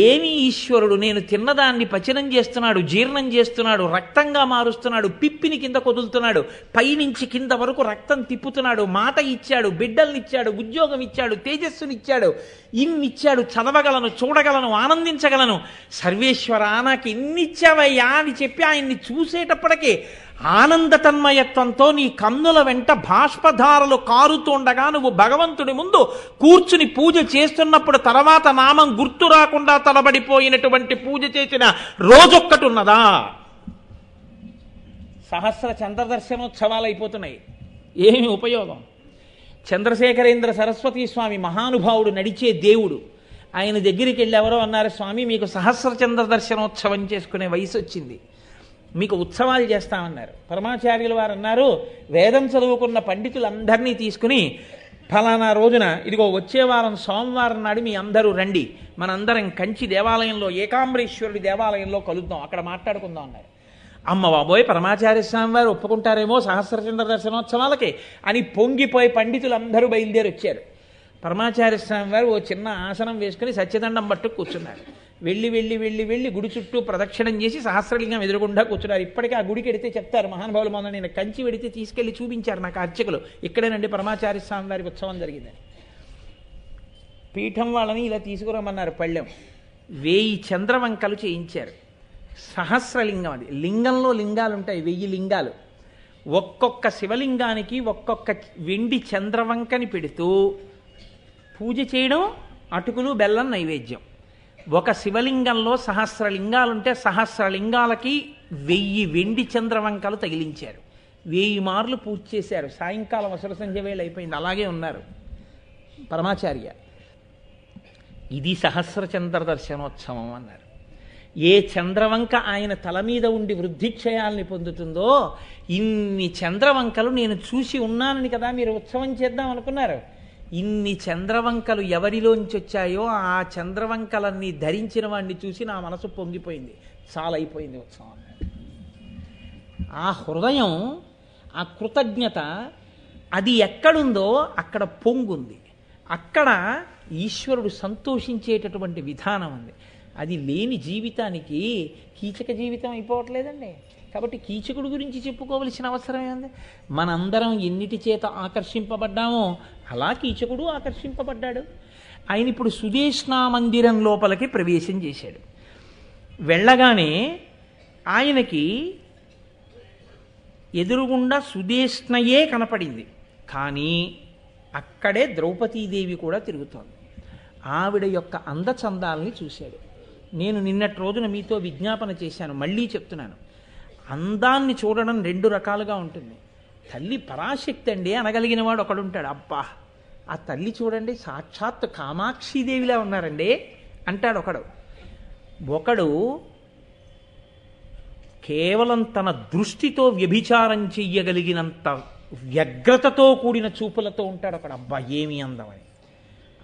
ఏమి ఈశ్వరుడు నేను తిన్నదాన్ని పచనం చేస్తున్నాడు జీర్ణం చేస్తున్నాడు రక్తంగా మారుస్తున్నాడు పిప్పిని కింద కొదులుతున్నాడు పైనుంచి కింద వరకు రక్తం తిప్పుతున్నాడు మాట ఇచ్చాడు బిడ్డల్నిచ్చాడు ఉద్యోగం ఇచ్చాడు తేజస్సునిచ్చాడు ఇన్నిచ్చాడు చదవగలను చూడగలను ఆనందించగలను సర్వేశ్వర నాకు ఇన్నిచ్చావయ్యా అని చెప్పి ఆయన్ని చూసేటప్పటికీ ఆనందతన్మయత్వంతో నీ కన్నుల వెంట బాష్పధారలు కారుతుండగా నువ్వు భగవంతుడి ముందు కూర్చుని పూజ చేస్తున్నప్పుడు తర్వాత నామం గుర్తు రాకుండా తలబడిపోయినటువంటి పూజ చేసిన రోజొక్కటి ఉన్నదా సహస్ర చంద్రదర్శనోత్సవాలు అయిపోతున్నాయి ఏమి ఉపయోగం చంద్రశేఖరేంద్ర సరస్వతీ స్వామి మహానుభావుడు నడిచే దేవుడు ఆయన దగ్గరికి వెళ్ళి ఎవరో అన్నారు స్వామి మీకు సహస్ర చంద్ర దర్శనోత్సవం చేసుకునే వయసు వచ్చింది మీకు ఉత్సవాలు చేస్తామన్నారు పరమాచార్యులు వారు అన్నారు వేదం చదువుకున్న పండితులందరినీ తీసుకుని ఫలానా రోజున ఇదిగో వచ్చే వారం సోమవారం నాడు మీ అందరూ రండి మనందరం కంచి దేవాలయంలో ఏకాంబరేశ్వరుడి దేవాలయంలో కలుద్దాం అక్కడ మాట్లాడుకుందాం అన్నారు అమ్మ బాబోయ్ పరమాచార్య స్వామి వారు ఒప్పుకుంటారేమో సహస్రచంద్ర దర్శనోత్సవాలకి అని పొంగిపోయి పండితులందరూ బయలుదేరి వచ్చారు పరమాచార్య స్వామి వారు ఓ చిన్న ఆసనం వేసుకుని సత్యదండం పట్టుకు కూర్చున్నారు వెళ్ళి వెళ్ళి వెళ్ళి వెళ్ళి గుడి చుట్టూ ప్రదక్షిణం చేసి సహస్రలింగం ఎదురుగుండా కూర్చున్నారు ఇప్పటికీ ఆ గుడికి ఎడితే చెప్తారు మహానుభావులు మొన్న నేను కంచి వెడితే తీసుకెళ్లి చూపించారు నాకు అర్చకులు ఇక్కడేనండి పరమాచార్య స్వామి వారికి ఉత్సవం జరిగిందని పీఠం వాళ్ళని ఇలా తీసుకురామన్నారు పళ్ళెం వేయి చంద్రవంకలు చేయించారు సహస్రలింగం అది లింగంలో లింగాలు ఉంటాయి వెయ్యి లింగాలు ఒక్కొక్క శివలింగానికి ఒక్కొక్క వెండి చంద్రవంకని పెడుతూ పూజ చేయడం అటుకులు బెల్లం నైవేద్యం ఒక శివలింగంలో సహస్రలింగాలుంటే సహస్రలింగాలకి వెయ్యి వెండి చంద్రవంకలు తగిలించారు వెయ్యి మార్లు పూజ చేశారు సాయంకాలం అసలు సంజవేళ అయిపోయింది అలాగే ఉన్నారు పరమాచార్య ఇది సహస్ర చంద్ర దర్శనోత్సవం అన్నారు ఏ చంద్రవంక ఆయన తల మీద ఉండి వృద్ధిక్షయాల్ని పొందుతుందో ఇన్ని చంద్రవంకలు నేను చూసి ఉన్నానని కదా మీరు ఉత్సవం చేద్దాం అనుకున్నారు ఇన్ని చంద్రవంకలు ఎవరిలోంచి వచ్చాయో ఆ చంద్రవంకలన్నీ ధరించిన వాడిని చూసి నా మనసు పొంగిపోయింది చాలా అయిపోయింది ఉత్సవం ఆ హృదయం ఆ కృతజ్ఞత అది ఎక్కడుందో అక్కడ పొంగుంది అక్కడ ఈశ్వరుడు సంతోషించేటటువంటి విధానం ఉంది అది లేని జీవితానికి కీచక జీవితం అయిపోవట్లేదండి కాబట్టి కీచకుడు గురించి చెప్పుకోవలసిన అవసరం ఏంది మనందరం ఎన్నిటి చేత ఆకర్షింపబడ్డామో అలా కీచకుడు ఆకర్షింపబడ్డాడు ఆయన ఇప్పుడు సుదేష్ణా మందిరం లోపలికి ప్రవేశం చేశాడు వెళ్ళగానే ఆయనకి ఎదురుగుండా సుదేష్ణయే కనపడింది కానీ అక్కడే ద్రౌపదీదేవి కూడా తిరుగుతోంది ఆవిడ యొక్క అందచందాలని చూశాడు నేను నిన్నటి రోజున మీతో విజ్ఞాపన చేశాను మళ్ళీ చెప్తున్నాను అందాన్ని చూడడం రెండు రకాలుగా ఉంటుంది తల్లి పరాశక్తి అండి అనగలిగిన వాడు ఒకడుంటాడు అబ్బా ఆ తల్లి చూడండి సాక్షాత్ కామాక్షిదేవిలా ఉన్నారండి అంటాడు ఒకడు ఒకడు కేవలం తన దృష్టితో వ్యభిచారం చెయ్యగలిగినంత వ్యగ్రతతో కూడిన చూపులతో ఉంటాడు అక్కడ అబ్బా ఏమి అందమని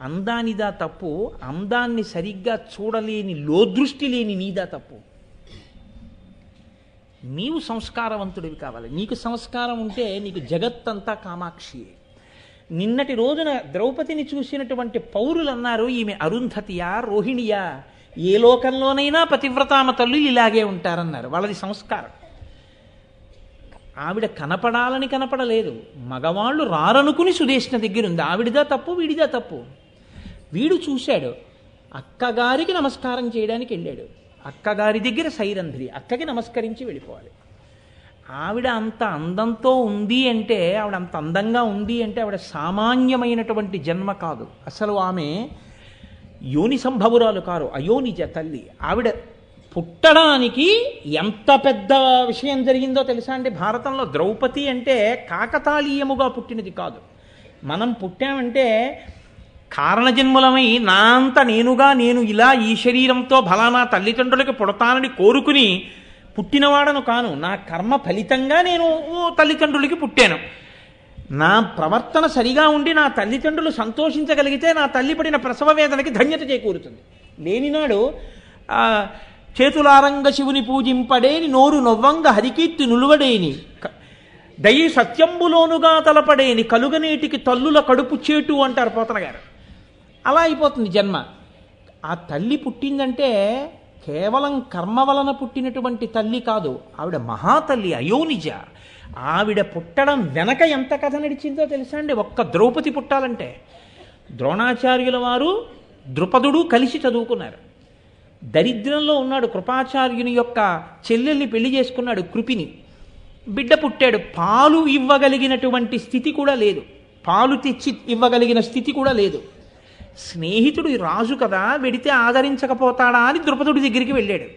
అందానిదా తప్పు అందాన్ని సరిగ్గా చూడలేని లోదృష్టి లేని నీదా తప్పు నీవు సంస్కారవంతుడివి కావాలి నీకు సంస్కారం ఉంటే నీకు జగత్తంతా కామాక్షియే నిన్నటి రోజున ద్రౌపదిని చూసినటువంటి పౌరులు అన్నారు ఈమె అరుంధతియా రోహిణియా ఏ లోకంలోనైనా పతివ్రతామ తల్లు ఇలాగే ఉంటారన్నారు వాళ్ళది సంస్కారం ఆవిడ కనపడాలని కనపడలేదు మగవాళ్ళు రారనుకుని సుదేష్ణ దగ్గర ఉంది ఆవిడదా తప్పు వీడిదా తప్పు వీడు చూశాడు అక్కగారికి నమస్కారం చేయడానికి వెళ్ళాడు అక్కగారి దగ్గర సైరంధ్రి అక్కకి నమస్కరించి వెళ్ళిపోవాలి ఆవిడ అంత అందంతో ఉంది అంటే ఆవిడ అంత అందంగా ఉంది అంటే ఆవిడ సామాన్యమైనటువంటి జన్మ కాదు అసలు ఆమె యోని సంభవురాలు కారు అయోనిజ తల్లి ఆవిడ పుట్టడానికి ఎంత పెద్ద విషయం జరిగిందో తెలుసా అండి భారతంలో ద్రౌపది అంటే కాకతాళీయముగా పుట్టినది కాదు మనం పుట్టామంటే కారణజన్ములమై నా అంత నేనుగా నేను ఇలా ఈ శరీరంతో భలానా తల్లిదండ్రులకి పుడతానని కోరుకుని పుట్టినవాడను కాను నా కర్మ ఫలితంగా నేను తల్లిదండ్రులకి పుట్టాను నా ప్రవర్తన సరిగా ఉండి నా తల్లిదండ్రులు సంతోషించగలిగితే నా తల్లి పడిన ప్రసవ వేదనకి ధన్యత చేకూరుతుంది లేనినాడు చేతులారంగ శివుని పూజింపడేని నోరు నొవ్వంగ హరికీర్తి నులువడేని దయి సత్యంబులోనుగా తలపడేని కలుగనేటికి తల్లుల కడుపు చేటు అంటారు పోతన గారు అలా అయిపోతుంది జన్మ ఆ తల్లి పుట్టిందంటే కేవలం కర్మ వలన పుట్టినటువంటి తల్లి కాదు ఆవిడ మహాతల్లి అయోనిజ ఆవిడ పుట్టడం వెనక ఎంత కథ నడిచిందో తెలుసా అండి ఒక్క ద్రౌపది పుట్టాలంటే ద్రోణాచార్యుల వారు ద్రుపదుడు కలిసి చదువుకున్నారు దరిద్రంలో ఉన్నాడు కృపాచార్యుని యొక్క చెల్లెల్ని పెళ్లి చేసుకున్నాడు కృపిని బిడ్డ పుట్టాడు పాలు ఇవ్వగలిగినటువంటి స్థితి కూడా లేదు పాలు తెచ్చి ఇవ్వగలిగిన స్థితి కూడా లేదు స్నేహితుడు రాజు కదా వెడితే ఆదరించకపోతాడా అని ద్రుపదుడి దగ్గరికి వెళ్ళాడు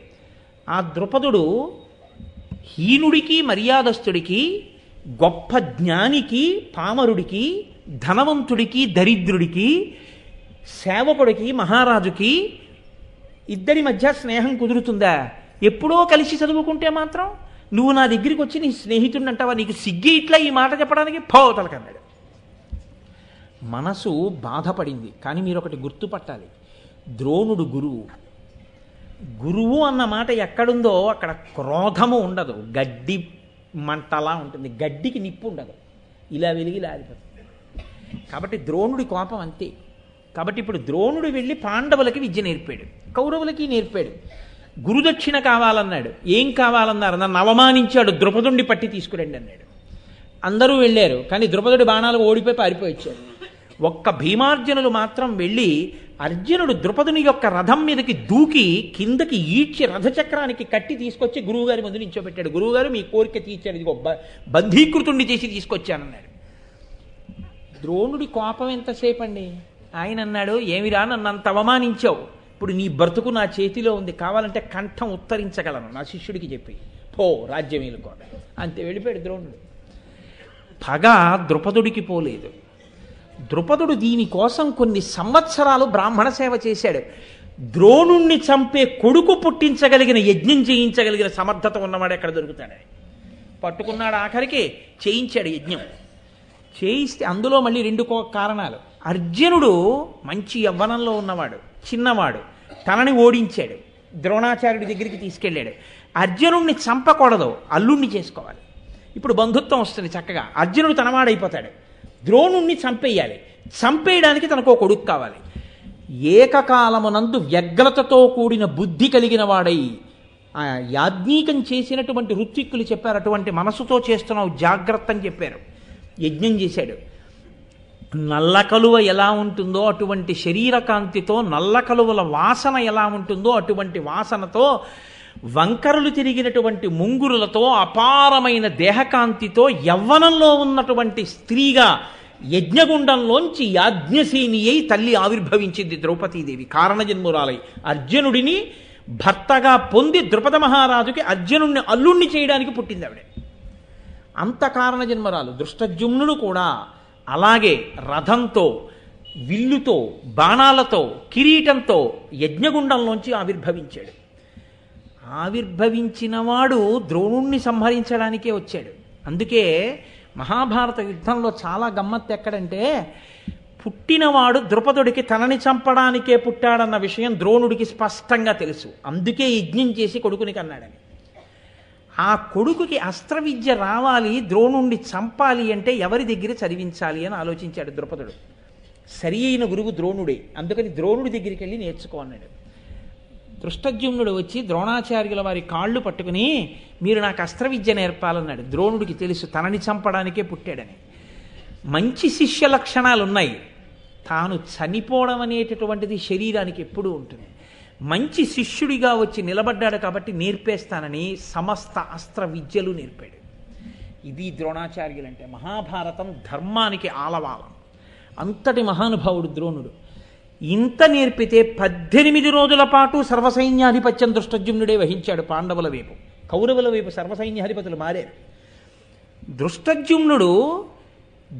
ఆ ద్రుపదుడు హీనుడికి మర్యాదస్తుడికి గొప్ప జ్ఞానికి పామరుడికి ధనవంతుడికి దరిద్రుడికి సేవకుడికి మహారాజుకి ఇద్దరి మధ్య స్నేహం కుదురుతుందా ఎప్పుడో కలిసి చదువుకుంటే మాత్రం నువ్వు నా దగ్గరికి వచ్చి నీ స్నేహితుడిని అంటావా నీకు సిగ్గి ఇట్లా ఈ మాట చెప్పడానికి పోవతలకన్నాడు మనసు బాధపడింది కానీ మీరు ఒకటి గుర్తుపట్టాలి ద్రోణుడు గురువు గురువు అన్న మాట ఎక్కడుందో అక్కడ క్రోధము ఉండదు గడ్డి మంటలా ఉంటుంది గడ్డికి నిప్పు ఉండదు ఇలా వెలిగి లారిపోతుంది కాబట్టి ద్రోణుడి కోపం అంతే కాబట్టి ఇప్పుడు ద్రోణుడు వెళ్ళి పాండవులకి విద్య నేర్పాడు కౌరవులకి నేర్పాడు గురుదక్షిణ కావాలన్నాడు ఏం కావాలన్నారు నన్ను అవమానించాడు ద్రుపదుండి పట్టి తీసుకురండి అన్నాడు అందరూ వెళ్ళారు కానీ ద్రుపదుడి బాణాలు ఓడిపోయి పారిపోయి వచ్చాడు ఒక్క భీమార్జునులు మాత్రం వెళ్ళి అర్జునుడు ద్రుపదుని యొక్క రథం మీదకి దూకి కిందకి ఈడ్చి రథచక్రానికి కట్టి తీసుకొచ్చి గురువుగారి ముందు నిల్చోబెట్టాడు గురువుగారు మీ కోరిక తీర్చాను ఒక బంధీకృతుణ్ణి చేసి తీసుకొచ్చానన్నాడు ద్రోణుడి కోపం ఎంతసేపు అండి ఆయన అన్నాడు ఏమిరా నన్నంత అవమానించావు ఇప్పుడు నీ బ్రతుకు నా చేతిలో ఉంది కావాలంటే కంఠం ఉత్తరించగలను నా శిష్యుడికి చెప్పి పో రాజ్యం అంతే వెళ్ళిపోయాడు ద్రోణుడు పగ ద్రుపదుడికి పోలేదు ద్రుపదుడు దీనికోసం కొన్ని సంవత్సరాలు బ్రాహ్మణ సేవ చేశాడు ద్రోణుణ్ణి చంపే కొడుకు పుట్టించగలిగిన యజ్ఞం చేయించగలిగిన సమర్థత ఉన్నవాడు ఎక్కడ దొరుకుతాడు పట్టుకున్నాడు ఆఖరికి చేయించాడు యజ్ఞం చేయిస్తే అందులో మళ్ళీ రెండు కారణాలు అర్జునుడు మంచి యవ్వనంలో ఉన్నవాడు చిన్నవాడు తనని ఓడించాడు ద్రోణాచార్యుడి దగ్గరికి తీసుకెళ్ళాడు అర్జునుడిని చంపకూడదు అల్లుణ్ణి చేసుకోవాలి ఇప్పుడు బంధుత్వం వస్తుంది చక్కగా అర్జునుడు తనవాడైపోతాడు ద్రోణుణ్ణి చంపేయాలి చంపేయడానికి తనకు కొడుకు కావాలి ఏకకాలమునందు వ్యగ్రతతో కూడిన బుద్ధి కలిగిన వాడై యాజ్ఞీకం చేసినటువంటి ఋత్విక్కులు చెప్పారు అటువంటి మనసుతో చేస్తున్నావు జాగ్రత్త అని చెప్పారు యజ్ఞం చేశాడు నల్ల కలువ ఎలా ఉంటుందో అటువంటి శరీరకాంతితో నల్ల కలువల వాసన ఎలా ఉంటుందో అటువంటి వాసనతో వంకరలు తిరిగినటువంటి ముంగురులతో అపారమైన దేహకాంతితో యవ్వనంలో ఉన్నటువంటి స్త్రీగా యజ్ఞగుండంలోంచి యాజ్ఞసేని అయి తల్లి ఆవిర్భవించింది ద్రౌపదీదేవి కారణజన్మురాలై అర్జునుడిని భర్తగా పొంది ద్రుపద మహారాజుకి అర్జునుడిని అల్లుణ్ణి చేయడానికి పుట్టింది ఆవిడ అంత కారణజన్మరాలు దృష్టజుమ్నుడు కూడా అలాగే రథంతో విల్లుతో బాణాలతో కిరీటంతో యజ్ఞగుండంలోంచి ఆవిర్భవించాడు ఆవిర్భవించినవాడు ద్రోణుణ్ణి సంహరించడానికే వచ్చాడు అందుకే మహాభారత యుద్ధంలో చాలా గమ్మత్తు ఎక్కడంటే పుట్టినవాడు ద్రుపదుడికి తనని చంపడానికే పుట్టాడన్న విషయం ద్రోణుడికి స్పష్టంగా తెలుసు అందుకే యజ్ఞం చేసి కొడుకుని కన్నాడని ఆ కొడుకుకి అస్త్రవిద్య రావాలి ద్రోణుణ్ణి చంపాలి అంటే ఎవరి దగ్గర చదివించాలి అని ఆలోచించాడు ద్రుపదుడు సరి అయిన గురువు ద్రోణుడే అందుకని ద్రోణుడి దగ్గరికి వెళ్ళి నేర్చుకో అన్నాడు దృష్టజ్యుమ్నుడు వచ్చి ద్రోణాచార్యుల వారి కాళ్ళు పట్టుకుని మీరు నాకు అస్త్రవిద్య నేర్పాలన్నాడు ద్రోణుడికి తెలుసు తనని చంపడానికే పుట్టాడని మంచి శిష్య లక్షణాలు ఉన్నాయి తాను చనిపోవడం అనేటటువంటిది శరీరానికి ఎప్పుడూ ఉంటుంది మంచి శిష్యుడిగా వచ్చి నిలబడ్డాడు కాబట్టి నేర్పేస్తానని సమస్త అస్త్ర విద్యలు నేర్పాడు ఇది ద్రోణాచార్యులంటే మహాభారతం ధర్మానికి ఆలవాలం అంతటి మహానుభావుడు ద్రోణుడు ఇంత నేర్పితే పద్దెనిమిది రోజుల పాటు సర్వసైన్యాధిపత్యం దృష్టజ్యుమ్నుడే వహించాడు పాండవుల వైపు కౌరవుల వైపు సర్వసైన్యాధిపతులు మారారు దృష్టజ్యుమ్నుడు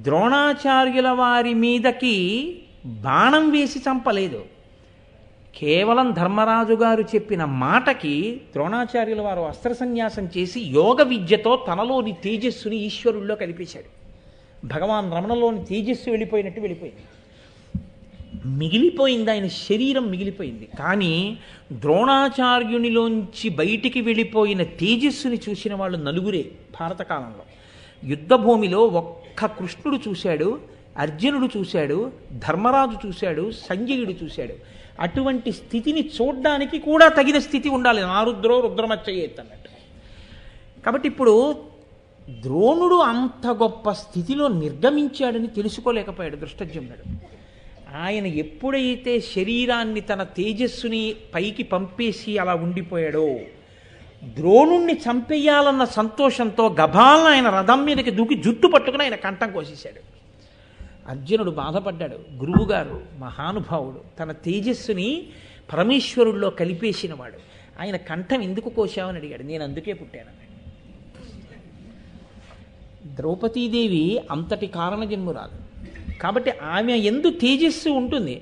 ద్రోణాచార్యుల వారి మీదకి బాణం వేసి చంపలేదు కేవలం ధర్మరాజు గారు చెప్పిన మాటకి ద్రోణాచార్యుల వారు అస్త్రసన్యాసం చేసి యోగ విద్యతో తనలోని తేజస్సుని ఈశ్వరుల్లో కలిపేశాడు భగవాన్ రమణలోని తేజస్సు వెళ్ళిపోయినట్టు వెళ్ళిపోయింది మిగిలిపోయింది ఆయన శరీరం మిగిలిపోయింది కానీ ద్రోణాచార్యునిలోంచి బయటికి వెళ్ళిపోయిన తేజస్సుని చూసిన వాళ్ళు నలుగురే భారతకాలంలో యుద్ధభూమిలో ఒక్క కృష్ణుడు చూశాడు అర్జునుడు చూశాడు ధర్మరాజు చూశాడు సంజయుడు చూశాడు అటువంటి స్థితిని చూడ్డానికి కూడా తగిన స్థితి ఉండాలి నారుద్రో రుద్రమచ్చయ్యేత్ అన్నట్టు కాబట్టి ఇప్పుడు ద్రోణుడు అంత గొప్ప స్థితిలో నిర్గమించాడని తెలుసుకోలేకపోయాడు నాడు ఆయన ఎప్పుడైతే శరీరాన్ని తన తేజస్సుని పైకి పంపేసి అలా ఉండిపోయాడో ద్రోణుణ్ణి చంపేయాలన్న సంతోషంతో గభాలను ఆయన రథం మీదకి దూకి జుట్టు పట్టుకుని ఆయన కంఠం కోసేశాడు అర్జునుడు బాధపడ్డాడు గురువుగారు మహానుభావుడు తన తేజస్సుని పరమేశ్వరుల్లో కలిపేసినవాడు ఆయన కంఠం ఎందుకు కోశావని అడిగాడు నేను అందుకే పుట్టాను ద్రౌపదీదేవి అంతటి జన్మురాలు కాబట్టి ఆమె ఎందు తేజస్సు ఉంటుంది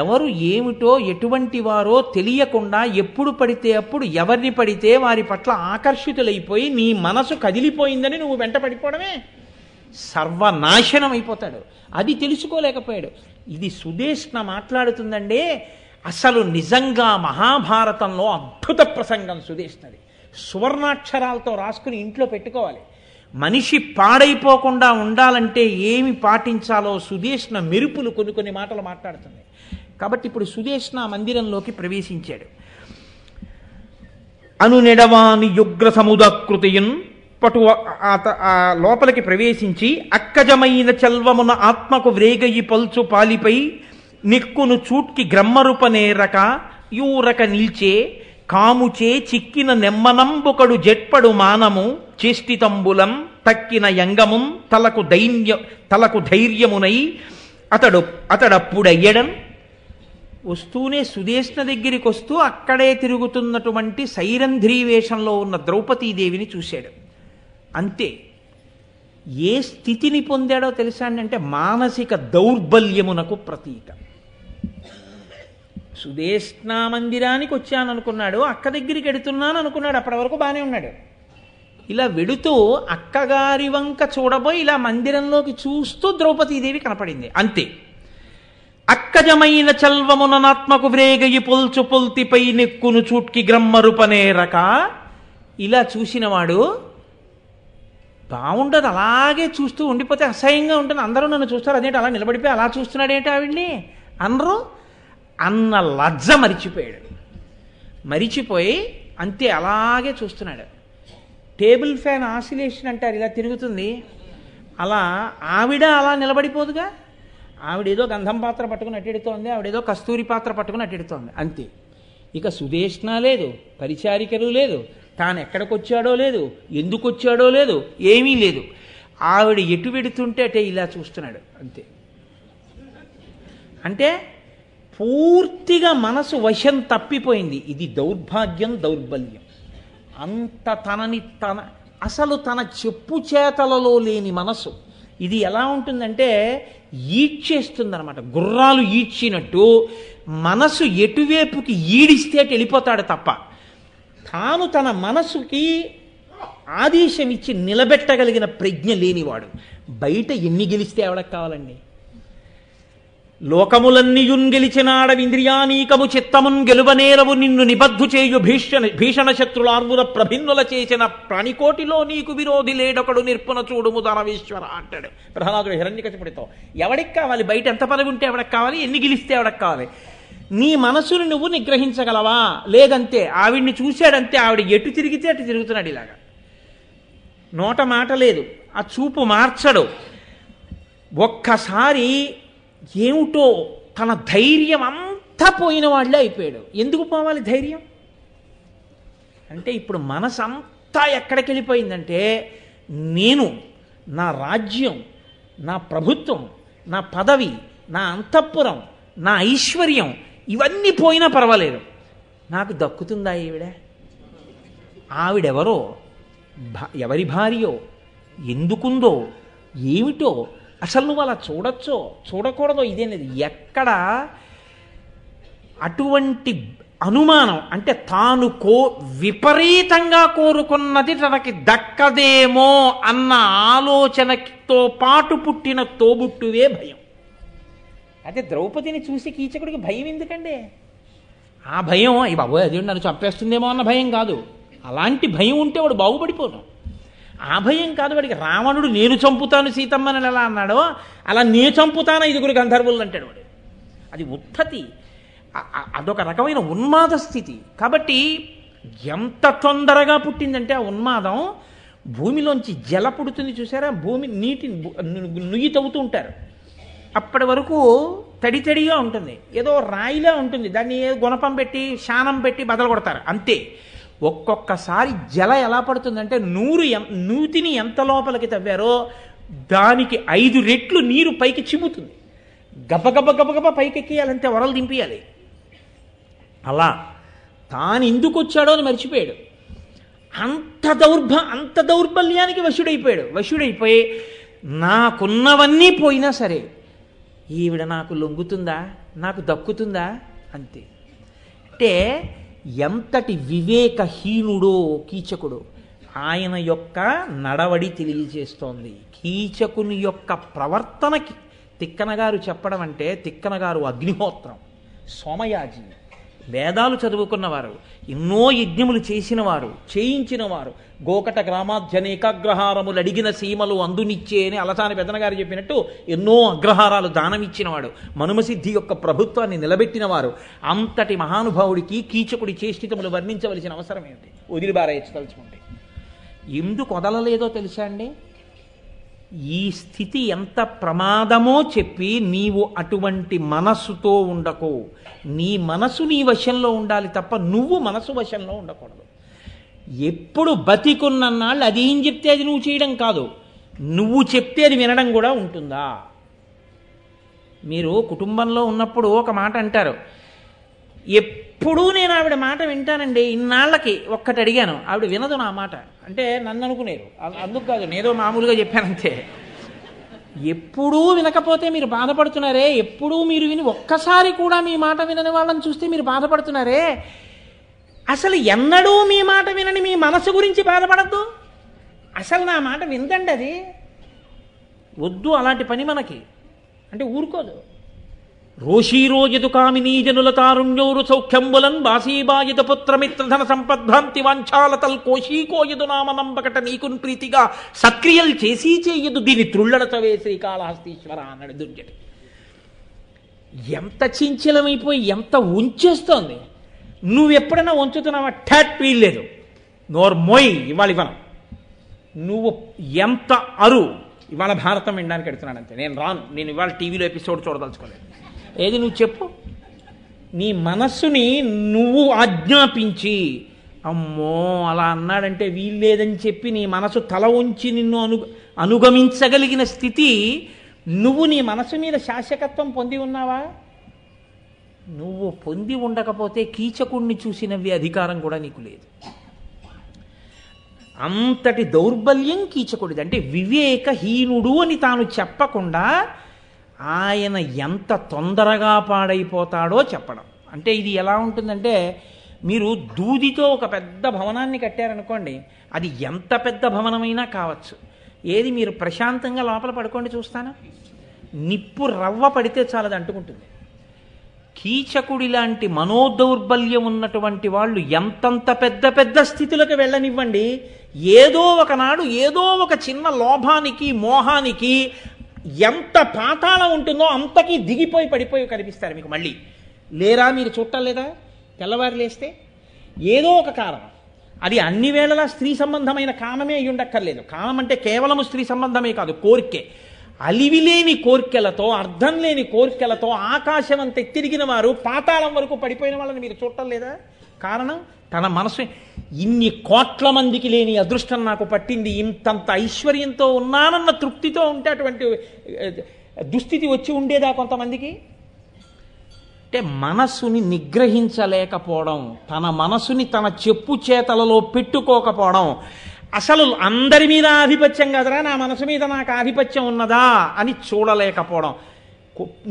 ఎవరు ఏమిటో ఎటువంటి వారో తెలియకుండా ఎప్పుడు పడితే అప్పుడు ఎవరిని పడితే వారి పట్ల ఆకర్షితులైపోయి నీ మనసు కదిలిపోయిందని నువ్వు వెంట పడిపోవడమే సర్వనాశనం అయిపోతాడు అది తెలుసుకోలేకపోయాడు ఇది సుదేష్ణ మాట్లాడుతుందండి అసలు నిజంగా మహాభారతంలో అద్భుత ప్రసంగం సుదేష్ణది సువర్ణాక్షరాలతో రాసుకుని ఇంట్లో పెట్టుకోవాలి మనిషి పాడైపోకుండా ఉండాలంటే ఏమి పాటించాలో సుదేష్ణ మెరుపులు కొన్ని కొన్ని మాటలు మాట్లాడుతుంది కాబట్టి ఇప్పుడు సుదేష్ణ మందిరంలోకి ప్రవేశించాడు అను నెడవాని యుగ్ర సముదాకృతియున్ పటు లోపలికి ప్రవేశించి అక్కజమైన చల్వమున ఆత్మకు వ్రేగయి పల్చు పాలిపై నిక్కును చూట్కి నేరక యూరక నిల్చే కాముచే చిక్కిన నెమ్మనంబుకడు జట్పడు మానము చేష్టితంబులం తక్కిన యంగము తలకు దైన్య తలకు ధైర్యమునై అతడు అతడప్పుడయ్యడం వస్తూనే సుదేష్ణ దగ్గరికి వస్తూ అక్కడే తిరుగుతున్నటువంటి సైరంధ్రీ వేషంలో ఉన్న ద్రౌపదీదేవిని చూశాడు అంతే ఏ స్థితిని పొందాడో తెలుసా అంటే మానసిక దౌర్బల్యమునకు ప్రతీకం సుదేష్ణా మందిరానికి వచ్చాను అనుకున్నాడు అక్క దగ్గరికి వెడుతున్నాను అనుకున్నాడు అప్పటి వరకు బాగానే ఉన్నాడు ఇలా వెడుతూ అక్కగారి వంక చూడబోయి ఇలా మందిరంలోకి చూస్తూ ద్రౌపదీదేవి కనపడింది అంతే అక్కజమైన చల్వముననాత్మకు వ్రేగయి పొల్చు పొల్తిపై నెక్కును చూట్కి గ్రమ్మరుపనేరక ఇలా చూసినవాడు బాగుండదు అలాగే చూస్తూ ఉండిపోతే అసహ్యంగా ఉంటుంది అందరూ నన్ను చూస్తారు అదేంటి అలా నిలబడిపోయి అలా చూస్తున్నాడేంటి ఆవిడ్ని అనరు అన్న లజ్జ మరిచిపోయాడు మరిచిపోయి అంతే అలాగే చూస్తున్నాడు టేబుల్ ఫ్యాన్ ఆసిలేషన్ అంటారు ఇలా తిరుగుతుంది అలా ఆవిడ అలా నిలబడిపోదుగా ఆవిడేదో గంధం పాత్ర పట్టుకుని అట్టెడుతోంది ఆవిడేదో కస్తూరి పాత్ర పట్టుకుని అట్టెడుతోంది అంతే ఇక సుదేష్ణ లేదు పరిచారికలు లేదు తాను ఎక్కడికొచ్చాడో లేదు ఎందుకు వచ్చాడో లేదు ఏమీ లేదు ఆవిడ ఎటు పెడుతుంటే అటే ఇలా చూస్తున్నాడు అంతే అంటే పూర్తిగా మనసు వశం తప్పిపోయింది ఇది దౌర్భాగ్యం దౌర్బల్యం అంత తనని తన అసలు తన చెప్పు చేతలలో లేని మనసు ఇది ఎలా ఉంటుందంటే ఈడ్చేస్తుందనమాట గుర్రాలు ఈడ్చినట్టు మనసు ఎటువైపుకి ఈడిస్తే వెళ్ళిపోతాడు తప్ప తాను తన మనసుకి ఆదేశం ఇచ్చి నిలబెట్టగలిగిన ప్రజ్ఞ లేనివాడు బయట ఎన్ని గెలిస్తే ఎవడకు కావాలండి లోకములన్నియున్ గెలిచినాడవింద్రియానీకము చిత్తమున్ గెలువనేరవు నిన్ను నిబద్ధు చేయు భీషణ భీషణ శత్రులార్ముల ప్రభిన్నుల చేసిన ప్రాణికోటిలో నీకు విరోధి లేడొకడు నిర్పున చూడుము దానవేశ్వర అంటాడు ప్రహ్లాదుడు కచపడితో ఎవడికి కావాలి బయట ఎంత పదవి ఉంటే ఎవడికి కావాలి ఎన్ని గెలిస్తే ఎవడకు కావాలి నీ మనసును నువ్వు నిగ్రహించగలవా లేదంతే ఆవిడ్ని చూశాడంతే ఆవిడ ఎటు తిరిగితే అటు తిరుగుతున్నాడు ఇలాగా నోట మాట లేదు ఆ చూపు మార్చడు ఒక్కసారి ఏమిటో తన ధైర్యం అంతా పోయిన వాళ్ళే అయిపోయాడు ఎందుకు పోవాలి ధైర్యం అంటే ఇప్పుడు మనసు అంతా ఎక్కడికి వెళ్ళిపోయిందంటే నేను నా రాజ్యం నా ప్రభుత్వం నా పదవి నా అంతఃపురం నా ఐశ్వర్యం ఇవన్నీ పోయినా పర్వాలేదు నాకు దక్కుతుందా ఈవిడ ఆవిడెవరో ఎవరి భార్యో ఎందుకుందో ఏమిటో అసలు నువ్వు అలా చూడొచ్చు చూడకూడదు ఇదేనేది ఎక్కడ అటువంటి అనుమానం అంటే తాను కో విపరీతంగా కోరుకున్నది తనకి దక్కదేమో అన్న ఆలోచనతో పాటు పుట్టిన తోబుట్టువే భయం అదే ద్రౌపదిని చూసి కీచకుడికి భయం ఎందుకండి ఆ భయం అయ్యి అది అదేంటి నన్ను చంపేస్తుందేమో అన్న భయం కాదు అలాంటి భయం ఉంటే వాడు బాగుపడిపోను ఆ భయం కాదు వాడికి రావణుడు నేను చంపుతాను సీతమ్మని ఎలా అన్నాడో అలా నే చంపుతాను ఐదుగురు గంధర్వులు అంటాడు వాడు అది ఉత్పత్తి అదొక రకమైన ఉన్మాద స్థితి కాబట్టి ఎంత తొందరగా పుట్టిందంటే ఆ ఉన్మాదం భూమిలోంచి జల పుడుతుంది చూసారా భూమి నీటి నుయ్యి తవ్వుతూ ఉంటారు అప్పటి వరకు తడి తడిగా ఉంటుంది ఏదో రాయిలా ఉంటుంది దాన్ని గుణపం పెట్టి శానం పెట్టి బదలు కొడతారు అంతే ఒక్కొక్కసారి జల ఎలా పడుతుందంటే నూరు నూతిని ఎంత లోపలికి తవ్వారో దానికి ఐదు రెట్లు నీరు పైకి చిమ్ముతుంది గబగబ గబగబ పైకి ఎక్కేయాలంటే వరలు దింపియాలి అలా తాను ఎందుకు వచ్చాడో అని మర్చిపోయాడు అంత దౌర్భ అంత దౌర్బల్యానికి వశుడైపోయాడు వశుడైపోయి నాకున్నవన్నీ పోయినా సరే ఈవిడ నాకు లొంగుతుందా నాకు దక్కుతుందా అంతే అంటే ఎంతటి వివేకహీనుడో కీచకుడు ఆయన యొక్క నడవడి తెలియజేస్తోంది కీచకుని యొక్క ప్రవర్తనకి తిక్కనగారు చెప్పడం అంటే తిక్కనగారు అగ్నిహోత్రం సోమయాజీ వేదాలు చదువుకున్నవారు ఎన్నో యజ్ఞములు చేసినవారు చేయించినవారు గోకట గ్రామాధ్యనేకాగ్రహారములు అడిగిన సీమలు అందునిచ్చే అని అలసాని పెదనగారు చెప్పినట్టు ఎన్నో అగ్రహారాలు దానమిచ్చినవాడు మనుమసిద్ధి యొక్క ప్రభుత్వాన్ని నిలబెట్టినవారు అంతటి మహానుభావుడికి కీచకుడి చేష్టితములు వర్ణించవలసిన అవసరం ఏంటి వదిలిబారేయచ్చు తలుచుకుంటే ఎందుకు వదలలేదో తెలుసా అండి ఈ స్థితి ఎంత ప్రమాదమో చెప్పి నీవు అటువంటి మనస్సుతో ఉండకు నీ మనసు నీ వశంలో ఉండాలి తప్ప నువ్వు మనసు వశంలో ఉండకూడదు ఎప్పుడు బతికున్నన్నాళ్ళు అది ఏం చెప్తే అది నువ్వు చేయడం కాదు నువ్వు చెప్తే అది వినడం కూడా ఉంటుందా మీరు కుటుంబంలో ఉన్నప్పుడు ఒక మాట అంటారు ఎప్పుడూ నేను ఆవిడ మాట వింటానండి ఇన్నాళ్ళకి ఒక్కటి అడిగాను ఆవిడ వినదు నా మాట అంటే నన్ను అనుకునేరు అందుకు కాదు నేదో మామూలుగా చెప్పానంతే ఎప్పుడూ వినకపోతే మీరు బాధపడుతున్నారే ఎప్పుడూ మీరు విని ఒక్కసారి కూడా మీ మాట వినని వాళ్ళని చూస్తే మీరు బాధపడుతున్నారే అసలు ఎన్నడూ మీ మాట వినని మీ మనసు గురించి బాధపడద్దు అసలు నా మాట విందండి అది వద్దు అలాంటి పని మనకి అంటే ఊరుకోదు రోషీరోజదు కామినీజనుల తారుణ్యోరు సౌఖ్యంబులన్ బాసీబాయుత పుత్రమిత్రధన సంపద్భ్రాంతి వాంఛాలతల్ కోశీకోయదు నామనంబకట నీకున్ ప్రీతిగా సక్రియల్ చేసి చేయదు దీని తృళ్ళడతవే శ్రీకాళహస్తీశ్వర అన్నాడు దుర్జటి ఎంత చించలమైపోయి ఎంత ఉంచేస్తోంది నువ్వెప్పుడైనా ఉంచుతున్నావా ఠాట్ వీల్లేదు నోర్మోయ్ ఇవాళ ఇవ్వను నువ్వు ఎంత అరు ఇవాళ భారతం వినడానికి ఎడుతున్నాడంతే నేను రాను నేను ఇవాళ టీవీలో ఎపిసోడ్ చూడదలుచుకోలేదు ఏది నువ్వు చెప్పు నీ మనస్సుని నువ్వు ఆజ్ఞాపించి అమ్మో అలా అన్నాడంటే వీల్లేదని చెప్పి నీ మనసు తల ఉంచి నిన్ను అను అనుగమించగలిగిన స్థితి నువ్వు నీ మనసు మీద శాసకత్వం పొంది ఉన్నావా నువ్వు పొంది ఉండకపోతే కీచకుణ్ణి చూసినవి అధికారం కూడా నీకు లేదు అంతటి దౌర్బల్యం కీచకుడిది అంటే వివేకహీనుడు అని తాను చెప్పకుండా ఆయన ఎంత తొందరగా పాడైపోతాడో చెప్పడం అంటే ఇది ఎలా ఉంటుందంటే మీరు దూదితో ఒక పెద్ద భవనాన్ని కట్టారనుకోండి అది ఎంత పెద్ద భవనమైనా కావచ్చు ఏది మీరు ప్రశాంతంగా లోపల పడుకోండి చూస్తాను నిప్పు రవ్వ పడితే చాలా అది అంటుకుంటుంది కీచకుడి లాంటి మనోదౌర్బల్యం ఉన్నటువంటి వాళ్ళు ఎంతంత పెద్ద పెద్ద స్థితులకు వెళ్ళనివ్వండి ఏదో ఒకనాడు ఏదో ఒక చిన్న లోభానికి మోహానికి ఎంత పాతాళం ఉంటుందో అంతకీ దిగిపోయి పడిపోయి కనిపిస్తారు మీకు మళ్ళీ లేరా మీరు చూడటం లేదా తెల్లవారు లేస్తే ఏదో ఒక కారణం అది అన్ని వేళలా స్త్రీ సంబంధమైన కామమే అయి ఉండక్కర్లేదు కామం అంటే కేవలము స్త్రీ సంబంధమే కాదు కోరికే అలివిలేని కోరికలతో అర్థం లేని కోరికలతో ఆకాశం అంత తిరిగిన వారు పాతాళం వరకు పడిపోయిన వాళ్ళని మీరు చూడటం లేదా కారణం తన మనసు ఇన్ని కోట్ల మందికి లేని అదృష్టం నాకు పట్టింది ఇంతంత ఐశ్వర్యంతో ఉన్నానన్న తృప్తితో ఉంటే అటువంటి దుస్థితి వచ్చి ఉండేదా కొంతమందికి అంటే మనసుని నిగ్రహించలేకపోవడం తన మనసుని తన చెప్పు చేతలలో పెట్టుకోకపోవడం అసలు అందరి మీద ఆధిపత్యం కదరా నా మనసు మీద నాకు ఆధిపత్యం ఉన్నదా అని చూడలేకపోవడం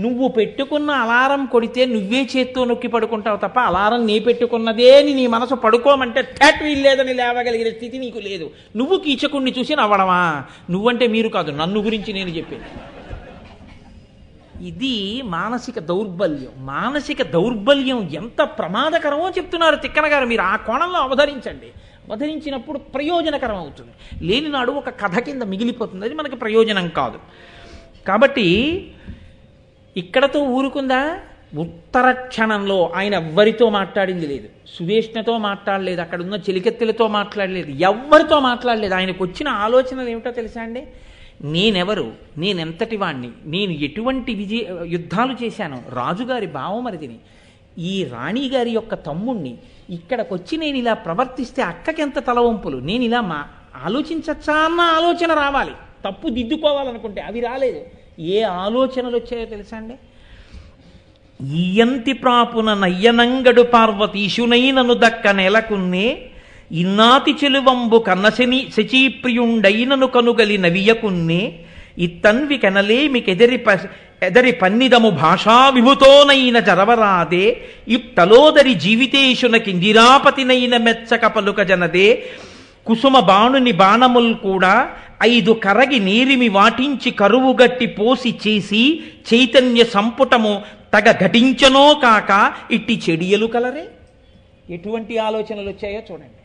నువ్వు పెట్టుకున్న అలారం కొడితే నువ్వే చేత్తో నొక్కి పడుకుంటావు తప్ప అలారం నీ పెట్టుకున్నదే అని నీ మనసు పడుకోమంటే థట్ లేదని లేవగలిగిన స్థితి నీకు లేదు నువ్వు కీచకుణ్ణి చూసి నవ్వడమా నువ్వంటే మీరు కాదు నన్ను గురించి నేను చెప్పేది ఇది మానసిక దౌర్బల్యం మానసిక దౌర్బల్యం ఎంత ప్రమాదకరమో చెప్తున్నారు తిక్కన గారు మీరు ఆ కోణంలో అవధరించండి అవధరించినప్పుడు ప్రయోజనకరం అవుతుంది నాడు ఒక కథ కింద మిగిలిపోతుంది అది మనకి ప్రయోజనం కాదు కాబట్టి ఇక్కడతో ఊరుకుందా ఉత్తర క్షణంలో ఆయన ఎవ్వరితో మాట్లాడింది లేదు సువేష్ణతో మాట్లాడలేదు అక్కడ ఉన్న చెలికెత్తెలతో మాట్లాడలేదు ఎవ్వరితో మాట్లాడలేదు ఆయనకు వచ్చిన ఆలోచనలు ఏమిటో తెలుసా అండి నేనెవరు నేనెంతటి వాణ్ణి నేను ఎటువంటి విజయ యుద్ధాలు చేశాను రాజుగారి భావమరిదిని ఈ రాణిగారి యొక్క తమ్ముణ్ణి ఇక్కడికొచ్చి నేను ఇలా ప్రవర్తిస్తే అక్కకెంత తలవంపులు నేను ఇలా మా ఆలోచించచ్చా అన్న ఆలోచన రావాలి తప్పు దిద్దుకోవాలనుకుంటే అవి రాలేదు ఏ ఆలోచనలు వచ్చాయో తెలుసా అండి ఈయంతి ప్రాపున నయ్యనంగడు పార్వతీశునై నను దక్క నెలకున్నే ఇన్నాతి చెలువంబు కన్నశని శచీప్రియుండైనను కనుగలి నవియకున్నే ఇత్తన్వి కెనలేమికెదరి ప ఎదరి పన్నిదము భాషా విభుతోనైన జరవరాదే ఇప్తలోదరి జీవితేషున కిందిరాపతినైన మెచ్చక పలుక జనదే కుసుమ బాణుని బాణముల్ కూడా ఐదు కరగి నీరిమి వాటించి కరువు గట్టి పోసి చేసి చైతన్య సంపుటము తగ ఘటించనో కాక ఇట్టి చెడియలు కలరే ఎటువంటి ఆలోచనలు వచ్చాయో చూడండి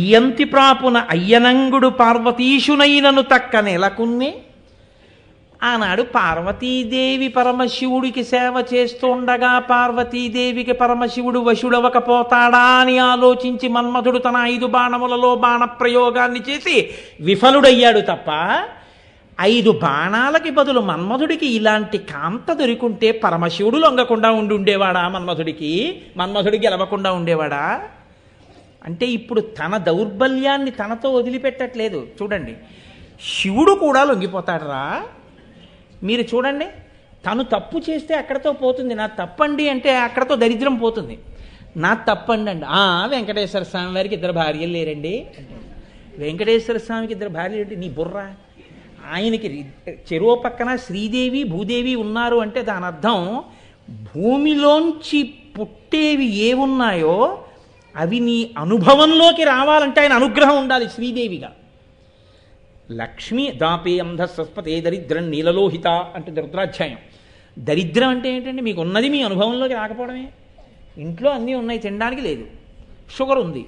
ఇయంతి ప్రాపున అయ్యనంగుడు పార్వతీశునైనను తక్క నెలకున్నే ఆనాడు పార్వతీదేవి పరమశివుడికి సేవ చేస్తుండగా పార్వతీదేవికి పరమశివుడు వశుడవకపోతాడా అని ఆలోచించి మన్మధుడు తన ఐదు బాణములలో బాణప్రయోగాన్ని చేసి విఫలుడయ్యాడు తప్ప ఐదు బాణాలకి బదులు మన్మధుడికి ఇలాంటి కాంత దొరికుంటే పరమశివుడు లొంగకుండా ఉండి ఉండేవాడా మన్మధుడికి మన్మధుడు గెలవకుండా ఉండేవాడా అంటే ఇప్పుడు తన దౌర్బల్యాన్ని తనతో వదిలిపెట్టట్లేదు చూడండి శివుడు కూడా రా మీరు చూడండి తను తప్పు చేస్తే అక్కడతో పోతుంది నా తప్పండి అంటే అక్కడతో దరిద్రం పోతుంది నా తప్పండి అండి వెంకటేశ్వర స్వామి వారికి ఇద్దరు భార్యలు లేరండి వెంకటేశ్వర స్వామికి ఇద్దరు భార్యలు ఏంటి నీ బుర్రా ఆయనకి చెరువు పక్కన శ్రీదేవి భూదేవి ఉన్నారు అంటే దాని అర్థం భూమిలోంచి పుట్టేవి ఏమున్నాయో అవి నీ అనుభవంలోకి రావాలంటే ఆయన అనుగ్రహం ఉండాలి శ్రీదేవిగా లక్ష్మి దాపే అంధ సస్పతే దరిద్రం నీలలోహిత అంటే రుద్రాధ్యాయం దరిద్రం అంటే ఏంటంటే మీకు ఉన్నది మీ అనుభవంలోకి రాకపోవడమే ఇంట్లో అన్నీ ఉన్నాయి తినడానికి లేదు షుగర్ ఉంది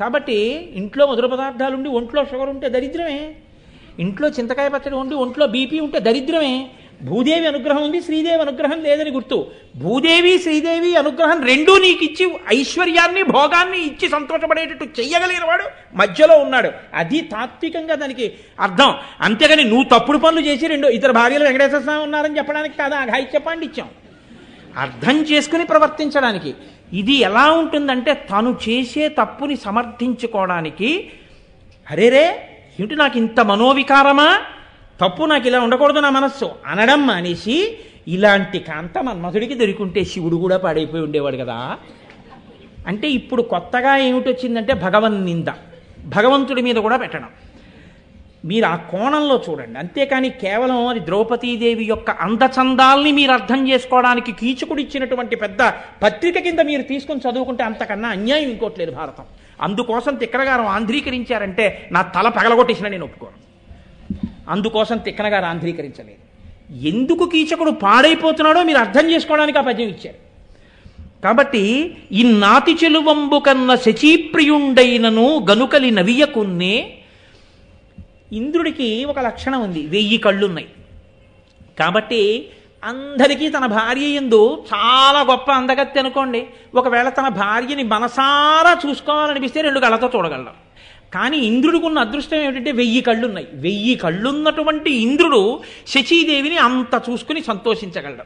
కాబట్టి ఇంట్లో మధుర పదార్థాలు ఉండి ఒంట్లో షుగర్ ఉంటే దరిద్రమే ఇంట్లో చింతకాయ పచ్చడి ఉండి ఒంట్లో బీపీ ఉంటే దరిద్రమే భూదేవి అనుగ్రహం ఉంది శ్రీదేవి అనుగ్రహం లేదని గుర్తు భూదేవి శ్రీదేవి అనుగ్రహం రెండూ నీకు ఇచ్చి ఐశ్వర్యాన్ని భోగాన్ని ఇచ్చి సంతోషపడేటట్టు వాడు మధ్యలో ఉన్నాడు అది తాత్వికంగా దానికి అర్థం అంతేగాని నువ్వు తప్పుడు పనులు చేసి రెండు ఇతర భార్యలు వెంకటేశ్వర స్వామి ఉన్నారని చెప్పడానికి కాదు ఆ హాయి చెప్పండి ఇచ్చాం అర్థం చేసుకుని ప్రవర్తించడానికి ఇది ఎలా ఉంటుందంటే తను చేసే తప్పుని సమర్థించుకోవడానికి రే ఏమిటి నాకు ఇంత మనోవికారమా తప్పు నాకు ఇలా ఉండకూడదు నా మనస్సు అనడం మానేసి ఇలాంటి కాంత మన్మధుడికి దొరికింటే శివుడు కూడా పాడైపోయి ఉండేవాడు కదా అంటే ఇప్పుడు కొత్తగా ఏమిటొచ్చిందంటే భగవన్ నింద భగవంతుడి మీద కూడా పెట్టడం మీరు ఆ కోణంలో చూడండి అంతేకాని కేవలం అది ద్రౌపదీదేవి యొక్క అందచందాల్ని మీరు అర్థం చేసుకోవడానికి కీచుకుడిచ్చినటువంటి పెద్ద పత్రిక కింద మీరు తీసుకుని చదువుకుంటే అంతకన్నా అన్యాయం ఇంకోట్లేదు భారతం అందుకోసం తిక్కరగారం ఆంధ్రీకరించారంటే నా తల పగలగొట్టేసిన నేను ఒప్పుకోను అందుకోసం తిక్కనగా రాంధ్రీకరించలేదు ఎందుకు కీచకుడు పాడైపోతున్నాడో మీరు అర్థం చేసుకోవడానికి ఆ పద్యం ఇచ్చారు కాబట్టి ఈ నాతి చెలువంబు కన్న శచీప్రియుండైనను గనుకలి నవియకున్నే ఇంద్రుడికి ఒక లక్షణం ఉంది వెయ్యి కళ్ళున్నాయి కాబట్టి అందరికీ తన భార్య ఎందు చాలా గొప్ప అందగత్తి అనుకోండి ఒకవేళ తన భార్యని మనసారా చూసుకోవాలనిపిస్తే రెండు కళ్ళతో చూడగలడం కానీ ఇంద్రుడికున్న అదృష్టం ఏమిటంటే వెయ్యి కళ్ళు ఉన్నాయి వెయ్యి కళ్ళున్నటువంటి ఇంద్రుడు శచీదేవిని అంత చూసుకుని సంతోషించగలడు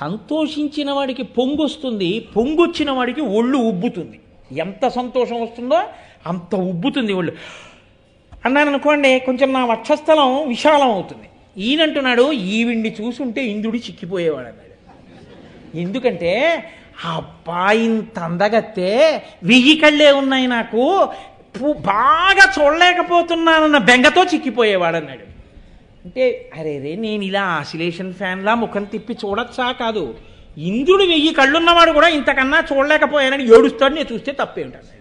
సంతోషించిన వాడికి పొంగు పొంగొచ్చిన వాడికి ఒళ్ళు ఉబ్బుతుంది ఎంత సంతోషం వస్తుందో అంత ఉబ్బుతుంది ఒళ్ళు అన్నాను అనుకోండి కొంచెం నా వక్షస్థలం విశాలం అవుతుంది ఈయనంటున్నాడు ఈవిడ్ని చూసుంటే ఇంద్రుడి చిక్కిపోయేవాడు అన్నాడు ఎందుకంటే అబ్బా ఇంత అందగత్తే వెయ్యి కళ్ళే ఉన్నాయి నాకు బాగా చూడలేకపోతున్నానన్న బెంగతో చిక్కిపోయేవాడన్నాడు అంటే అరే రే నేను ఇలా ఆసిలేషన్ ఫ్యాన్లా ముఖం తిప్పి చూడొచ్చా కాదు ఇంద్రుడు వెయ్యి కళ్ళున్నవాడు కూడా ఇంతకన్నా చూడలేకపోయానని ఏడుస్తాడు నేను చూస్తే తప్పేమిటన్నాడు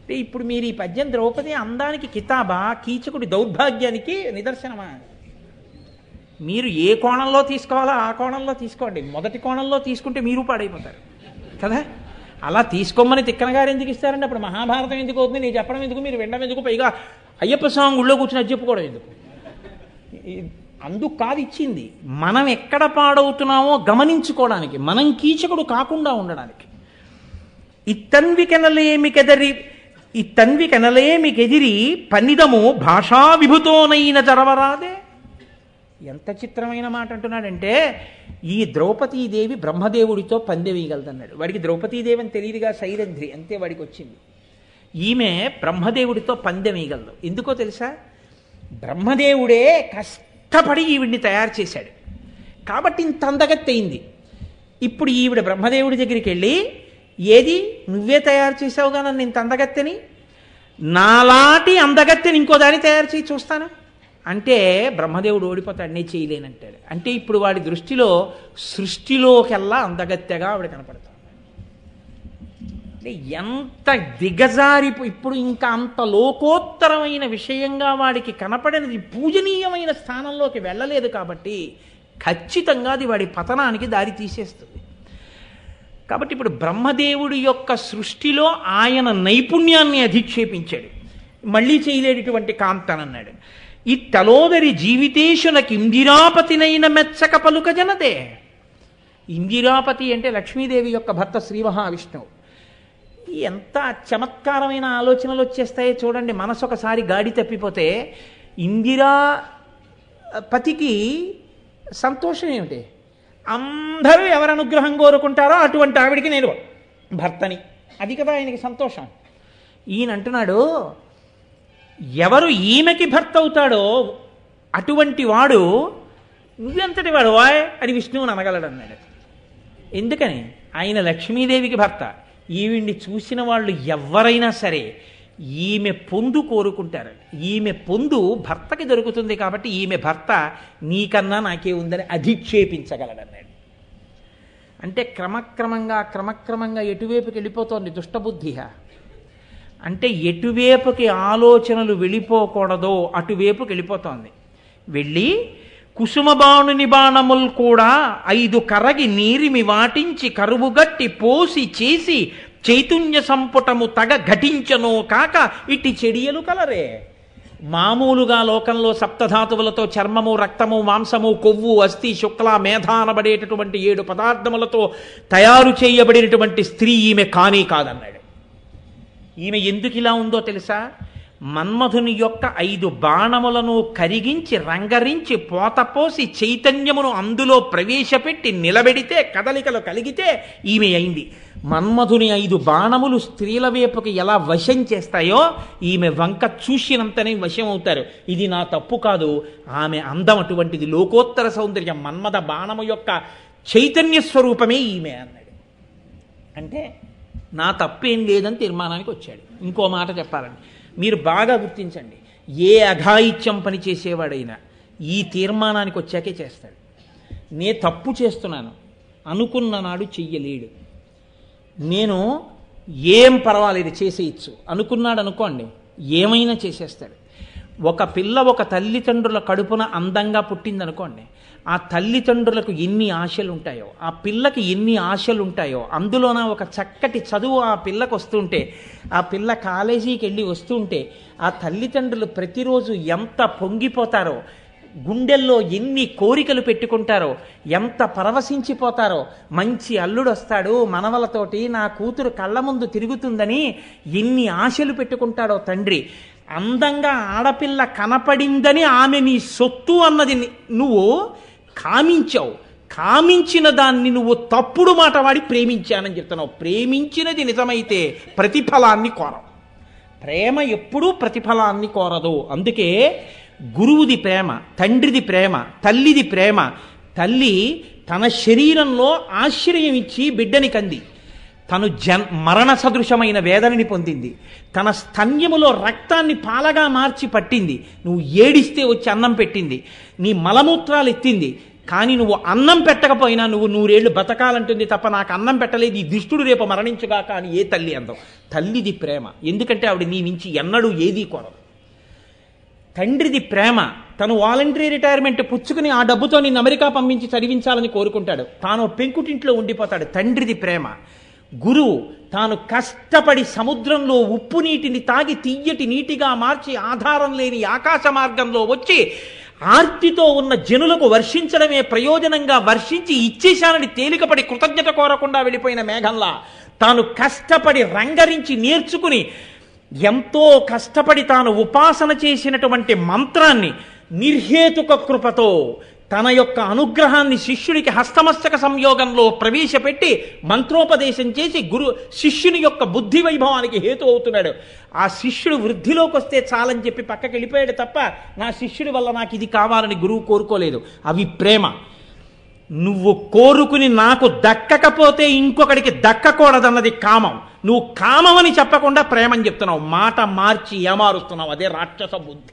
అంటే ఇప్పుడు మీరు ఈ పద్యం ద్రౌపది అందానికి కితాబా కీచకుడి దౌర్భాగ్యానికి నిదర్శనమా మీరు ఏ కోణంలో తీసుకోవాలో ఆ కోణంలో తీసుకోండి మొదటి కోణంలో తీసుకుంటే మీరు పాడైపోతారు కదా అలా తీసుకోమని గారు ఎందుకు ఇస్తారండి అప్పుడు మహాభారతం ఎందుకు అవుతుంది నేను చెప్పడం ఎందుకు మీరు వినడం ఎందుకు పైగా అయ్యప్ప స్వామి గుళ్ళో కూర్చుని అది చెప్పుకోవడం ఎందుకు అందుకు కాదు ఇచ్చింది మనం ఎక్కడ పాడవుతున్నామో గమనించుకోవడానికి మనం కీచకుడు కాకుండా ఉండడానికి ఇత్తన్వికెనలేమి కెదరి ఇత్తన్వికెనలేమి కెదిరి పన్నిదము భాషా విభుతోనైన జరవరాదే ఎంత చిత్రమైన మాట అంటున్నాడంటే ఈ ద్రౌపదీదేవి బ్రహ్మదేవుడితో పందె వేయగలదన్నాడు వాడికి ద్రౌపదీదేవి అని తెలియదుగా శైరంధ్రి అంతే వాడికి వచ్చింది ఈమె బ్రహ్మదేవుడితో పందెం వేయగలదు ఎందుకో తెలుసా బ్రహ్మదేవుడే కష్టపడి ఈవిడిని తయారు చేశాడు కాబట్టి ఇంత అందగత్తయింది ఇప్పుడు ఈవిడ బ్రహ్మదేవుడి దగ్గరికి వెళ్ళి ఏది నువ్వే తయారు చేసావుగా నన్ను ఇంత అందగత్తెని నాలాటి అందగత్తెని ఇంకో దాన్ని తయారు చేయి చూస్తాను అంటే బ్రహ్మదేవుడు ఓడిపోతాడు నేను చేయలేనంటాడు అంటే ఇప్పుడు వాడి దృష్టిలో సృష్టిలోకెల్లా అందగత్యగా ఆవిడ కనపడతాడు అంటే ఎంత దిగజారి ఇప్పుడు ఇంకా అంత లోకోత్తరమైన విషయంగా వాడికి కనపడినది పూజనీయమైన స్థానంలోకి వెళ్ళలేదు కాబట్టి ఖచ్చితంగా అది వాడి పతనానికి దారి తీసేస్తుంది కాబట్టి ఇప్పుడు బ్రహ్మదేవుడి యొక్క సృష్టిలో ఆయన నైపుణ్యాన్ని అధిక్షేపించాడు మళ్ళీ చేయలేటటువంటి కాంతనన్నాడు తలోదరి జీవితేశునకి ఇందిరాపతినైన మెచ్చక పలుక జనదే ఇందిరాపతి అంటే లక్ష్మీదేవి యొక్క భర్త శ్రీ మహావిష్ణువు ఎంత చమత్కారమైన ఆలోచనలు వచ్చేస్తాయో చూడండి మనసు ఒకసారి గాడి తప్పిపోతే ఇందిరా పతికి సంతోషం ఏమిటి అందరూ ఎవరు అనుగ్రహం కోరుకుంటారో అటువంటి ఆవిడికి నేను భర్తని అది కదా ఆయనకి సంతోషం ఈయన అంటున్నాడు ఎవరు ఈమెకి భర్త అవుతాడో అటువంటి వాడు నువ్వెంతటి వాడు వాయ్ అని విష్ణువుని అనగలడు అన్నాడు ఎందుకని ఆయన లక్ష్మీదేవికి భర్త ఈవిడ్ని చూసిన వాళ్ళు ఎవరైనా సరే ఈమె పొందు కోరుకుంటారు ఈమె పొందు భర్తకి దొరుకుతుంది కాబట్టి ఈమె భర్త నీకన్నా నాకే ఉందని అధిక్షేపించగలడన్నాడు అంటే క్రమక్రమంగా క్రమక్రమంగా ఎటువైపుకి వెళ్ళిపోతోంది దుష్టబుద్ధిహ అంటే ఎటువైపుకి ఆలోచనలు వెళ్ళిపోకూడదో అటువైపుకి వెళ్ళిపోతోంది వెళ్ళి కుసుమబాణుని బాణములు కూడా ఐదు కరగి నీరిమి వాటించి కరువుగట్టి పోసి చేసి చైతున్య సంపుటము తగ ఘటించనో కాక ఇట్టి చెడియలు కలరే మామూలుగా లోకంలో సప్తధాతువులతో చర్మము రక్తము మాంసము కొవ్వు అస్థి శుక్ల మేధానబడేటటువంటి ఏడు పదార్థములతో తయారు చేయబడినటువంటి స్త్రీ ఈమె కానీ కాదన్నాడు ఈమె ఎందుకు ఇలా ఉందో తెలుసా మన్మధుని యొక్క ఐదు బాణములను కరిగించి రంగరించి పోతపోసి చైతన్యమును అందులో ప్రవేశపెట్టి నిలబెడితే కదలికలు కలిగితే ఈమె అయింది మన్మధుని ఐదు బాణములు స్త్రీల వైపుకి ఎలా వశం చేస్తాయో ఈమె వంక చూసినంతనే వశం అవుతారు ఇది నా తప్పు కాదు ఆమె అందం అటువంటిది లోకోత్తర సౌందర్యం మన్మధ బాణము యొక్క చైతన్య స్వరూపమే ఈమె అన్నాడు అంటే నా తప్పేం లేదని తీర్మానానికి వచ్చాడు ఇంకో మాట చెప్పాలండి మీరు బాగా గుర్తించండి ఏ అఘాయిత్యం పని చేసేవాడైనా ఈ తీర్మానానికి వచ్చాకే చేస్తాడు నే తప్పు చేస్తున్నాను అనుకున్న నాడు చెయ్యలేడు నేను ఏం పర్వాలేదు చేసేయచ్చు అనుకున్నాడు అనుకోండి ఏమైనా చేసేస్తాడు ఒక పిల్ల ఒక తల్లిదండ్రుల కడుపున అందంగా పుట్టిందనుకోండి ఆ తల్లిదండ్రులకు ఎన్ని ఆశలు ఉంటాయో ఆ పిల్లకి ఎన్ని ఆశలు ఉంటాయో అందులోన ఒక చక్కటి చదువు ఆ పిల్లకు వస్తుంటే ఆ పిల్ల కాలేజీకి వెళ్ళి వస్తుంటే ఆ తల్లిదండ్రులు ప్రతిరోజు ఎంత పొంగిపోతారో గుండెల్లో ఎన్ని కోరికలు పెట్టుకుంటారో ఎంత పరవశించిపోతారో మంచి అల్లుడు వస్తాడు మనవలతోటి నా కూతురు కళ్ళ ముందు తిరుగుతుందని ఎన్ని ఆశలు పెట్టుకుంటాడో తండ్రి అందంగా ఆడపిల్ల కనపడిందని ఆమె నీ సొత్తు అన్నది నువ్వు కామించావు కామించిన దాన్ని నువ్వు తప్పుడు మాట వాడి ప్రేమించానని చెప్తున్నావు ప్రేమించినది నిజమైతే ప్రతిఫలాన్ని కోరం ప్రేమ ఎప్పుడూ ప్రతిఫలాన్ని కోరదు అందుకే గురువుది ప్రేమ తండ్రిది ప్రేమ తల్లిది ప్రేమ తల్లి తన శరీరంలో ఆశ్రయం ఇచ్చి బిడ్డని కంది తను జన్ మరణ సదృశమైన వేదనని పొందింది తన స్తన్యములో రక్తాన్ని పాలగా మార్చి పట్టింది నువ్వు ఏడిస్తే వచ్చి అన్నం పెట్టింది నీ మలమూత్రాలు ఎత్తింది కానీ నువ్వు అన్నం పెట్టకపోయినా నువ్వు నూరేళ్లు బతకాలంటుంది తప్ప నాకు అన్నం పెట్టలేదు ఈ దుష్టుడు రేపు మరణించుగా కానీ ఏ తల్లి అందం తల్లిది ప్రేమ ఎందుకంటే ఆవిడ నీ నుంచి ఎన్నడూ ఏదీ కొరదు తండ్రిది ప్రేమ తను వాలంటరీ రిటైర్మెంట్ పుచ్చుకుని ఆ డబ్బుతో నిన్ను అమెరికా పంపించి చదివించాలని కోరుకుంటాడు తాను పెంకుటింట్లో ఉండిపోతాడు తండ్రిది ప్రేమ గురువు తాను కష్టపడి సముద్రంలో ఉప్పు నీటిని తాగి తీయటి నీటిగా మార్చి ఆధారం లేని ఆకాశ మార్గంలో వచ్చి ఆర్తితో ఉన్న జనులకు వర్షించడమే ప్రయోజనంగా వర్షించి ఇచ్చేశానని తేలికపడి కృతజ్ఞత కోరకుండా వెళ్ళిపోయిన మేఘంలా తాను కష్టపడి రంగరించి నేర్చుకుని ఎంతో కష్టపడి తాను ఉపాసన చేసినటువంటి మంత్రాన్ని నిర్హేతుక కృపతో తన యొక్క అనుగ్రహాన్ని శిష్యుడికి హస్తమస్తక సంయోగంలో ప్రవేశపెట్టి మంత్రోపదేశం చేసి గురు శిష్యుని యొక్క బుద్ధి వైభవానికి హేతు అవుతున్నాడు ఆ శిష్యుడు వృద్ధిలోకి వస్తే చాలని చెప్పి పక్కకి వెళ్ళిపోయాడు తప్ప నా శిష్యుడి వల్ల నాకు ఇది కావాలని గురువు కోరుకోలేదు అవి ప్రేమ నువ్వు కోరుకుని నాకు దక్కకపోతే ఇంకొకడికి దక్కకూడదన్నది కామం నువ్వు కామమని చెప్పకుండా ప్రేమని చెప్తున్నావు మాట మార్చి ఏమారుస్తున్నావు అదే రాక్షస బుద్ధి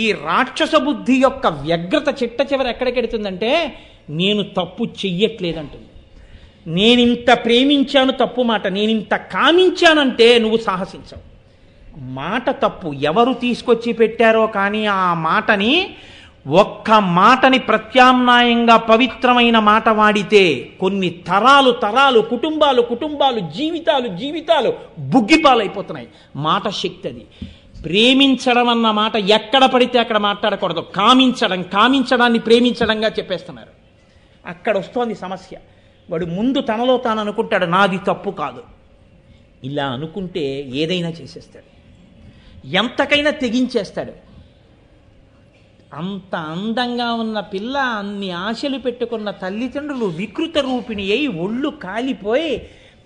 ఈ రాక్షస బుద్ధి యొక్క వ్యగ్రత చిట్ట చివరి ఎక్కడికెడుతుందంటే నేను తప్పు చెయ్యట్లేదంటుంది నేనింత ప్రేమించాను తప్పు మాట నేనింత కామించానంటే నువ్వు సాహసించవు మాట తప్పు ఎవరు తీసుకొచ్చి పెట్టారో కానీ ఆ మాటని ఒక్క మాటని ప్రత్యామ్నాయంగా పవిత్రమైన మాట వాడితే కొన్ని తరాలు తరాలు కుటుంబాలు కుటుంబాలు జీవితాలు జీవితాలు బుగ్గిపాలైపోతున్నాయి మాట శక్తి అది ప్రేమించడం అన్న మాట ఎక్కడ పడితే అక్కడ మాట్లాడకూడదు కామించడం కామించడాన్ని ప్రేమించడంగా చెప్పేస్తున్నారు అక్కడ వస్తోంది సమస్య వాడు ముందు తనలో తాను అనుకుంటాడు నాది తప్పు కాదు ఇలా అనుకుంటే ఏదైనా చేసేస్తాడు ఎంతకైనా తెగించేస్తాడు అంత అందంగా ఉన్న పిల్ల అన్ని ఆశలు పెట్టుకున్న తల్లిదండ్రులు వికృత రూపిణి అయి ఒళ్ళు కాలిపోయి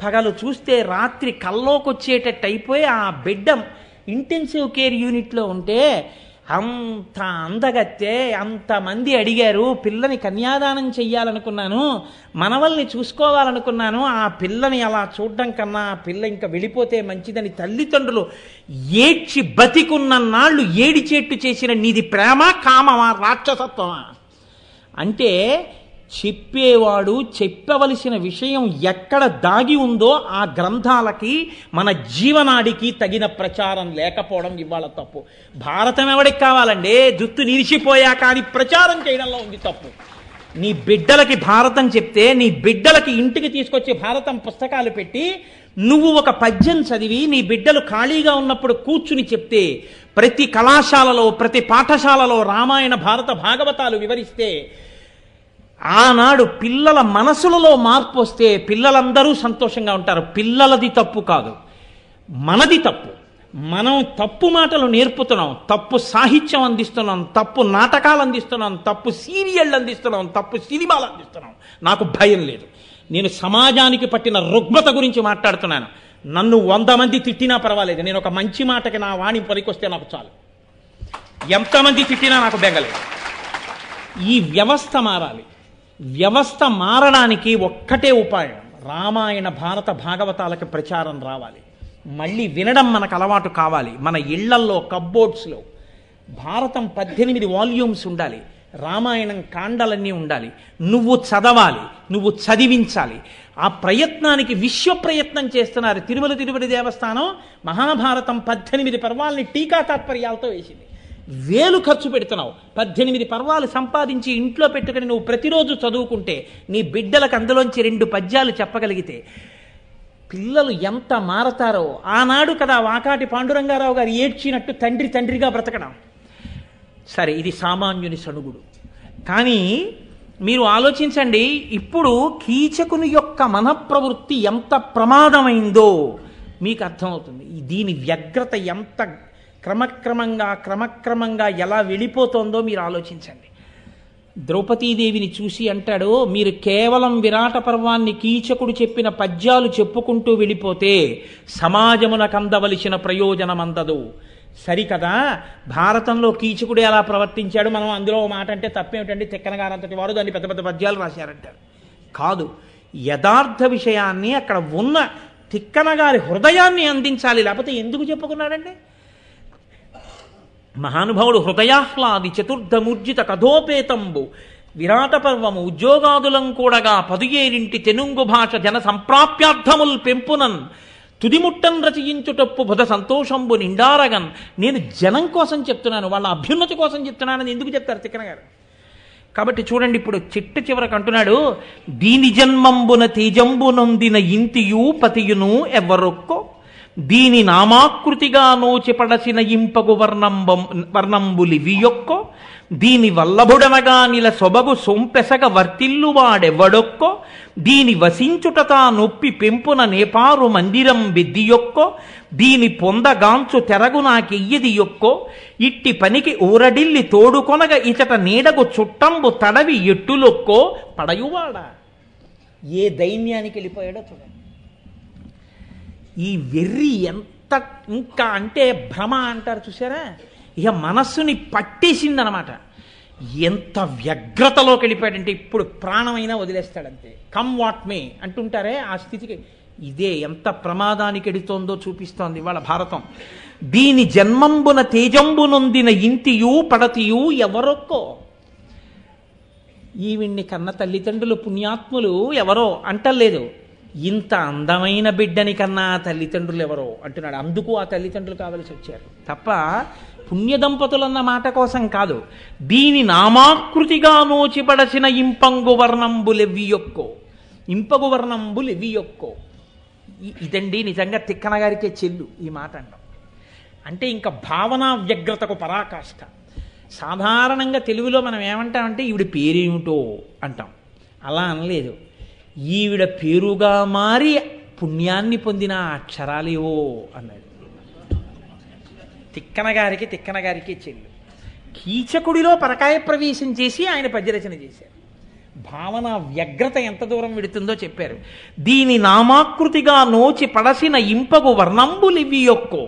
పగలు చూస్తే రాత్రి కల్లోకొచ్చేటట్టు అయిపోయి ఆ బిడ్డం ఇంటెన్సివ్ కేర్ యూనిట్లో ఉంటే అంత అందగత్తే అంతమంది అడిగారు పిల్లని కన్యాదానం చెయ్యాలనుకున్నాను మనవల్ని చూసుకోవాలనుకున్నాను ఆ పిల్లని అలా చూడడం కన్నా ఆ పిల్ల ఇంకా వెళ్ళిపోతే మంచిదని తల్లిదండ్రులు ఏడ్చి బతికున్న నాళ్ళు ఏడిచేట్టు చేసిన నీది ప్రేమ కామమా రాక్షసత్వమా అంటే చెప్పేవాడు చెప్పవలసిన విషయం ఎక్కడ దాగి ఉందో ఆ గ్రంథాలకి మన జీవనాడికి తగిన ప్రచారం లేకపోవడం ఇవాళ తప్పు భారతం ఎవడికి కావాలండి జుత్తు నిలిచిపోయా కానీ ప్రచారం చేయడంలో ఉంది తప్పు నీ బిడ్డలకి భారతం చెప్తే నీ బిడ్డలకి ఇంటికి తీసుకొచ్చి భారతం పుస్తకాలు పెట్టి నువ్వు ఒక పద్యం చదివి నీ బిడ్డలు ఖాళీగా ఉన్నప్పుడు కూర్చుని చెప్తే ప్రతి కళాశాలలో ప్రతి పాఠశాలలో రామాయణ భారత భాగవతాలు వివరిస్తే ఆనాడు పిల్లల మనసులలో మార్పు వస్తే పిల్లలందరూ సంతోషంగా ఉంటారు పిల్లలది తప్పు కాదు మనది తప్పు మనం తప్పు మాటలు నేర్పుతున్నాం తప్పు సాహిత్యం అందిస్తున్నాం తప్పు నాటకాలు అందిస్తున్నాం తప్పు సీరియళ్ళు అందిస్తున్నాం తప్పు సినిమాలు అందిస్తున్నాం నాకు భయం లేదు నేను సమాజానికి పట్టిన రుగ్మత గురించి మాట్లాడుతున్నాను నన్ను వంద మంది తిట్టినా పర్వాలేదు నేను ఒక మంచి మాటకి నా వాణి పనికొస్తే నాకు చాలు ఎంతమంది తిట్టినా నాకు బెంగలేదు ఈ వ్యవస్థ మారాలి వ్యవస్థ మారడానికి ఒక్కటే ఉపాయం రామాయణ భారత భాగవతాలకి ప్రచారం రావాలి మళ్ళీ వినడం మనకు అలవాటు కావాలి మన ఇళ్లల్లో కబ్బోర్డ్స్లో భారతం పద్దెనిమిది వాల్యూమ్స్ ఉండాలి రామాయణం కాండలన్నీ ఉండాలి నువ్వు చదవాలి నువ్వు చదివించాలి ఆ ప్రయత్నానికి విశ్వ ప్రయత్నం చేస్తున్నారు తిరుమల తిరుపతి దేవస్థానం మహాభారతం పద్దెనిమిది పర్వాలని టీకా తాత్పర్యాలతో వేసింది వేలు ఖర్చు పెడుతున్నావు పద్దెనిమిది పర్వాలు సంపాదించి ఇంట్లో పెట్టుకుని నువ్వు ప్రతిరోజు చదువుకుంటే నీ బిడ్డలకు అందులోంచి రెండు పద్యాలు చెప్పగలిగితే పిల్లలు ఎంత మారతారో ఆనాడు కదా వాకాటి పాండురంగారావు గారు ఏడ్చినట్టు తండ్రి తండ్రిగా బ్రతకడం సరే ఇది సామాన్యుని సణుగుడు కానీ మీరు ఆలోచించండి ఇప్పుడు కీచకుని యొక్క మనప్రవృత్తి ఎంత ప్రమాదమైందో మీకు అర్థమవుతుంది దీని వ్యగ్రత ఎంత క్రమక్రమంగా క్రమక్రమంగా ఎలా వెళ్ళిపోతుందో మీరు ఆలోచించండి ద్రౌపదీదేవిని చూసి అంటాడు మీరు కేవలం విరాట పర్వాన్ని కీచకుడు చెప్పిన పద్యాలు చెప్పుకుంటూ వెళ్ళిపోతే సమాజమున కందవలసిన ప్రయోజనం అందదు సరికదా భారతంలో కీచకుడు ఎలా ప్రవర్తించాడు మనం అందులో మాట అంటే తప్పేమిటండి తిక్కనగారంతటి వారు దాన్ని పెద్ద పెద్ద పద్యాలు రాశారంటారు కాదు యథార్థ విషయాన్ని అక్కడ ఉన్న తిక్కనగారి హృదయాన్ని అందించాలి లేకపోతే ఎందుకు చెప్పుకున్నాడండి మహానుభావుడు హృదయాహ్లాది చతుర్థమూర్జిత కథోపేతంబు విరాట పర్వము ఉద్యోగాదులం కూడగా పదుయేరింటి తెనుంగు భాష జన సంప్రాప్యార్థముల్ పెంపునన్ తుదిముట్టం రచయించుటప్పు బుధ సంతోషంబు నిండారగన్ నేను జనం కోసం చెప్తున్నాను వాళ్ళ అభ్యున్నతి కోసం చెప్తున్నానని ఎందుకు చెప్తారు చిక్కన గారు కాబట్టి చూడండి ఇప్పుడు చిట్ట చివరకు అంటున్నాడు దీని జన్మంబున తేజంబు ఇంతియు పతియును ఎవరొక్కో దీని నామాకృతిగా నోచిపడసిన ఇంపగు వర్ణంబం వర్ణంబులి వియొక్కో దీని వల్లభుడనగా నిల సొబగు సొంపెసగ వర్తిల్లు వర్తిల్లువాడెవడొక్కో దీని వసించుటతా నొప్పి పెంపున నేపారు మందిరం యొక్క దీని పొందగాంచు తెరగు నాకెయ్యది యొక్క ఇట్టి పనికి ఊరడిల్లి తోడుకొనగ ఇచట నీడగు చుట్టంబు తడవి ఎట్టులొక్కో పడయువాడా ఏ దైన్యానికి వెళ్ళిపోయాడో చూడండి ఈ వెర్రి ఎంత ఇంకా అంటే భ్రమ అంటారు చూసారా ఇక మనస్సుని పట్టేసిందనమాట ఎంత వ్యగ్రతలోకి వెళ్ళిపోయాడంటే ఇప్పుడు ప్రాణమైనా వదిలేస్తాడంతే కమ్ వాట్ మే అంటుంటారే ఆ స్థితికి ఇదే ఎంత ప్రమాదానికి ఎడుతోందో చూపిస్తోంది ఇవాళ భారతం దీని జన్మంబున తేజంబునొందిన ఇంటియు పడతియు ఎవరొక్కో ఈవిణ్ణి కన్న తల్లిదండ్రులు పుణ్యాత్ములు ఎవరో అంటలేదు ఇంత అందమైన బిడ్డని కన్నా తల్లిదండ్రులు ఎవరో అంటున్నాడు అందుకు ఆ తల్లిదండ్రులు కావలసి వచ్చారు తప్ప పుణ్య దంపతులన్న మాట కోసం కాదు దీని నామాకృతిగా నోచిపడసిన ఇంపంగు వర్ణంబులెవ్వియొక్కో ఇంపగు యొక్కో ఇదండి నిజంగా తిక్కన గారికే చెల్లు ఈ మాట అంటాం అంటే ఇంకా భావనా వ్యగ్రతకు పరాకాష్ఠ సాధారణంగా తెలుగులో మనం ఏమంటామంటే ఇవిడి పేరేమిటో అంటాం అలా అనలేదు ఈవిడ పేరుగా మారి పుణ్యాన్ని పొందిన అక్షరాలేవో అన్నాడు తిక్కన గారికి తిక్కన గారికి చెల్లు కీచకుడిలో పరకాయ ప్రవేశం చేసి ఆయన పద్యరచన చేశారు భావన వ్యగ్రత ఎంత దూరం విడుతుందో చెప్పారు దీని నామాకృతిగా నోచి పడసిన ఇంపగు వర్ణంబులివి యొక్కో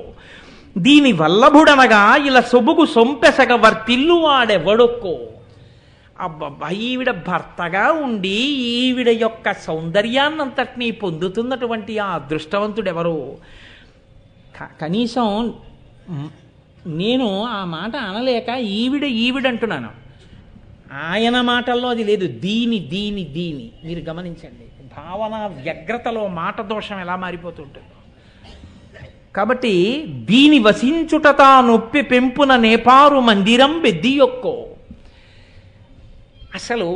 దీని వల్లభుడనగా ఇలా సొబుగు సొంపెసగ వర్తిల్లు వాడెవడొక్కో అబ్బబ్బా ఈవిడ భర్తగా ఉండి ఈవిడ యొక్క సౌందర్యాన్నంతటినీ పొందుతున్నటువంటి ఆ అదృష్టవంతుడెవరు కనీసం నేను ఆ మాట అనలేక ఈవిడ ఈవిడంటున్నాను ఆయన మాటల్లో అది లేదు దీని దీని దీని మీరు గమనించండి భావన వ్యగ్రతలో మాట దోషం ఎలా మారిపోతుంటుంది కాబట్టి దీని వసించుటతా నొప్పి పెంపున నేపారు మందిరం బెద్ది యొక్కో అసలు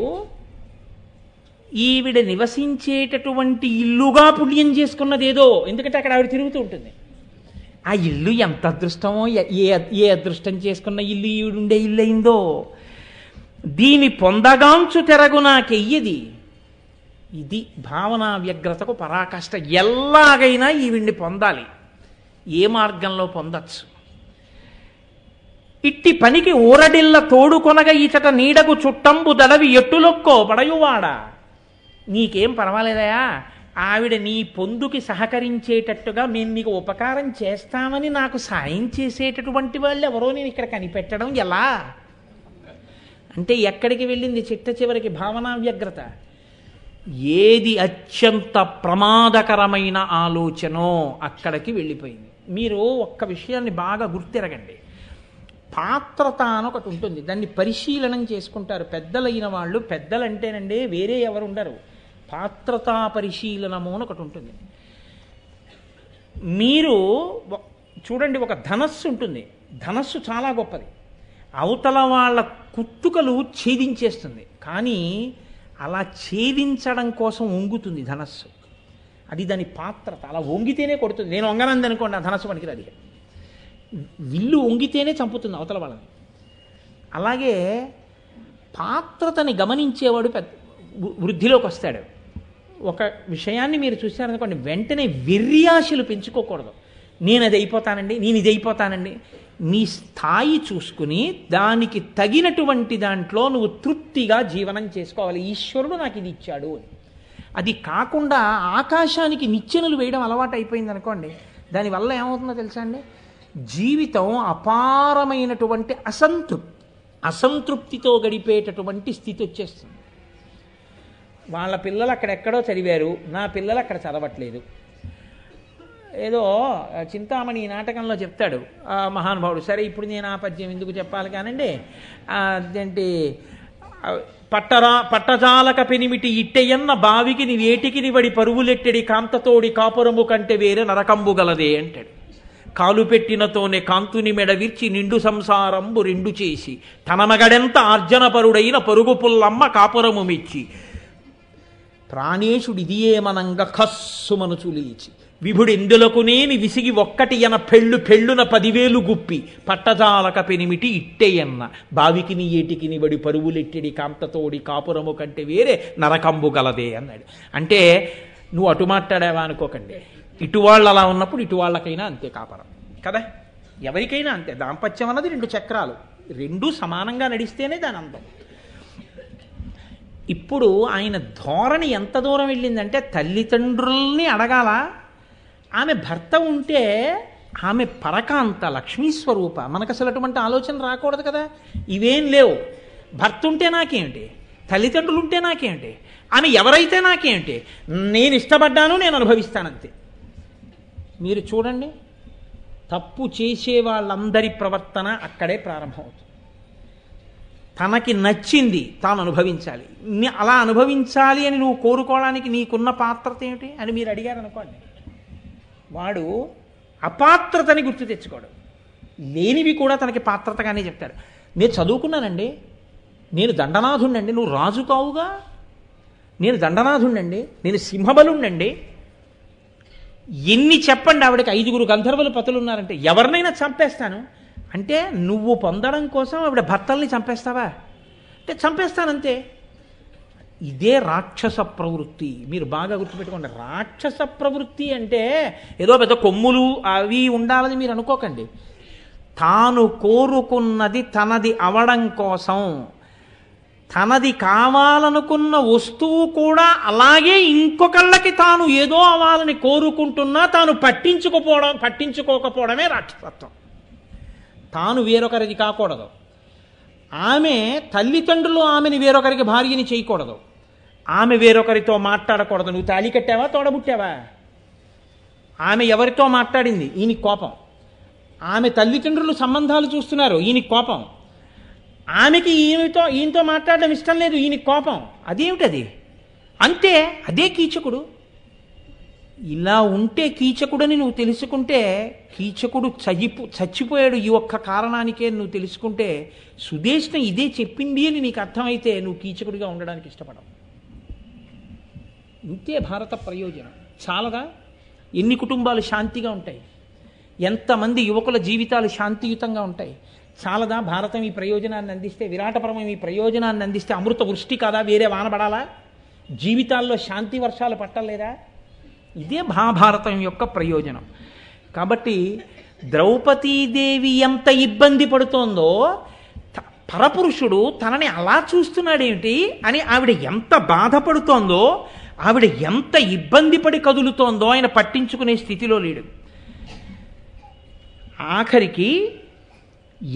ఈవిడ నివసించేటటువంటి ఇల్లుగా పుణ్యం చేసుకున్నది ఏదో ఎందుకంటే అక్కడ ఆవిడ తిరుగుతూ ఉంటుంది ఆ ఇల్లు ఎంత అదృష్టమో ఏ ఏ అదృష్టం చేసుకున్న ఇల్లు ఈవిడుండే ఇల్లు అయిందో దీని పొందగాంచు తెరగు నాకెయ్యది ఇది భావనా వ్యగ్రతకు పరాకాష్ట ఎలాగైనా ఈవిడ్ని పొందాలి ఏ మార్గంలో పొందచ్చు ఇట్టి పనికి ఊరడిల్ల తోడుకొనగ ఈచట నీడకు చుట్టంబు దడవి ఎట్టులొక్కో పడయువాడ నీకేం పర్వాలేదయా ఆవిడ నీ పొందుకి సహకరించేటట్టుగా మేము నీకు ఉపకారం చేస్తామని నాకు సాయం చేసేటటువంటి వాళ్ళు ఎవరో నేను ఇక్కడ కనిపెట్టడం ఎలా అంటే ఎక్కడికి వెళ్ళింది చిట్ట చివరికి భావనా వ్యగ్రత ఏది అత్యంత ప్రమాదకరమైన ఆలోచనో అక్కడికి వెళ్ళిపోయింది మీరు ఒక్క విషయాన్ని బాగా గుర్తిరగండి పాత్రత అని ఒకటి ఉంటుంది దాన్ని పరిశీలనం చేసుకుంటారు పెద్దలైన వాళ్ళు పెద్దలంటేనండి వేరే ఎవరు ఉండరు పాత్రతా పరిశీలనము అని ఒకటి ఉంటుంది మీరు చూడండి ఒక ధనస్సు ఉంటుంది ధనస్సు చాలా గొప్పది అవతల వాళ్ళ కుత్తుకలు ఛేదించేస్తుంది కానీ అలా ఛేదించడం కోసం వంగుతుంది ధనస్సు అది దాని పాత్రత అలా వంగితేనే కొడుతుంది నేను వంగనందనుకోండి ఆ ధనస్సు పనికిరాది విల్లు వంగితేనే చంపుతుంది అవతల వాళ్ళని అలాగే పాత్రతని గమనించేవాడు పెద్ద వృద్ధిలోకి వస్తాడు ఒక విషయాన్ని మీరు చూశారనుకోండి వెంటనే వెర్రియాశలు పెంచుకోకూడదు నేను అది అయిపోతానండి నేను ఇది అయిపోతానండి నీ స్థాయి చూసుకుని దానికి తగినటువంటి దాంట్లో నువ్వు తృప్తిగా జీవనం చేసుకోవాలి ఈశ్వరుడు నాకు ఇది ఇచ్చాడు అని అది కాకుండా ఆకాశానికి నిచ్చెనలు వేయడం అలవాటు అయిపోయింది అనుకోండి దానివల్ల ఏమవుతుందో తెలుసా అండి జీవితం అపారమైనటువంటి అసంతృప్తి అసంతృప్తితో గడిపేటటువంటి స్థితి వచ్చేస్తుంది వాళ్ళ పిల్లలు అక్కడెక్కడో చదివారు నా పిల్లలు అక్కడ చదవట్లేదు ఏదో చింతామణి నాటకంలో చెప్తాడు మహానుభావుడు సరే ఇప్పుడు నేను ఆపద్యం ఎందుకు చెప్పాలి కానండి అదేంటి పట్టరా పట్టజాలక పెనిమిటి ఇట్టెయన్న బావికి వేటికి నివడి పరువులెట్టడి కాంతతోడి కాపురము కంటే వేరే నరకంబు గలదే అంటాడు కాలు పెట్టినతోనే కాంతుని విర్చి నిండు సంసారంబు రెండు చేసి తన మగడెంత ఆర్జనపరుడైన పరుగు పుల్లమ్మ కాపురము మెచ్చి ప్రాణేశుడిదియేమనంగా మనసు లేచి విభుడెందులకునేమి విసిగి ఒక్కటి ఎన పెళ్ళు పెళ్ళున పదివేలు గుప్పి పట్టజాలక పెనిమిటి ఇట్టేయన్న బావికిని ఏటికిని వడి పరువులెట్టిడి కాంతతోడి కాపురము కంటే వేరే నరకంబు గలదే అన్నాడు అంటే నువ్వు అటు మాట్లాడావా అనుకోకండి ఇటువాళ్ళు అలా ఉన్నప్పుడు ఇటువాళ్ళకైనా అంతే కాపరం కదా ఎవరికైనా అంతే దాంపత్యం అన్నది రెండు చక్రాలు రెండూ సమానంగా నడిస్తేనే దాని అందం ఇప్పుడు ఆయన ధోరణి ఎంత దూరం వెళ్ళిందంటే తల్లిదండ్రుల్ని అడగాల ఆమె భర్త ఉంటే ఆమె పరకాంత లక్ష్మీ స్వరూప మనకు అసలు అటువంటి ఆలోచన రాకూడదు కదా ఇవేం లేవు భర్త ఉంటే నాకేమిటి తల్లిదండ్రులు ఉంటే నాకేమిటి ఆమె ఎవరైతే నాకేమిటి నేను ఇష్టపడ్డాను నేను అనుభవిస్తానంతే మీరు చూడండి తప్పు చేసే వాళ్ళందరి ప్రవర్తన అక్కడే ప్రారంభమవుతుంది తనకి నచ్చింది తాను అనుభవించాలి అలా అనుభవించాలి అని నువ్వు కోరుకోవడానికి నీకున్న పాత్రత ఏమిటి అని మీరు అడిగారు అనుకోండి వాడు అపాత్రతని గుర్తు తెచ్చుకోడు లేనివి కూడా తనకి పాత్రతగానే చెప్తాడు నేను చదువుకున్నానండి నేను దండనాథుండండి నువ్వు రాజు కావుగా నేను దండనాథుండండి నేను సింహబలుండండి ఎన్ని చెప్పండి ఆవిడకి ఐదుగురు గంధర్వులు పతులు ఉన్నారంటే ఎవరినైనా చంపేస్తాను అంటే నువ్వు పొందడం కోసం ఆవిడ భర్తల్ని చంపేస్తావా అంటే చంపేస్తానంతే ఇదే రాక్షస ప్రవృత్తి మీరు బాగా గుర్తుపెట్టుకోండి రాక్షస ప్రవృత్తి అంటే ఏదో పెద్ద కొమ్ములు అవి ఉండాలని మీరు అనుకోకండి తాను కోరుకున్నది తనది అవడం కోసం తనది కావాలనుకున్న వస్తువు కూడా అలాగే ఇంకొకళ్ళకి తాను ఏదో అవ్వాలని కోరుకుంటున్నా తాను పట్టించుకోపోవడం పట్టించుకోకపోవడమే రాక్షసత్వం తాను వేరొకరిది కాకూడదు ఆమె తల్లిదండ్రులు ఆమెని వేరొకరికి భార్యని చేయకూడదు ఆమె వేరొకరితో మాట్లాడకూడదు నువ్వు తాళి కట్టావా తోడబుట్టావా ఆమె ఎవరితో మాట్లాడింది ఈయన కోపం ఆమె తల్లిదండ్రులు సంబంధాలు చూస్తున్నారు ఈయన కోపం ఆమెకి ఈమెతో ఈయనతో మాట్లాడడం ఇష్టం లేదు ఈయన కోపం అదేమిటది అంతే అదే కీచకుడు ఇలా ఉంటే కీచకుడని నువ్వు తెలుసుకుంటే కీచకుడు చచ్చిపో చచ్చిపోయాడు ఈ ఒక్క కారణానికే నువ్వు తెలుసుకుంటే సుదేష్ణ ఇదే చెప్పింది అని నీకు అర్థమైతే నువ్వు కీచకుడిగా ఉండడానికి ఇష్టపడవు ఇంతే భారత ప్రయోజనం చాలగా ఎన్ని కుటుంబాలు శాంతిగా ఉంటాయి ఎంతమంది యువకుల జీవితాలు శాంతియుతంగా ఉంటాయి చాలదా భారతం ఈ ప్రయోజనాన్ని అందిస్తే విరాటపరమం ఈ ప్రయోజనాన్ని అందిస్తే అమృత వృష్టి కాదా వేరే వానబడాలా జీవితాల్లో శాంతి వర్షాలు పట్టలేదా ఇదే మహాభారతం యొక్క ప్రయోజనం కాబట్టి ద్రౌపదీదేవి ఎంత ఇబ్బంది పడుతోందో పరపురుషుడు తనని అలా చూస్తున్నాడేమిటి అని ఆవిడ ఎంత బాధపడుతోందో ఆవిడ ఎంత ఇబ్బంది పడి కదులుతోందో ఆయన పట్టించుకునే స్థితిలో లేడు ఆఖరికి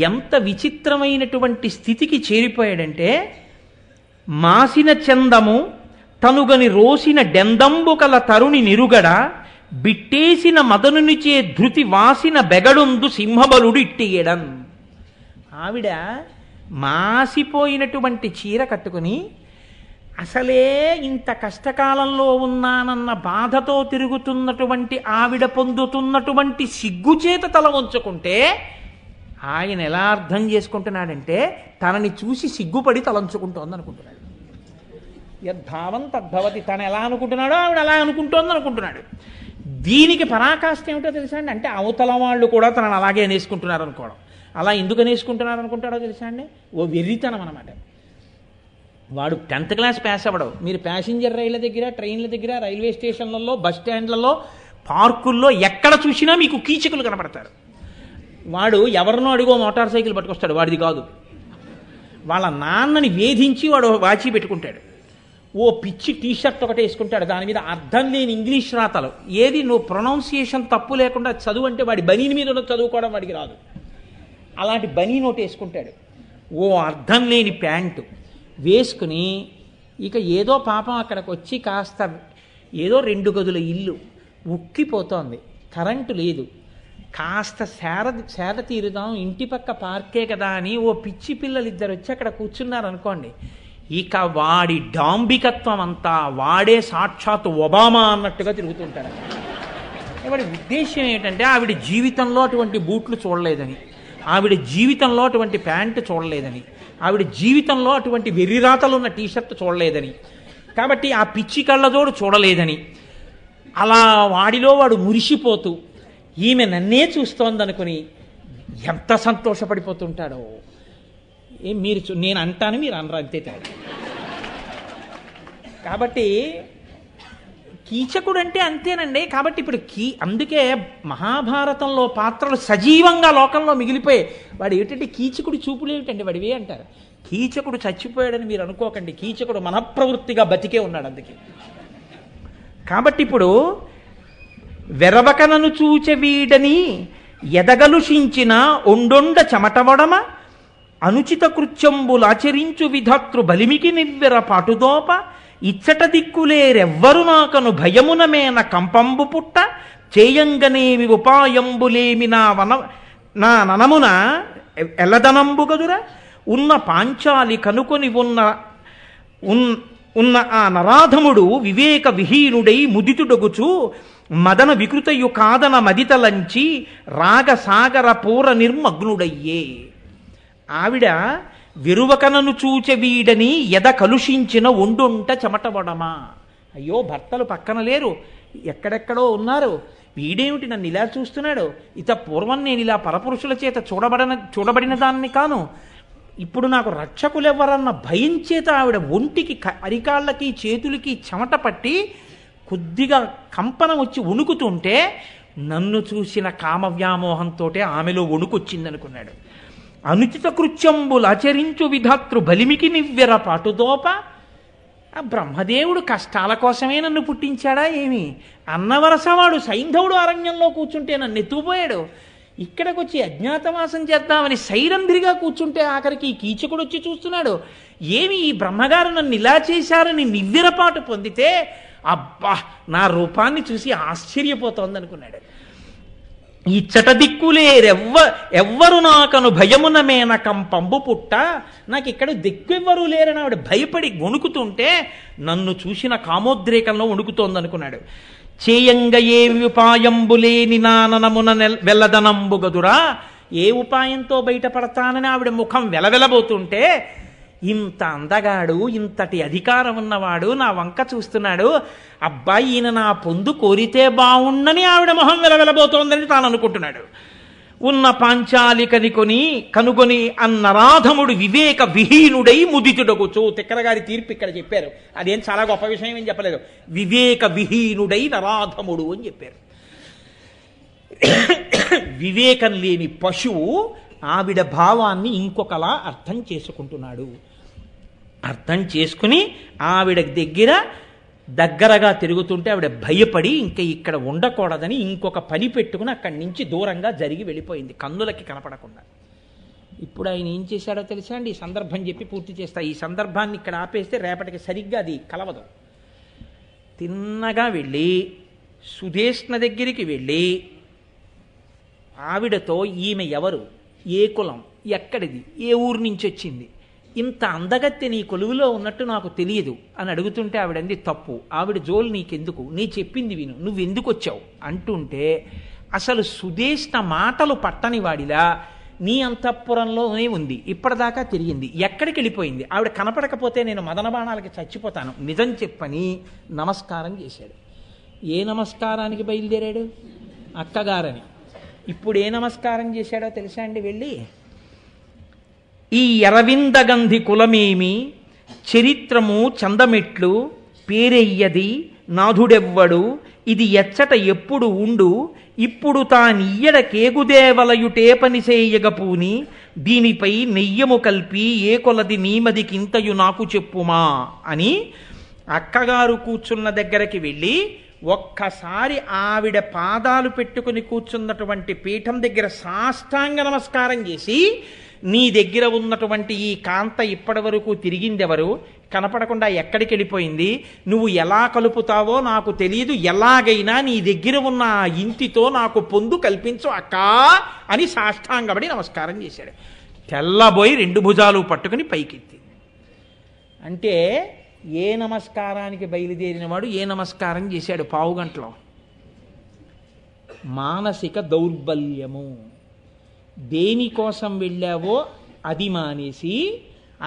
ఎంత విచిత్రమైనటువంటి స్థితికి చేరిపోయాడంటే మాసిన చందము తనుగని రోసిన డెందంబు కల తరుణి నిరుగడ బిట్టేసిన మదనునిచే ధృతి వాసిన బెగడుందు సింహబలుడు ఇట్టేయడం ఆవిడ మాసిపోయినటువంటి చీర కట్టుకుని అసలే ఇంత కష్టకాలంలో ఉన్నానన్న బాధతో తిరుగుతున్నటువంటి ఆవిడ పొందుతున్నటువంటి సిగ్గుచేత తల వంచుకుంటే ఆయన ఎలా అర్థం చేసుకుంటున్నాడంటే తనని చూసి సిగ్గుపడి తలంచుకుంటోంది అనుకుంటున్నాడు యద్ధావం తద్భవతి తను ఎలా అనుకుంటున్నాడో ఆవిడ అలా అనుకుంటోంది అనుకుంటున్నాడు దీనికి పరాకాష్ట ఏమిటో తెలుసా అండి అంటే అవతల వాళ్ళు కూడా తనను అలాగే అనేసుకుంటున్నారు అనుకోవడం అలా ఎందుకు అనేసుకుంటున్నారు అనుకుంటాడో తెలుసా అండి ఓ వెర్రితనం అనమాట వాడు టెన్త్ క్లాస్ ప్యాస్ అవ్వడం మీరు ప్యాసింజర్ రైళ్ళ దగ్గర ట్రైన్ల దగ్గర రైల్వే స్టేషన్లలో బస్ స్టాండ్లలో పార్కుల్లో ఎక్కడ చూసినా మీకు కీచకులు కనపడతారు వాడు ఎవరినో అడిగో మోటార్ సైకిల్ పట్టుకొస్తాడు వాడిది కాదు వాళ్ళ నాన్నని వేధించి వాడు వాచి పెట్టుకుంటాడు ఓ పిచ్చి టీ షర్ట్ ఒకటి వేసుకుంటాడు దాని మీద అర్థం లేని ఇంగ్లీష్ రాతలు ఏది నువ్వు ప్రొనౌన్సియేషన్ తప్పు లేకుండా చదువు అంటే వాడి బనీని మీద చదువుకోవడం వాడికి రాదు అలాంటి బనీ నోట్ వేసుకుంటాడు ఓ అర్థం లేని ప్యాంటు వేసుకుని ఇక ఏదో పాపం అక్కడికి వచ్చి కాస్త ఏదో రెండు గదుల ఇల్లు ఉక్కిపోతోంది కరెంటు లేదు కాస్త శార శార తీరుదాం ఇంటి పక్క పార్కే కదా అని ఓ పిచ్చి పిల్లలు ఇద్దరు వచ్చి అక్కడ కూర్చున్నారనుకోండి ఇక వాడి డాంబికత్వం అంతా వాడే సాక్షాత్ ఒబామా అన్నట్టుగా తిరుగుతుంటాడు వాడి ఉద్దేశం ఏంటంటే ఆవిడ జీవితంలో అటువంటి బూట్లు చూడలేదని ఆవిడ జీవితంలో అటువంటి ప్యాంటు చూడలేదని ఆవిడ జీవితంలో అటువంటి వెర్రిరాతలు ఉన్న టీషర్ట్ చూడలేదని కాబట్టి ఆ పిచ్చి కళ్ళతోడు చూడలేదని అలా వాడిలో వాడు మురిసిపోతూ ఈమె నన్నే చూస్తోందనుకుని ఎంత సంతోషపడిపోతుంటాడో ఏ మీరు నేను అంటాను మీరు అనరా అంతే తేడా కాబట్టి కీచకుడు అంటే అంతేనండి కాబట్టి ఇప్పుడు కీ అందుకే మహాభారతంలో పాత్రలు సజీవంగా లోకంలో మిగిలిపోయాయి వాడు ఏమిటంటే కీచకుడు చూపులు ఏమిటండి వాడివే అంటారు కీచకుడు చచ్చిపోయాడని మీరు అనుకోకండి కీచకుడు మనప్రవృత్తిగా బతికే ఉన్నాడు అందుకే కాబట్టి ఇప్పుడు వెరవకనను చూచెవీడని ఎదగలుషించిన ఒండొండ చెమటవడమ అనుచిత కృత్యంబులాచరించు విధాతృ బలిమికి నివ్వెర పాటుదోప ఇచ్చట దిక్కులేరెవ్వరు నాకను భయమునమేన కంపంబు పుట్ట చేయంగనేమి ఉపాయంబులేమి నా వన నా ననమున ఎల్లదనంబు గదురా ఉన్న పాంచాలి కనుకొని ఉన్న ఉన్న ఆ నరాధముడు వివేక విహీనుడై ముదితుడొగుచు మదన వికృతయు కాదన మదితలంచి రాగసాగర పూర నిర్మగ్నుడయ్యే ఆవిడ విరువకనను చూచే వీడని ఎద కలుషించిన ఒండుంట చెమటబడమా అయ్యో భర్తలు పక్కన లేరు ఎక్కడెక్కడో ఉన్నారు వీడేమిటి నన్ను ఇలా చూస్తున్నాడు ఇత పూర్వం నేను ఇలా పరపురుషుల చేత చూడబడిన చూడబడిన దాన్ని కాను ఇప్పుడు నాకు రక్షకులెవ్వరన్న భయం చేత ఆవిడ ఒంటికి అరికాళ్ళకి చేతులకి చెమట పట్టి కొద్దిగా కంపనం వచ్చి వణుకుతుంటే నన్ను చూసిన కామవ్యామోహంతో ఆమెలో వణుకొచ్చిందనుకున్నాడు అనుచిత కృత్యంబులు ఆచరించు విధాతృ బలిమికి నివ్వెర పాటుదోప ఆ బ్రహ్మదేవుడు కష్టాల కోసమే నన్ను పుట్టించాడా ఏమి అన్నవరసవాడు సైంధవుడు అరణ్యంలో కూర్చుంటే నన్ను ఎత్తుకుపోయాడు ఇక్కడికి వచ్చి అజ్ఞాతవాసం చేద్దామని సైరంధ్రిగా కూర్చుంటే ఆఖరికి కీచకుడు వచ్చి చూస్తున్నాడు ఏమి ఈ బ్రహ్మగారు నన్ను ఇలా చేశారని నివ్వెరపాటు పొందితే అబ్బా నా రూపాన్ని చూసి ఆశ్చర్యపోతోంది అనుకున్నాడు ఈ ఎవ్వ ఎవ్వరు నాకను భయమున మేనకం పంబు పుట్ట నాకు ఇక్కడ దిక్కువ్వరూ లేరని ఆవిడ భయపడి వణుకుతుంటే నన్ను చూసిన కామోద్రేకంలో వణుకుతోంది అనుకున్నాడు చేయంగ ఏ ఉపాయంబులేని నాననమున గదురా ఏ ఉపాయంతో బయటపడతానని ఆవిడ ముఖం వెలవెలబోతుంటే ఇంత అందగాడు ఇంతటి అధికారం ఉన్నవాడు నా వంక చూస్తున్నాడు అబ్బాయి ఈయన నా పొందు కోరితే బాగుండని ఆవిడ మొహం వెలవెలబోతోందని తాను అనుకుంటున్నాడు ఉన్న పాంచాలికని కొని కనుగొని అన్నరాధముడు వివేక విహీనుడై ముదితుడగుచు తిక్కరగారి తీర్పు ఇక్కడ చెప్పారు అదేం చాలా గొప్ప విషయం ఏం చెప్పలేదు వివేక విహీనుడై నరాధముడు అని చెప్పారు వివేకం లేని పశువు ఆవిడ భావాన్ని ఇంకొకలా అర్థం చేసుకుంటున్నాడు అర్థం చేసుకుని ఆవిడ దగ్గర దగ్గరగా తిరుగుతుంటే ఆవిడ భయపడి ఇంకా ఇక్కడ ఉండకూడదని ఇంకొక పని పెట్టుకుని అక్కడి నుంచి దూరంగా జరిగి వెళ్ళిపోయింది కన్నులకి కనపడకుండా ఇప్పుడు ఆయన ఏం చేశాడో తెలుసా అండి ఈ సందర్భం చెప్పి పూర్తి చేస్తా ఈ సందర్భాన్ని ఇక్కడ ఆపేస్తే రేపటికి సరిగ్గా అది కలవదు తిన్నగా వెళ్ళి సుదేష్ణ దగ్గరికి వెళ్ళి ఆవిడతో ఈమె ఎవరు ఏ కులం ఎక్కడిది ఏ ఊరు నుంచి వచ్చింది ఇంత అందగత్తి నీ కొలువులో ఉన్నట్టు నాకు తెలియదు అని అడుగుతుంటే ఆవిడంది తప్పు ఆవిడ జోలు నీకెందుకు నీ చెప్పింది విను నువ్వెందుకు వచ్చావు అంటుంటే అసలు సుదేష్ణ మాటలు పట్టని వాడిలా నీ అంతఃపురంలోనే ఉంది ఇప్పటిదాకా తిరిగింది ఎక్కడికి వెళ్ళిపోయింది ఆవిడ కనపడకపోతే నేను మదన బాణాలకి చచ్చిపోతాను నిజం చెప్పని నమస్కారం చేశాడు ఏ నమస్కారానికి బయలుదేరాడు అక్కగారని ఇప్పుడు ఏ నమస్కారం చేశాడో తెలుసా అండి వెళ్ళి ఈ ఎరవిందగంధి కులమేమి చరిత్రము చందమెట్లు పేరెయ్యది నాథుడెవ్వడు ఇది ఎచ్చట ఎప్పుడు ఉండు ఇప్పుడు తానియ్యడ కేగుదేవలయుటే పనిసేయగపూని దీనిపై నెయ్యము కల్పి ఏ కొలది నీమదికింతయు నాకు చెప్పుమా అని అక్కగారు కూర్చున్న దగ్గరికి వెళ్ళి ఒక్కసారి ఆవిడ పాదాలు పెట్టుకుని కూర్చున్నటువంటి పీఠం దగ్గర సాష్టాంగ నమస్కారం చేసి నీ దగ్గర ఉన్నటువంటి ఈ కాంత ఇప్పటి వరకు తిరిగిందెవరు కనపడకుండా ఎక్కడికి వెళ్ళిపోయింది నువ్వు ఎలా కలుపుతావో నాకు తెలియదు ఎలాగైనా నీ దగ్గర ఉన్న ఆ ఇంటితో నాకు పొందు కల్పించు అక్కా అని సాష్టాంగపడి నమస్కారం చేశాడు తెల్లబోయి రెండు భుజాలు పట్టుకుని పైకెత్తి అంటే ఏ నమస్కారానికి బయలుదేరినవాడు ఏ నమస్కారం చేశాడు పావుగంటలో మానసిక దౌర్బల్యము దేనికోసం వెళ్ళావో అది మానేసి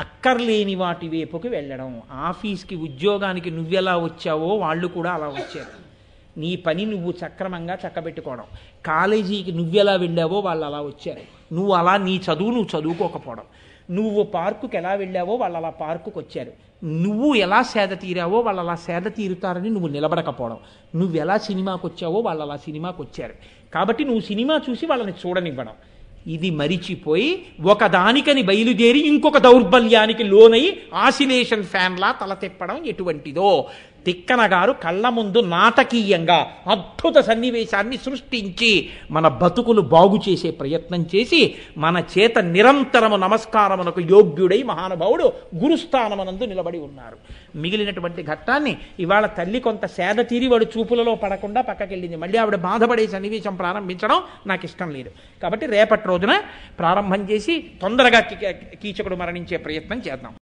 అక్కర్లేని వాటి వైపుకి వెళ్ళడం ఆఫీస్కి ఉద్యోగానికి నువ్వెలా వచ్చావో వాళ్ళు కూడా అలా వచ్చారు నీ పని నువ్వు సక్రమంగా చక్కబెట్టుకోవడం కాలేజీకి నువ్వెలా వెళ్ళావో వాళ్ళు అలా వచ్చారు నువ్వు అలా నీ చదువు నువ్వు చదువుకోకపోవడం నువ్వు పార్కుకి ఎలా వెళ్ళావో వాళ్ళు అలా పార్కుకు వచ్చారు నువ్వు ఎలా సేద తీరావో వాళ్ళు అలా సేద తీరుతారని నువ్వు నిలబడకపోవడం నువ్వు ఎలా సినిమాకి వచ్చావో వాళ్ళు అలా సినిమాకి వచ్చారు కాబట్టి నువ్వు సినిమా చూసి వాళ్ళని చూడనివ్వడం ఇది మరిచిపోయి ఒకదానికని బయలుదేరి ఇంకొక దౌర్బల్యానికి లోనై ఆసిలేషన్ ఫ్యాన్లా తల తెప్పడం ఎటువంటిదో తిక్కన గారు కళ్ళ ముందు నాటకీయంగా అద్భుత సన్నివేశాన్ని సృష్టించి మన బతుకులు బాగు చేసే ప్రయత్నం చేసి మన చేత నిరంతరము నమస్కారమునకు యోగ్యుడై మహానుభావుడు గురుస్థానమునందు నిలబడి ఉన్నారు మిగిలినటువంటి ఘట్టాన్ని ఇవాళ తల్లి కొంత సేద తీరి వాడు చూపులలో పడకుండా పక్కకెళ్ళింది మళ్ళీ ఆవిడ బాధపడే సన్నివేశం ప్రారంభించడం నాకు ఇష్టం లేదు కాబట్టి రేపటి రోజున ప్రారంభం చేసి తొందరగా కీచకుడు మరణించే ప్రయత్నం చేద్దాం